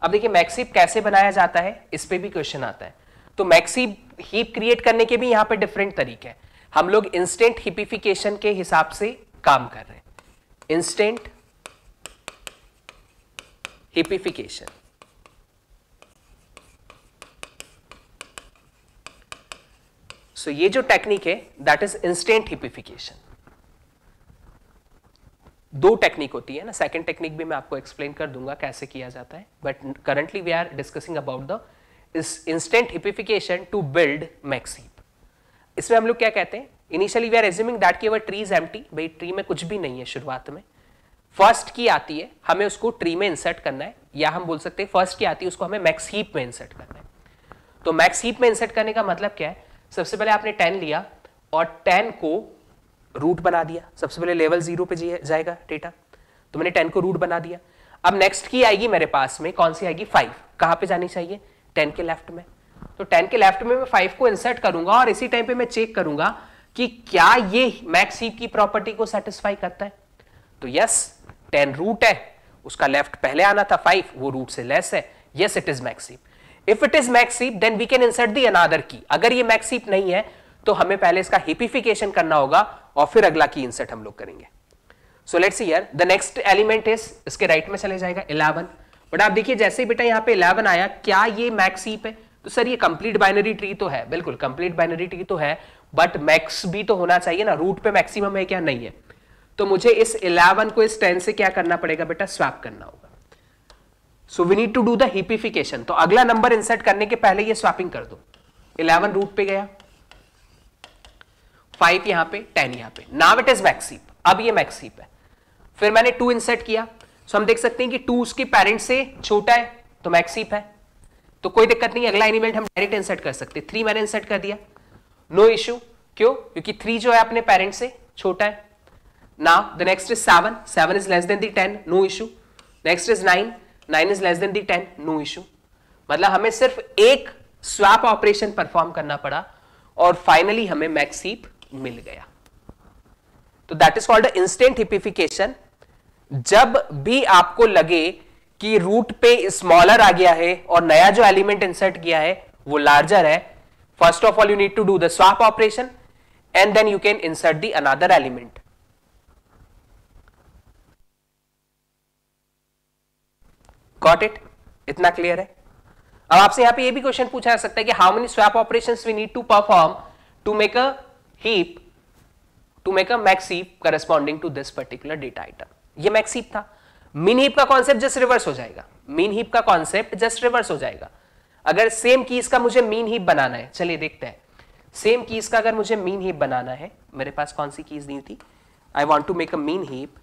अब देखिए मैक्सिप कैसे बनाया जाता है इस पर भी क्वेश्चन आता है तो मैक्सिप हीप क्रिएट करने के भी यहां पे डिफरेंट तरीके हैं हम लोग इंस्टेंट हिपिफिकेशन के हिसाब से काम कर रहे हैं इंस्टेंट hippification. so, ये जो टेक्निक है दैट इज इंस्टेंट हिपिफिकेशन दो टेक्निक होती है ना सेकेंड टेक्निक भी मैं आपको एक्सप्लेन कर दूंगा कैसे किया जाता है but currently we are discussing about the instant heapification to build max heap इसमें हम लोग क्या कहते हैं initially we are assuming that की अवर ट्री इज एम्प्टी भाई ट्री में कुछ भी नहीं है शुरुआत में फर्स्ट की आती है हमें उसको ट्री में इंसर्ट करना है या हम बोल सकते हैं फर्स्ट की आती है उसको हमें मैक्स हीप में इंसर्ट करना है तो मैक्स हीप में इंसर्ट करने का मतलब क्या है सबसे पहले आपने टेन लिया और टेन को रूट बना दिया सबसे पहले लेवल जीरो पे जाएगा डेटा तो मैंने टेन को रूट बना दिया अब नेक्स्ट की आएगी मेरे पास में कौन सी आएगी फाइव कहाँ पे जानी चाहिए टेन के लेफ्ट में तो टेन के लेफ्ट में मैं फाइव को इंसर्ट करूंगा और इसी टाइम पे मैं चेक करूंगा कि क्या ये मैक्स हीप की प्रॉपर्टी को सेटिस्फाई करता है तो यस टेन रूट है उसका लेफ्ट पहले आना था फाइव वो रूट से लेस है yes it is max heap if it is max heap then we can insert the another key अगर ये मैक्सिप नहीं है तो हमें पहले इसका हिपिफिकेशन करना होगा और फिर अगला की इंसर्ट हम लोग करेंगे सो लेट्स सी यार द नेक्स्ट एलिमेंट इज इसके राइट right में चले जाएगा इलेवन बट आप देखिए जैसे ही बेटा यहाँ पे इलेवन आया क्या ये मैक्सीप है तो सर ये कंप्लीट बाइनरी ट्री तो है बिल्कुल कंप्लीट बाइनरी ट्री तो है बट मैक्स भी तो होना चाहिए ना रूट पे मैक्सिमम है क्या नहीं है तो मुझे इस 11 को इस 10 से क्या करना पड़ेगा बेटा स्वैप करना होगा so we need to do the heapification तो अगला नंबर इंसर्ट करने के पहले ये स्वैपिंग कर दो 11 रूट पे गया 5 यहां पे 10 यहां पे नाव इट इज मैक्सीप अब ये मैक्सीप है फिर मैंने 2 इंसर्ट किया सो हम देख सकते हैं कि 2 उसके पेरेंट से छोटा है तो मैक्सीप है तो कोई दिक्कत नहीं अगला एनिमेंट हम डायरेक्ट इंसर्ट कर सकते थ्री मैंने इंसर्ट कर दिया नो no इश्यू क्यों क्योंकि थ्री जो है अपने पेरेंट से छोटा है Now the next is 7. 7 is less than the 10. No issue. Next is 9. 9 is less than the 10. No issue. मतलब हमें सिर्फ एक स्वैप ऑपरेशन परफॉर्म करना पड़ा और फाइनली हमें मैक्सीप मिल गया तो that is called instant heapification जब भी आपको लगे कि रूट पे स्मॉलर आ गया है और नया जो एलिमेंट इंसर्ट किया है वो लार्जर है first of all you need to do the swap operation and then you can insert the another element got it इतना क्लियर है अब आपसे यहां पे ये भी क्वेश्चन पूछा जा सकता है कि how many swap operation we need to perform to make a heap to make a max heap corresponding to this particular data item ये मैक्स हीप था मीन हीप का कॉन्सेप्ट जस्ट रिवर्स हो जाएगा मीन हीप का concept just reverse हो जाएगा अगर same keys का मुझे मीन हीप बनाना है चलिए देखते हैं सेम कीज का अगर मुझे मीन हीप बनाना है मेरे पास कौन सी कीज दी थी I want to make a min heap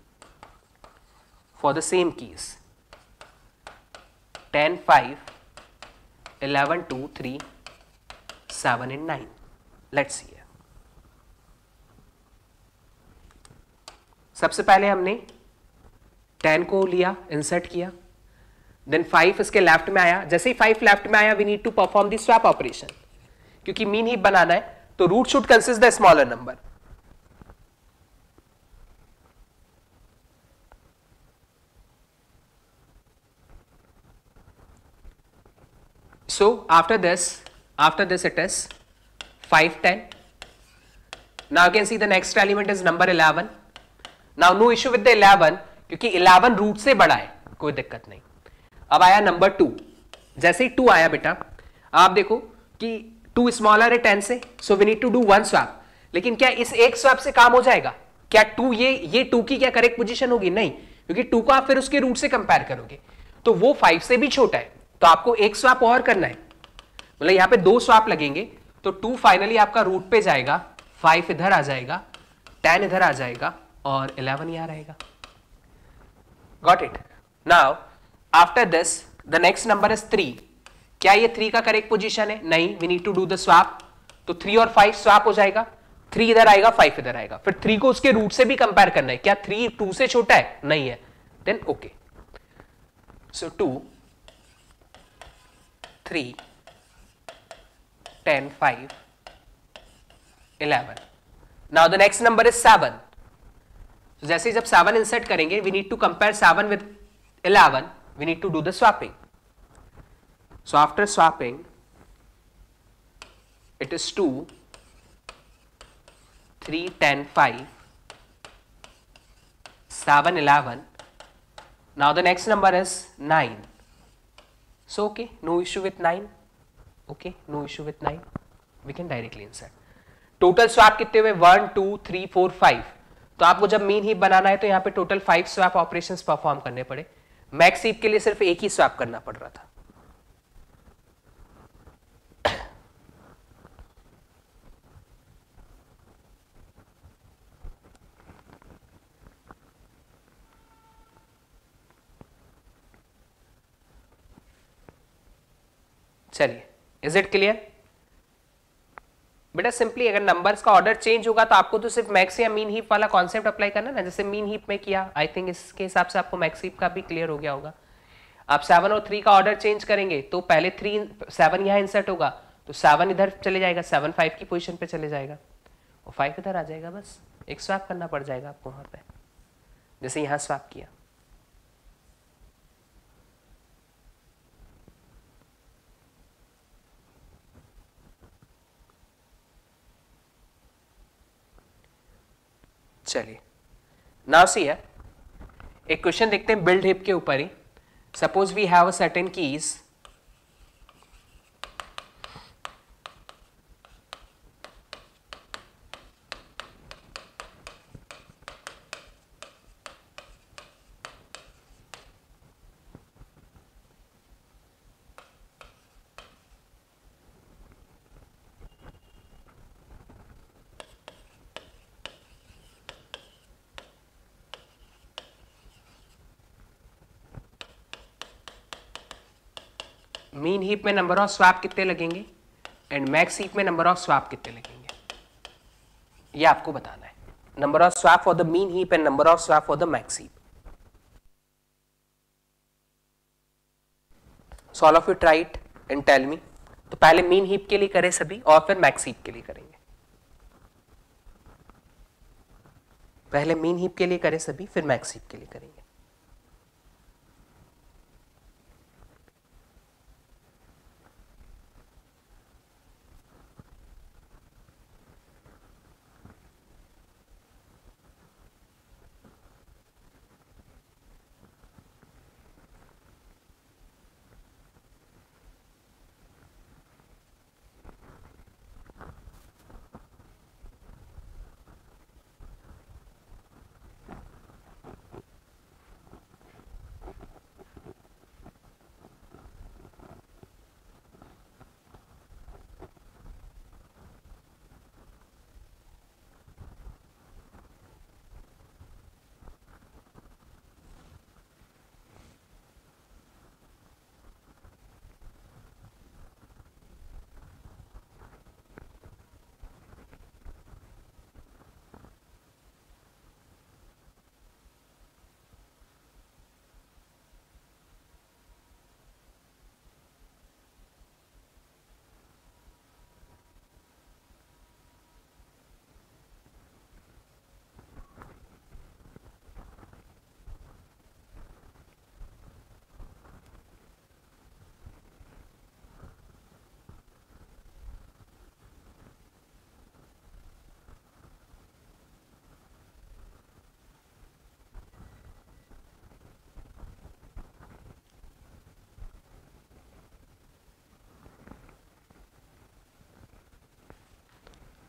for the same keys ten five eleven two three seven and nine let see सबसे पहले हमने टेन को लिया इंसर्ट किया देन फाइव इसके लेफ्ट में आया जैसे ही फाइव लेफ्ट में आया we need to perform the swap operation क्योंकि मीन ही बनाना है तो root should consist the smaller number So after this, after this it is 510. Now you can see the next element is number 11. Now no issue with the 11 क्योंकि 11 root से बड़ा है कोई दिक्कत नहीं अब आया नंबर टू जैसे ही टू आया बेटा आप देखो कि टू स्मॉलर है टेन से so we need to do one swap लेकिन क्या इस एक स्वैप से काम हो जाएगा क्या टू ये ये टू की क्या करेक्ट पोजीशन होगी नहीं क्योंकि टू को आप फिर उसके रूट से कंपेयर करोगे तो वो फाइव से भी छोटा है तो आपको एक स्वाप और करना है मतलब यहां पे दो स्वाप लगेंगे तो टू फाइनली आपका रूट पे जाएगा फाइव इधर आ जाएगा टेन इधर आ जाएगा और इलेवन यहां रहेगा got it now after this the next number is three क्या ये थ्री का करेक्ट पोजिशन है नहीं we need to do the swap तो थ्री और फाइव स्वाप हो जाएगा थ्री इधर आएगा फाइव इधर आएगा फिर थ्री को उसके रूट से भी कंपेयर करना है क्या थ्री टू से छोटा है नहीं है then okay so two 3, 10, 5, 11. Now the next number is 7. So जैसे ही जब 7 insert करेंगे we need to compare 7 with 11 we need to do the swapping. So after swapping it is 2, 3, 10, 5, 7, 11. Now the next number is 9. So okay, no issue with 9. Okay, no issue with 9. We can directly insert. Total swap कितने हुए one two three four five तो आपको जब mean ही बनाना है तो यहाँ पे total five swap operations perform करने पड़े मैक्स हीप के लिए सिर्फ एक ही स्वैप करना पड़ रहा था चलिए इज इट क्लियर बेटा सिंपली अगर नंबर्स का ऑर्डर चेंज होगा तो आपको तो सिर्फ मैक्स या मीन हीप वाला कॉन्सेप्ट अप्लाई करना ना जैसे मीन हीप में किया आई थिंक इसके हिसाब से आपको मैक्स हीप का भी क्लियर हो गया होगा आप सेवन और थ्री का ऑर्डर चेंज करेंगे तो पहले थ्री सेवन यहाँ इंसर्ट होगा तो सेवन इधर चले जाएगा सेवन फाइव की पोजिशन पे चले जाएगा और फाइव इधर आ जाएगा बस एक स्वैप करना पड़ जाएगा आपको वहाँ पे जैसे यहाँ स्वैप किया चलिए नाउ सी है एक क्वेश्चन देखते हैं बिल्ड हिप के ऊपर ही suppose we have a certain keys heap में नंबर ऑफ स्वैप कितने लगेंगे एंड मैक्स हीप में नंबर ऑफ स्वैप कितने लगेंगे ये आपको बताना है number of swap for the min heap and number of swap for the max heap solve of you try and tell me तो पहले मीन हीप के लिए करें सभी और फिर मैक्स हीप के लिए करेंगे पहले मीन हीप के लिए करें सभी फिर मैक्स हीप के लिए करेंगे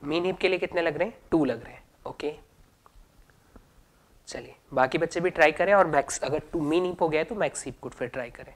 मीन हिप के लिए कितने लग रहे हैं टू लग रहे हैं ओके चलिए बाकी बच्चे भी ट्राई करें और मैक्स अगर टू मीन हिप हो गया है तो मैक्स हिप को फिर ट्राई करें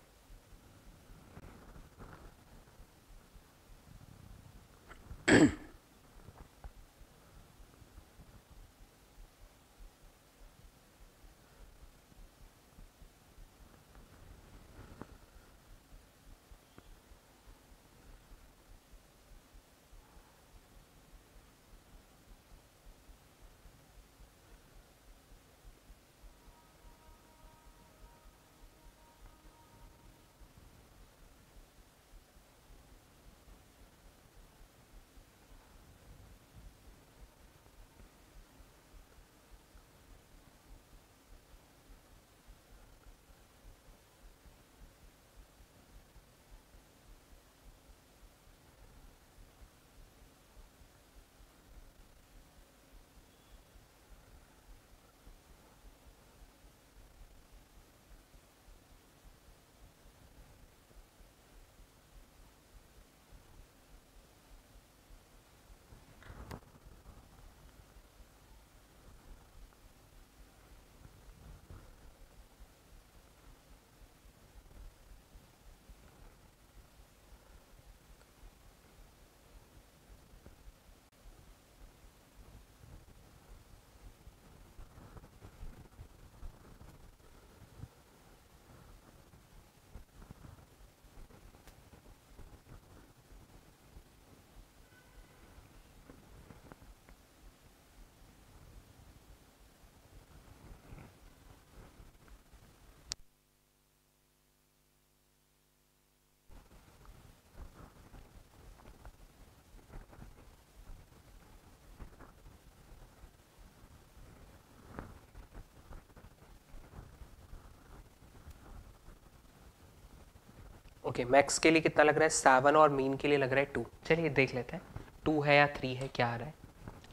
ओके okay, मैक्स के लिए कितना लग रहा है सेवन और मीन के लिए लग रहा है टू चलिए देख लेते हैं टू है या थ्री है क्या आ रहा है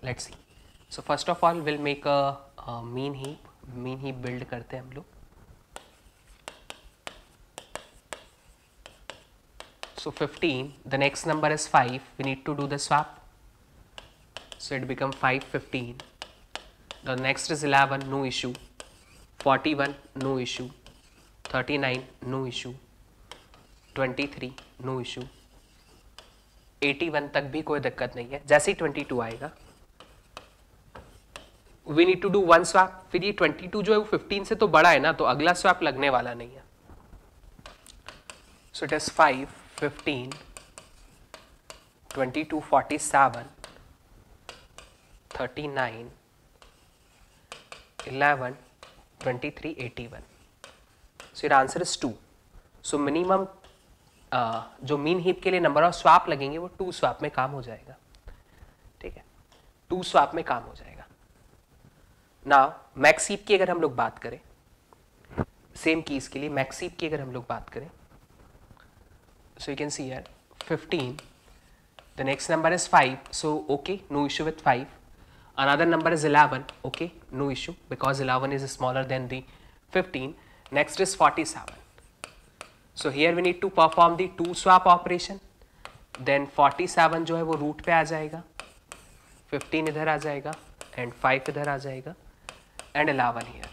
let's see so first of all will make a min heap min heap build करते हैं हम लोग the next number is five we need to do the do so it become five fifteen the next is eleven no issue forty one no issue thirty nine no issue 23 no issue 81 तक भी कोई दिक्कत नहीं है जैसे ही 22 आएगा we need to do one swap फिर ये 22 जो है वो 15 से तो बड़ा है ना तो अगला स्वैप लगने वाला नहीं है so it is 5 15 22 47 39 11 23 81 so your answer is 2 so minimum जो मीन हीप के लिए नंबर ऑफ स्वाप लगेंगे वो टू स्वाप में काम हो जाएगा ठीक है टू स्वाप में काम हो जाएगा ना मैक्सीप की अगर हम लोग बात करें सेम कीज के लिए मैक्सीप की अगर हम लोग बात करें सो यू कैन सी यार 15 the next number is five so okay no issue with five another number is eleven okay no issue because eleven is smaller than fifteen next is forty seven so here we need to perform the two swap operation then 47 जो है वो root पे आ जाएगा 15 इधर आ जाएगा and 5 इधर आ जाएगा and 11 here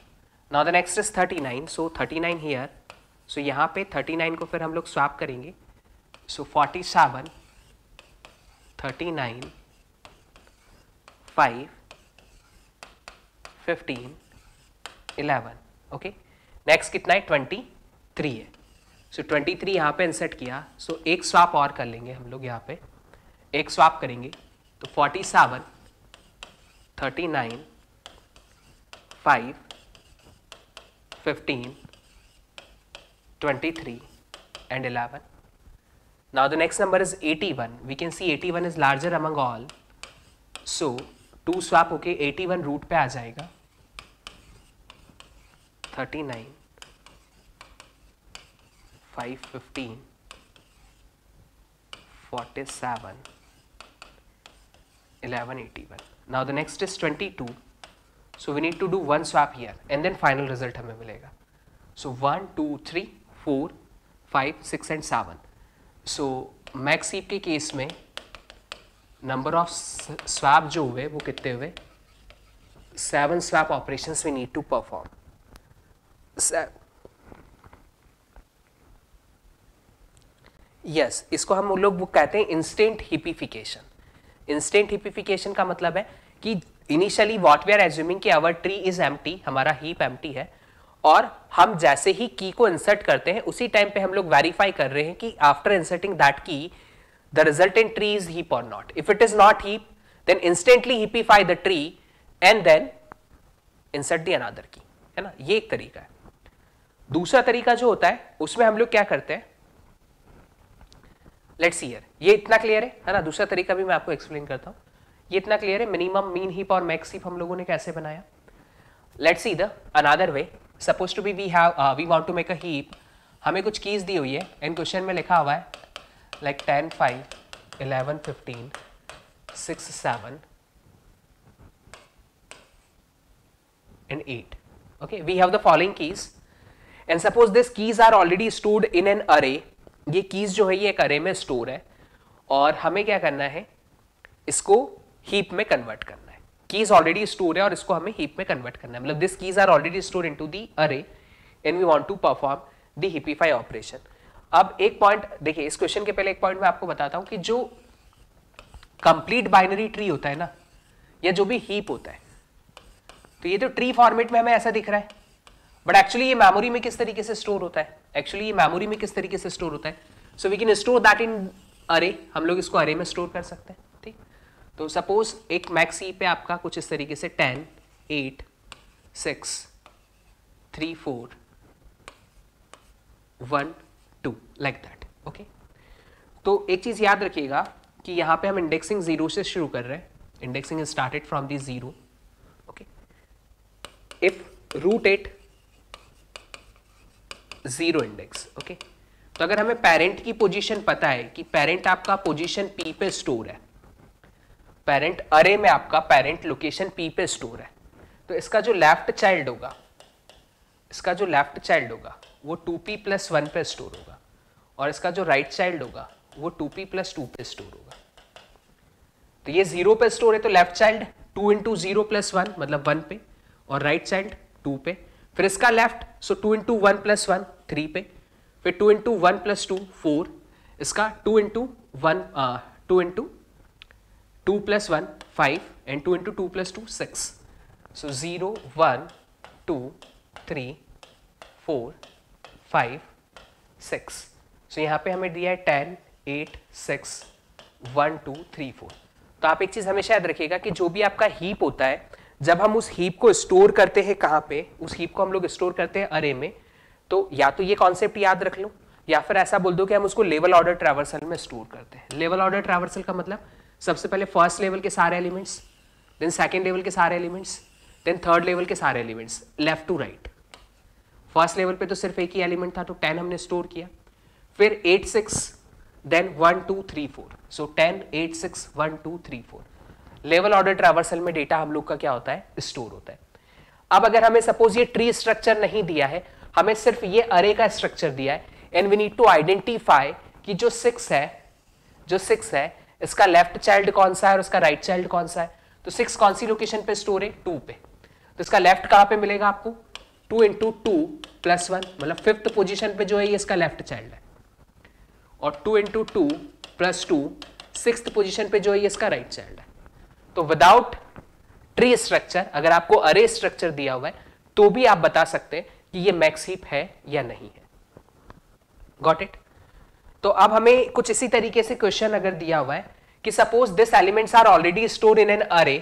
now the next is 39 so 39 here so यहाँ पे 39 को फिर हम लोग स्वैप करेंगे so 47 39 5 fifteen eleven okay next कितना है ट्वेंटी थ्री है सो ट्वेंटी थ्री यहाँ पर इंसर्ट किया सो so एक स्वाप और कर लेंगे हम लोग यहाँ पे एक स्वाप करेंगे तो forty seven thirty nine five fifteen twenty three and eleven next number is eighty one we can see eighty one is larger among all so two swap होके एटी वन रूट पे आ जाएगा thirty nine five fifteen forty seven eleven eighty one now the next is twenty two so we need to do one swap here and then final result हमें मिलेगा so one two three four five six and seven so max heap के case में number of swap जो हुए वो कितने हुए seven swap operations we need to perform yes yes, इसको हम लोग वो कहते हैं इंस्टेंट हिपिफिकेशन इंस्टेंट हिपिफिकेशन का मतलब है कि initially what we are assuming कि आवर ट्री इज एम्प्टी हमारा हीप टी है और हम जैसे ही की को इंसर्ट करते हैं उसी टाइम पे हम लोग वेरीफाई कर रहे हैं कि after inserting that key the result in tree is heap और not if it is not heap then instantly heapify the tree and then insert the another key है ना ये एक तरीका है दूसरा तरीका जो होता है उसमें हम लोग क्या करते हैं लेट्स ईयर ये इतना क्लियर है है ना दूसरा तरीका भी मैं आपको एक्सप्लेन करता हूँ ये इतना क्लियर है मिनिमम मीन हीप और मैक्स हीप हम लोगों ने कैसे बनाया let's see the another way suppose to be we have we want to make a heap हमें कुछ कीज दी हुई है एंड क्वेश्चन में लिखा हुआ है like ten five eleven fifteen six seven and 8 okay we have the following keys and suppose these keys are already stored in an array ये keys जो है ये एक अरे में स्टोर है और हमें क्या करना है इसको हीप में कन्वर्ट करना है कीज़ ऑलरेडी स्टोर है और इसको हमें हीप में कन्वर्ट करना है मतलब this keys are already store into the array and we want to perform the heapify operation अब एक पॉइंट देखिए इस क्वेश्चन के पहले एक पॉइंट मैं आपको बताता हूँ कि जो कंप्लीट बाइनरी ट्री होता है ना या जो भी हीप होता है तो ये तो ट्री फॉर्मेट में हमें ऐसा दिख रहा है बट एक्चुअली ये मेमोरी में किस तरीके से स्टोर होता है एक्चुअली ये मेमोरी में किस तरीके से स्टोर होता है so we can store that in array हम लोग इसको अरे में स्टोर कर सकते हैं ठीक तो सपोज एक मैक्सी पे आपका कुछ इस तरीके से ten eight six three four one two like that okay तो एक चीज़ याद रखिएगा कि यहाँ पे हम इंडेक्सिंग जीरो से शुरू कर रहे हैं indexing is started from the zero okay if root at zero index okay तो अगर हमें पेरेंट की पोजीशन पता है कि पेरेंट आपका पोजीशन पी पे स्टोर है पेरेंट अरे में आपका पेरेंट लोकेशन पी पे स्टोर है तो इसका जो लेफ्ट चाइल्ड होगा इसका जो लेफ्ट चाइल्ड होगा वो टू पी प्लस वन पे स्टोर होगा और इसका जो राइट right चाइल्ड होगा वो टू पी प्लस टू पे स्टोर होगा तो ये जीरो पे स्टोर है तो left child two into zero plus one मतलब वन पे और राइट चाइल्ड टू पे फिर इसका left so two into one plus one three पे फिर two into one plus two four इसका two into one two into two plus one five and two into two plus two six so zero one two three four five six so यहाँ पे हमें दिया है ten eight six one two three four तो आप एक चीज़ हमेशा याद रखिएगा कि जो भी आपका हीप होता है जब हम उस हीप को स्टोर करते हैं कहाँ पे उस हीप को हम लोग स्टोर करते हैं अरे में तो या तो ये कॉन्सेप्ट याद रख लो या फिर ऐसा बोल दो कि हम उसको लेवल ऑर्डर ट्रैवर्सल में स्टोर करते हैं लेवल ऑर्डर ट्रैवर्सल का मतलब सबसे पहले फर्स्ट लेवल के सारे एलिमेंट्स देन सेकेंड लेवल के सारे एलिमेंट्स देन थर्ड लेवल के सारे elements left to right first level पे तो सिर्फ एक ही एलिमेंट था तो टेन हमने स्टोर किया फिर eight six then one two three four so ten eight six one two three four level order traversal में डेटा हम लोग का क्या होता है स्टोर होता है अब अगर हमें सपोज ये ट्री स्ट्रक्चर नहीं दिया है हमें सिर्फ ये अरे का स्ट्रक्चर दिया है and we need to identify कि जो सिक्स है जो सिक्स है इसका लेफ्ट चाइल्ड कौन सा है और उसका राइट right चाइल्ड कौन सा है तो सिक्स कौन सी लोकेशन पे स्टोर है टू पे तो इसका लेफ्ट कहां पे मिलेगा आपको two into two plus one मतलब फिफ्थ पोजिशन पे जो है ये इसका लेफ्ट चाइल्ड है और two into two plus two six position पे जो है ये इसका राइट right चाइल्ड है तो विदाउट ट्री स्ट्रक्चर अगर आपको अरे स्ट्रक्चर दिया हुआ है तो भी आप बता सकते हैं कि ये मैक्स हीप है या नहीं है गॉट इट तो अब हमें कुछ इसी तरीके से क्वेश्चन अगर दिया हुआ है कि suppose this elements are already store in an array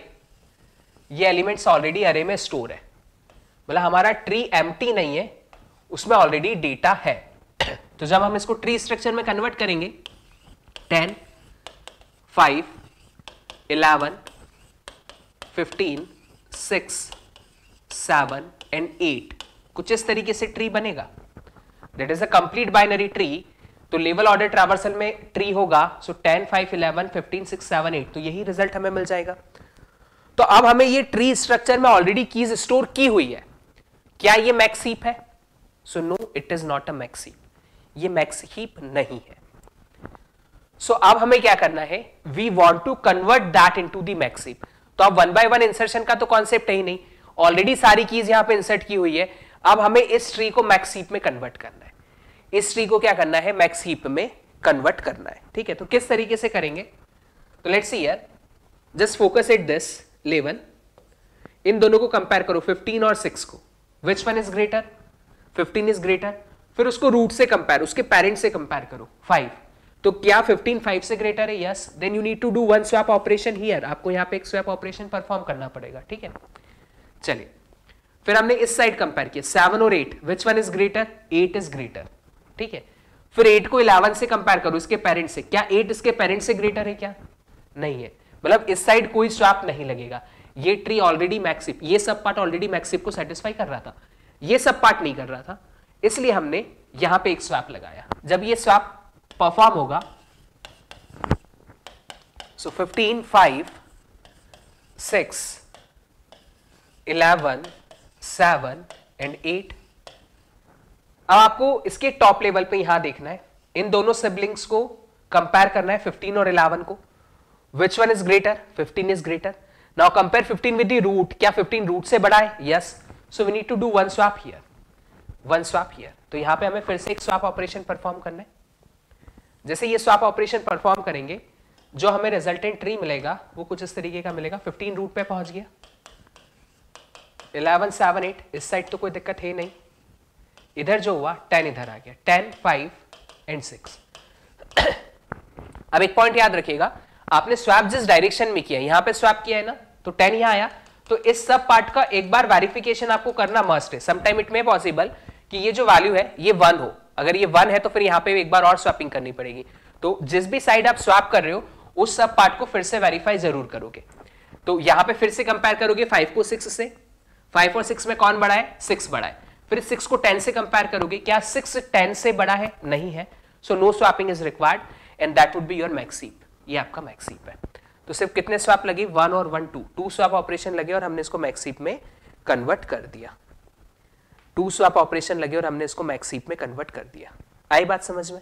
ये एलिमेंट्स ऑलरेडी अरे में स्टोर है मतलब हमारा ट्री एम नहीं है उसमें ऑलरेडी डेटा है तो जब हम इसको ट्री स्ट्रक्चर में कन्वर्ट करेंगे ten five eleven fifteen six seven and eight कुछ इस तरीके से ट्री बनेगा that is a complete binary tree तो लेवल ऑर्डर ट्रावर्सल में ट्री होगा so ten five eleven fifteen six seven eight तो यही रिजल्ट हमें मिल जाएगा तो अब हमें ये ट्री स्ट्रक्चर में ऑलरेडी कीज स्टोर की हुई है क्या ये मैक्स हीप है so no it is not a max heap ये मैक्स हीप नहीं है सो so, अब हमें क्या करना है we want to convert that into the max heap तो अब वन बाय वन इंसर्शन का तो कॉन्सेप्ट है ही नहीं ऑलरेडी सारी कीज यहां पे इंसर्ट की हुई है अब हमें इस ट्री को मैक्स में कन्वर्ट करना है इस ट्री को क्या करना है मैक्स में कन्वर्ट करना है ठीक है तो किस तरीके से करेंगे तो लेट्स सी यार just focus at this level इन दोनों को कंपेयर करो 15 और 6 को which one is greater 15 is greater फिर उसको रूट से कंपेयर उसके पेरेंट से कंपेयर करो फाइव तो क्या 15 5 से ग्रेटर है yes then you need to do one swap operation here आपको यहाँ पे एक स्वैप ऑपरेशन परफॉर्म करना पड़ेगा ठीक है चलिए फिर हमने इस साइड कंपेयर किया सेवन और eight which one is greater eight is greater ठीक है फिर एट को इलेवन से कंपेयर करो इसके पेरेंट से क्या एट इसके पेरेंट से ग्रेटर है क्या नहीं है मतलब इस साइड कोई स्वैप नहीं लगेगा ये ट्री ऑलरेडी मैक्सिप ये सब पार्ट ऑलरेडी मैक्सिप को सेटिस्फाई कर रहा था ये सब पार्ट नहीं कर रहा था इसलिए हमने यहां पे एक स्वैप लगाया जब ये स्वैप परफॉर्म होगा so fifteen five six eleven seven and eight अब आपको इसके टॉप लेवल पे यहां देखना है इन दोनों सिबलिंग्स को कंपेयर करना है 15 और 11 को which one is greater 15 is greater now compare 15 with root क्या 15 रूट से बड़ा है yes so we need to do one swap here one swap here तो यहां पे हमें फिर से एक स्वैप ऑपरेशन परफॉर्म करना है जैसे ये स्वाप ऑपरेशन परफॉर्म करेंगे जो हमें रिजल्टेंट ट्री मिलेगा वो कुछ इस तरीके का मिलेगा 15 रूट पे पहुंच गया 11, 7, 8 इस साइड तो कोई दिक्कत है नहीं इधर जो हुआ 10 इधर आ गया 10, 5 एंड 6 अब एक पॉइंट याद रखिएगा आपने स्वैप जिस डायरेक्शन में किया यहां पे स्वैप किया है ना तो 10 यहां आया तो इस सब पार्ट का एक बार वेरिफिकेशन आपको करना मस्ट है समटाइम इट मे पॉसिबल कि ये जो वैल्यू है ये वन हो अगर ये वन है तो फिर यहाँ पे एक बार और स्वैपिंग करनी पड़ेगी तो जिस भी साइड आप स्वैप कर रहे हो उस सब पार्ट को फिर से वेरीफाई जरूर करोगे तो यहाँ पे फिर से कंपेयर करोगे फाइव को सिक्स से फाइव और सिक्स में कौन बड़ा है सिक्स बड़ा है फिर सिक्स को टेन से कंपेयर करोगे क्या सिक्स टेन से बड़ा है नहीं है so no swapping is required and that would be your max heap ये आपका मैक्सीप है तो सिर्फ कितने स्वैप लगे वन और one two two swap operation लगे और हमने इसको मैक्सीप में कन्वर्ट कर दिया टू स्वाप तो ऑपरेशन लगे और हमने इसको मैक्सीप में कन्वर्ट कर दिया आई बात समझ में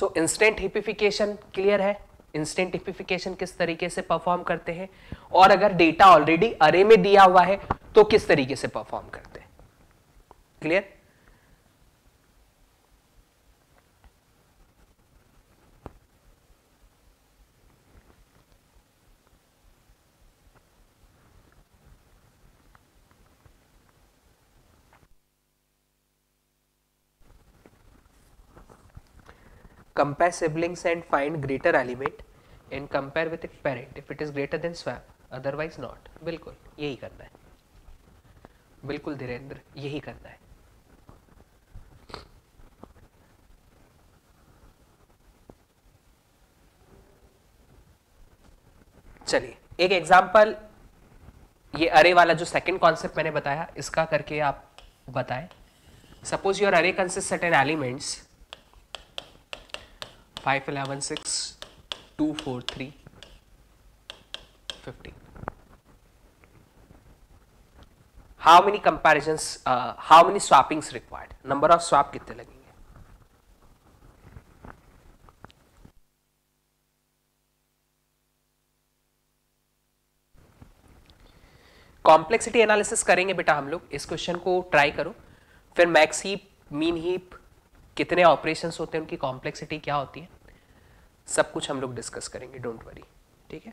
सो इंस्टेंट हिपिफिकेशन क्लियर है इंस्टेंट हिपिफिकेशन किस तरीके से परफॉर्म करते हैं और अगर डेटा ऑलरेडी अरे में दिया हुआ है तो किस तरीके से परफॉर्म करते हैं clear compare siblings and find greater element and compare with its parent if it is greater than swap otherwise not बिल्कुल यही करना है बिल्कुल धीरेन्द्र यही करना है चलिए एक एग्जाम्पल ये अरे वाला जो सेकंड कॉन्सेप्ट मैंने बताया इसका करके आप बताएं suppose your array consist N elements five eleven six two four three fifty how many comparisons uh, how many swappings required number of swap कितने लगेंगे कॉम्प्लेक्सिटी एनालिसिस करेंगे बेटा हम लोग इस क्वेश्चन को ट्राई करो फिर मैक्स हीप मीन हीप कितने ऑपरेशंस होते हैं उनकी कॉम्प्लेक्सिटी क्या होती है सब कुछ हम लोग डिस्कस करेंगे डोंट वरी ठीक है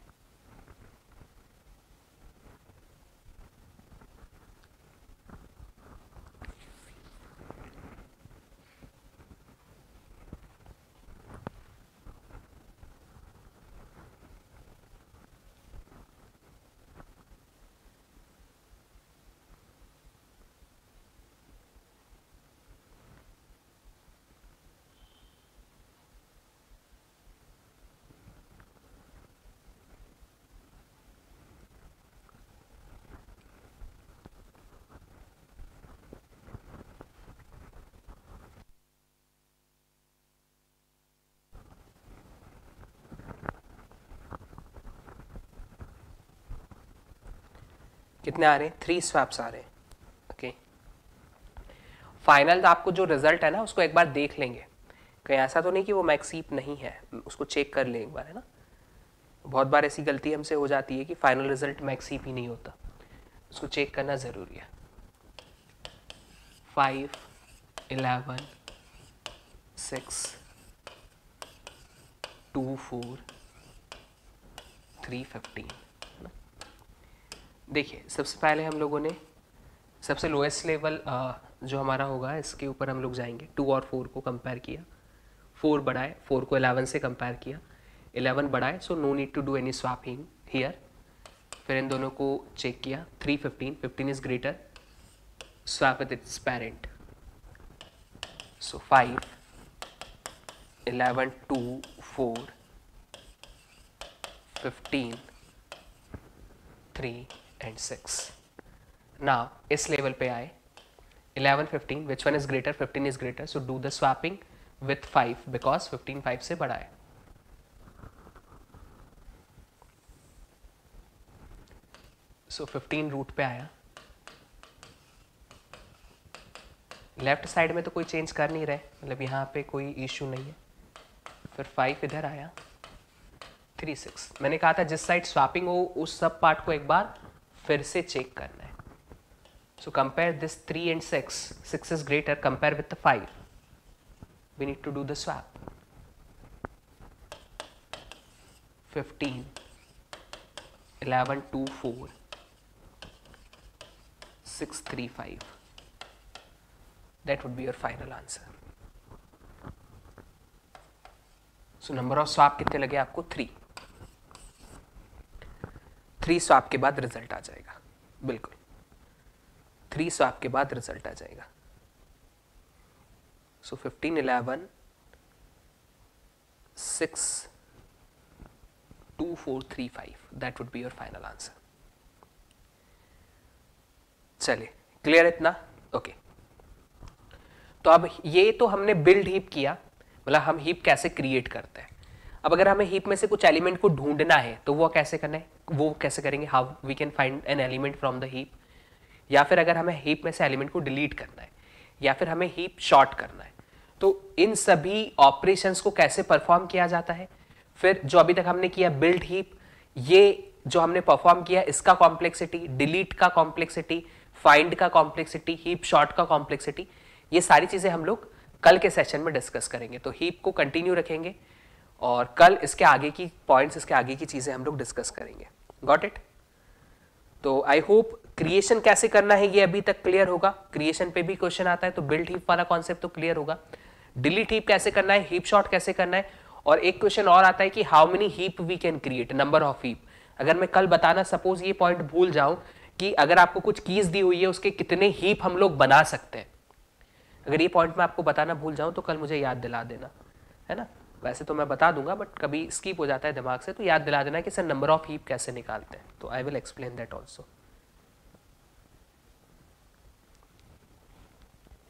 कितने आ रहे हैं थ्री स्वैप्स आ रहे हैं ओके फाइनल तो आपको जो रिजल्ट है ना उसको एक बार देख लेंगे कहीं ऐसा तो नहीं कि वो मैक्सीप नहीं है उसको चेक कर लें एक बार है ना बहुत बार ऐसी गलती हमसे हो जाती है कि फाइनल रिजल्ट मैक्सीप ही नहीं होता उसको चेक करना ज़रूरी है five eleven six two four three fifteen देखिए सबसे पहले हम लोगों ने सबसे लोएस्ट लेवल जो हमारा होगा इसके ऊपर हम लोग जाएंगे टू और फोर को कंपेयर किया फोर बढ़ाए फोर को एलेवन से कंपेयर किया एलेवन बढ़ाए so no need to do any swapping here फिर इन दोनों को चेक किया three fifteen fifteen is greater swap with its parent so five eleven two four fifteen three and six now इस level पे आए eleven fifteen which one is greater fifteen is greater so do the swapping with five because fifteen five से बड़ा है so fifteen root पे आया left side में तो कोई चेंज कर नहीं रहे मतलब यहाँ पे कोई इशू नहीं है फिर फाइव इधर आया थ्री सिक्स मैंने कहा था जिस साइड स्वैपिंग हो उस सब पार्ट को एक बार फिर से चेक करना है so compare this three and six six is greater compare with five we need to do the swap fifteen eleven two four six three five that would be your final answer so number of swap कितने लगे आपको three three swap के बाद result आ जाएगा बिल्कुल three swap के बाद रिजल्ट आ जाएगा so fifteen eleven six two four three five that would be your final answer चलिए क्लियर इतना ओके तो अब ये तो हमने बिल्ड हीप किया मतलब हम हीप कैसे क्रिएट करते हैं अब अगर हमें हीप में से कुछ एलिमेंट को ढूंढना है तो वो कैसे करना है वो कैसे करेंगे how we can find an element from the heap या फिर अगर हमें हीप में से एलिमेंट को डिलीट करना है या फिर हमें हीप शॉर्ट करना है तो इन सभी ऑपरेशंस को कैसे परफॉर्म किया जाता है फिर जो अभी तक हमने किया बिल्ड हीप ये जो हमने परफॉर्म किया इसका कॉम्प्लेक्सिटी डिलीट का कॉम्प्लेक्सिटी फाइंड का कॉम्प्लेक्सिटी हीप शॉर्ट का कॉम्प्लेक्सिटी ये सारी चीज़ें हम लोग कल के सेशन में डिस्कस करेंगे तो हीप को कंटिन्यू रखेंगे और कल इसके आगे की पॉइंट्स इसके आगे की चीज़ें हम लोग डिस्कस करेंगे गॉट इट तो आई होप क्रिएशन कैसे करना है ये अभी तक क्लियर होगा क्रिएशन पे भी क्वेश्चन आता है तो बिल्ड हीप वाला कॉन्सेप्ट तो क्लियर होगा डिलीट हीप कैसे करना है हीप शॉट कैसे करना है और एक क्वेश्चन और आता है कि how many heap we can create number of heap अगर मैं कल बताना सपोज ये पॉइंट भूल जाऊं कि अगर आपको कुछ कीज दी हुई है उसके कितने हीप हम लोग बना सकते हैं अगर ये पॉइंट मैं आपको बताना भूल जाऊं तो कल मुझे याद दिला देना है ना वैसे तो मैं बता दूंगा बट कभी स्कीप हो जाता है दिमाग से तो याद दिला देना कि सर नंबर ऑफ हीप कैसे निकालते हैं तो I will explain that also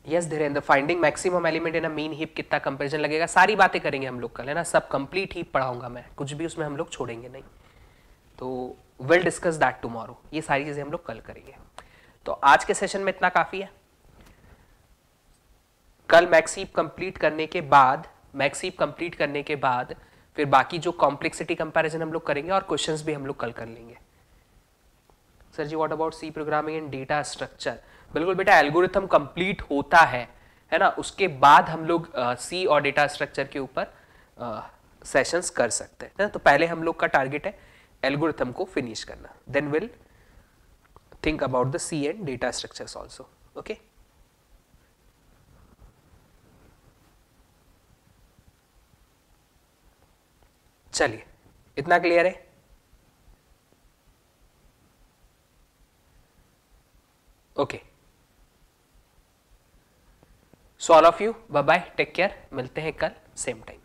yes Dhirendra finding maximum element in min heap कितना कंपेरिजन लगेगा सारी बातें करेंगे हम लोग कल है ना सब कंप्लीट हीप पढ़ाऊंगा मैं कुछ भी उसमें हम लोग छोड़ेंगे नहीं तो विल डिस्कस दैट टुमारो ये सारी चीज़ें हम लोग कल करेंगे तो आज के सेशन में इतना काफ़ी है कल मैक्सीप कंप्लीट करने के बाद मैक्सीप कंप्लीट करने के बाद फिर बाकी जो कॉम्प्लेक्सिटी कंपैरिजन हम लोग करेंगे और क्वेश्चंस भी हम लोग कल कर लेंगे sir ji what about C programming and data structure बिल्कुल बेटा एल्गोरिथम कंप्लीट होता है है ना उसके बाद हम लोग सी uh, और डेटा स्ट्रक्चर के ऊपर सेशंस uh, कर सकते हैं तो पहले हम लोग का टारगेट है एल्गोरिथम को फिनिश करना then will think about the C and data structures also okay चलिए इतना क्लियर है okay so all of you bye bye take care मिलते हैं कल सेम टाइम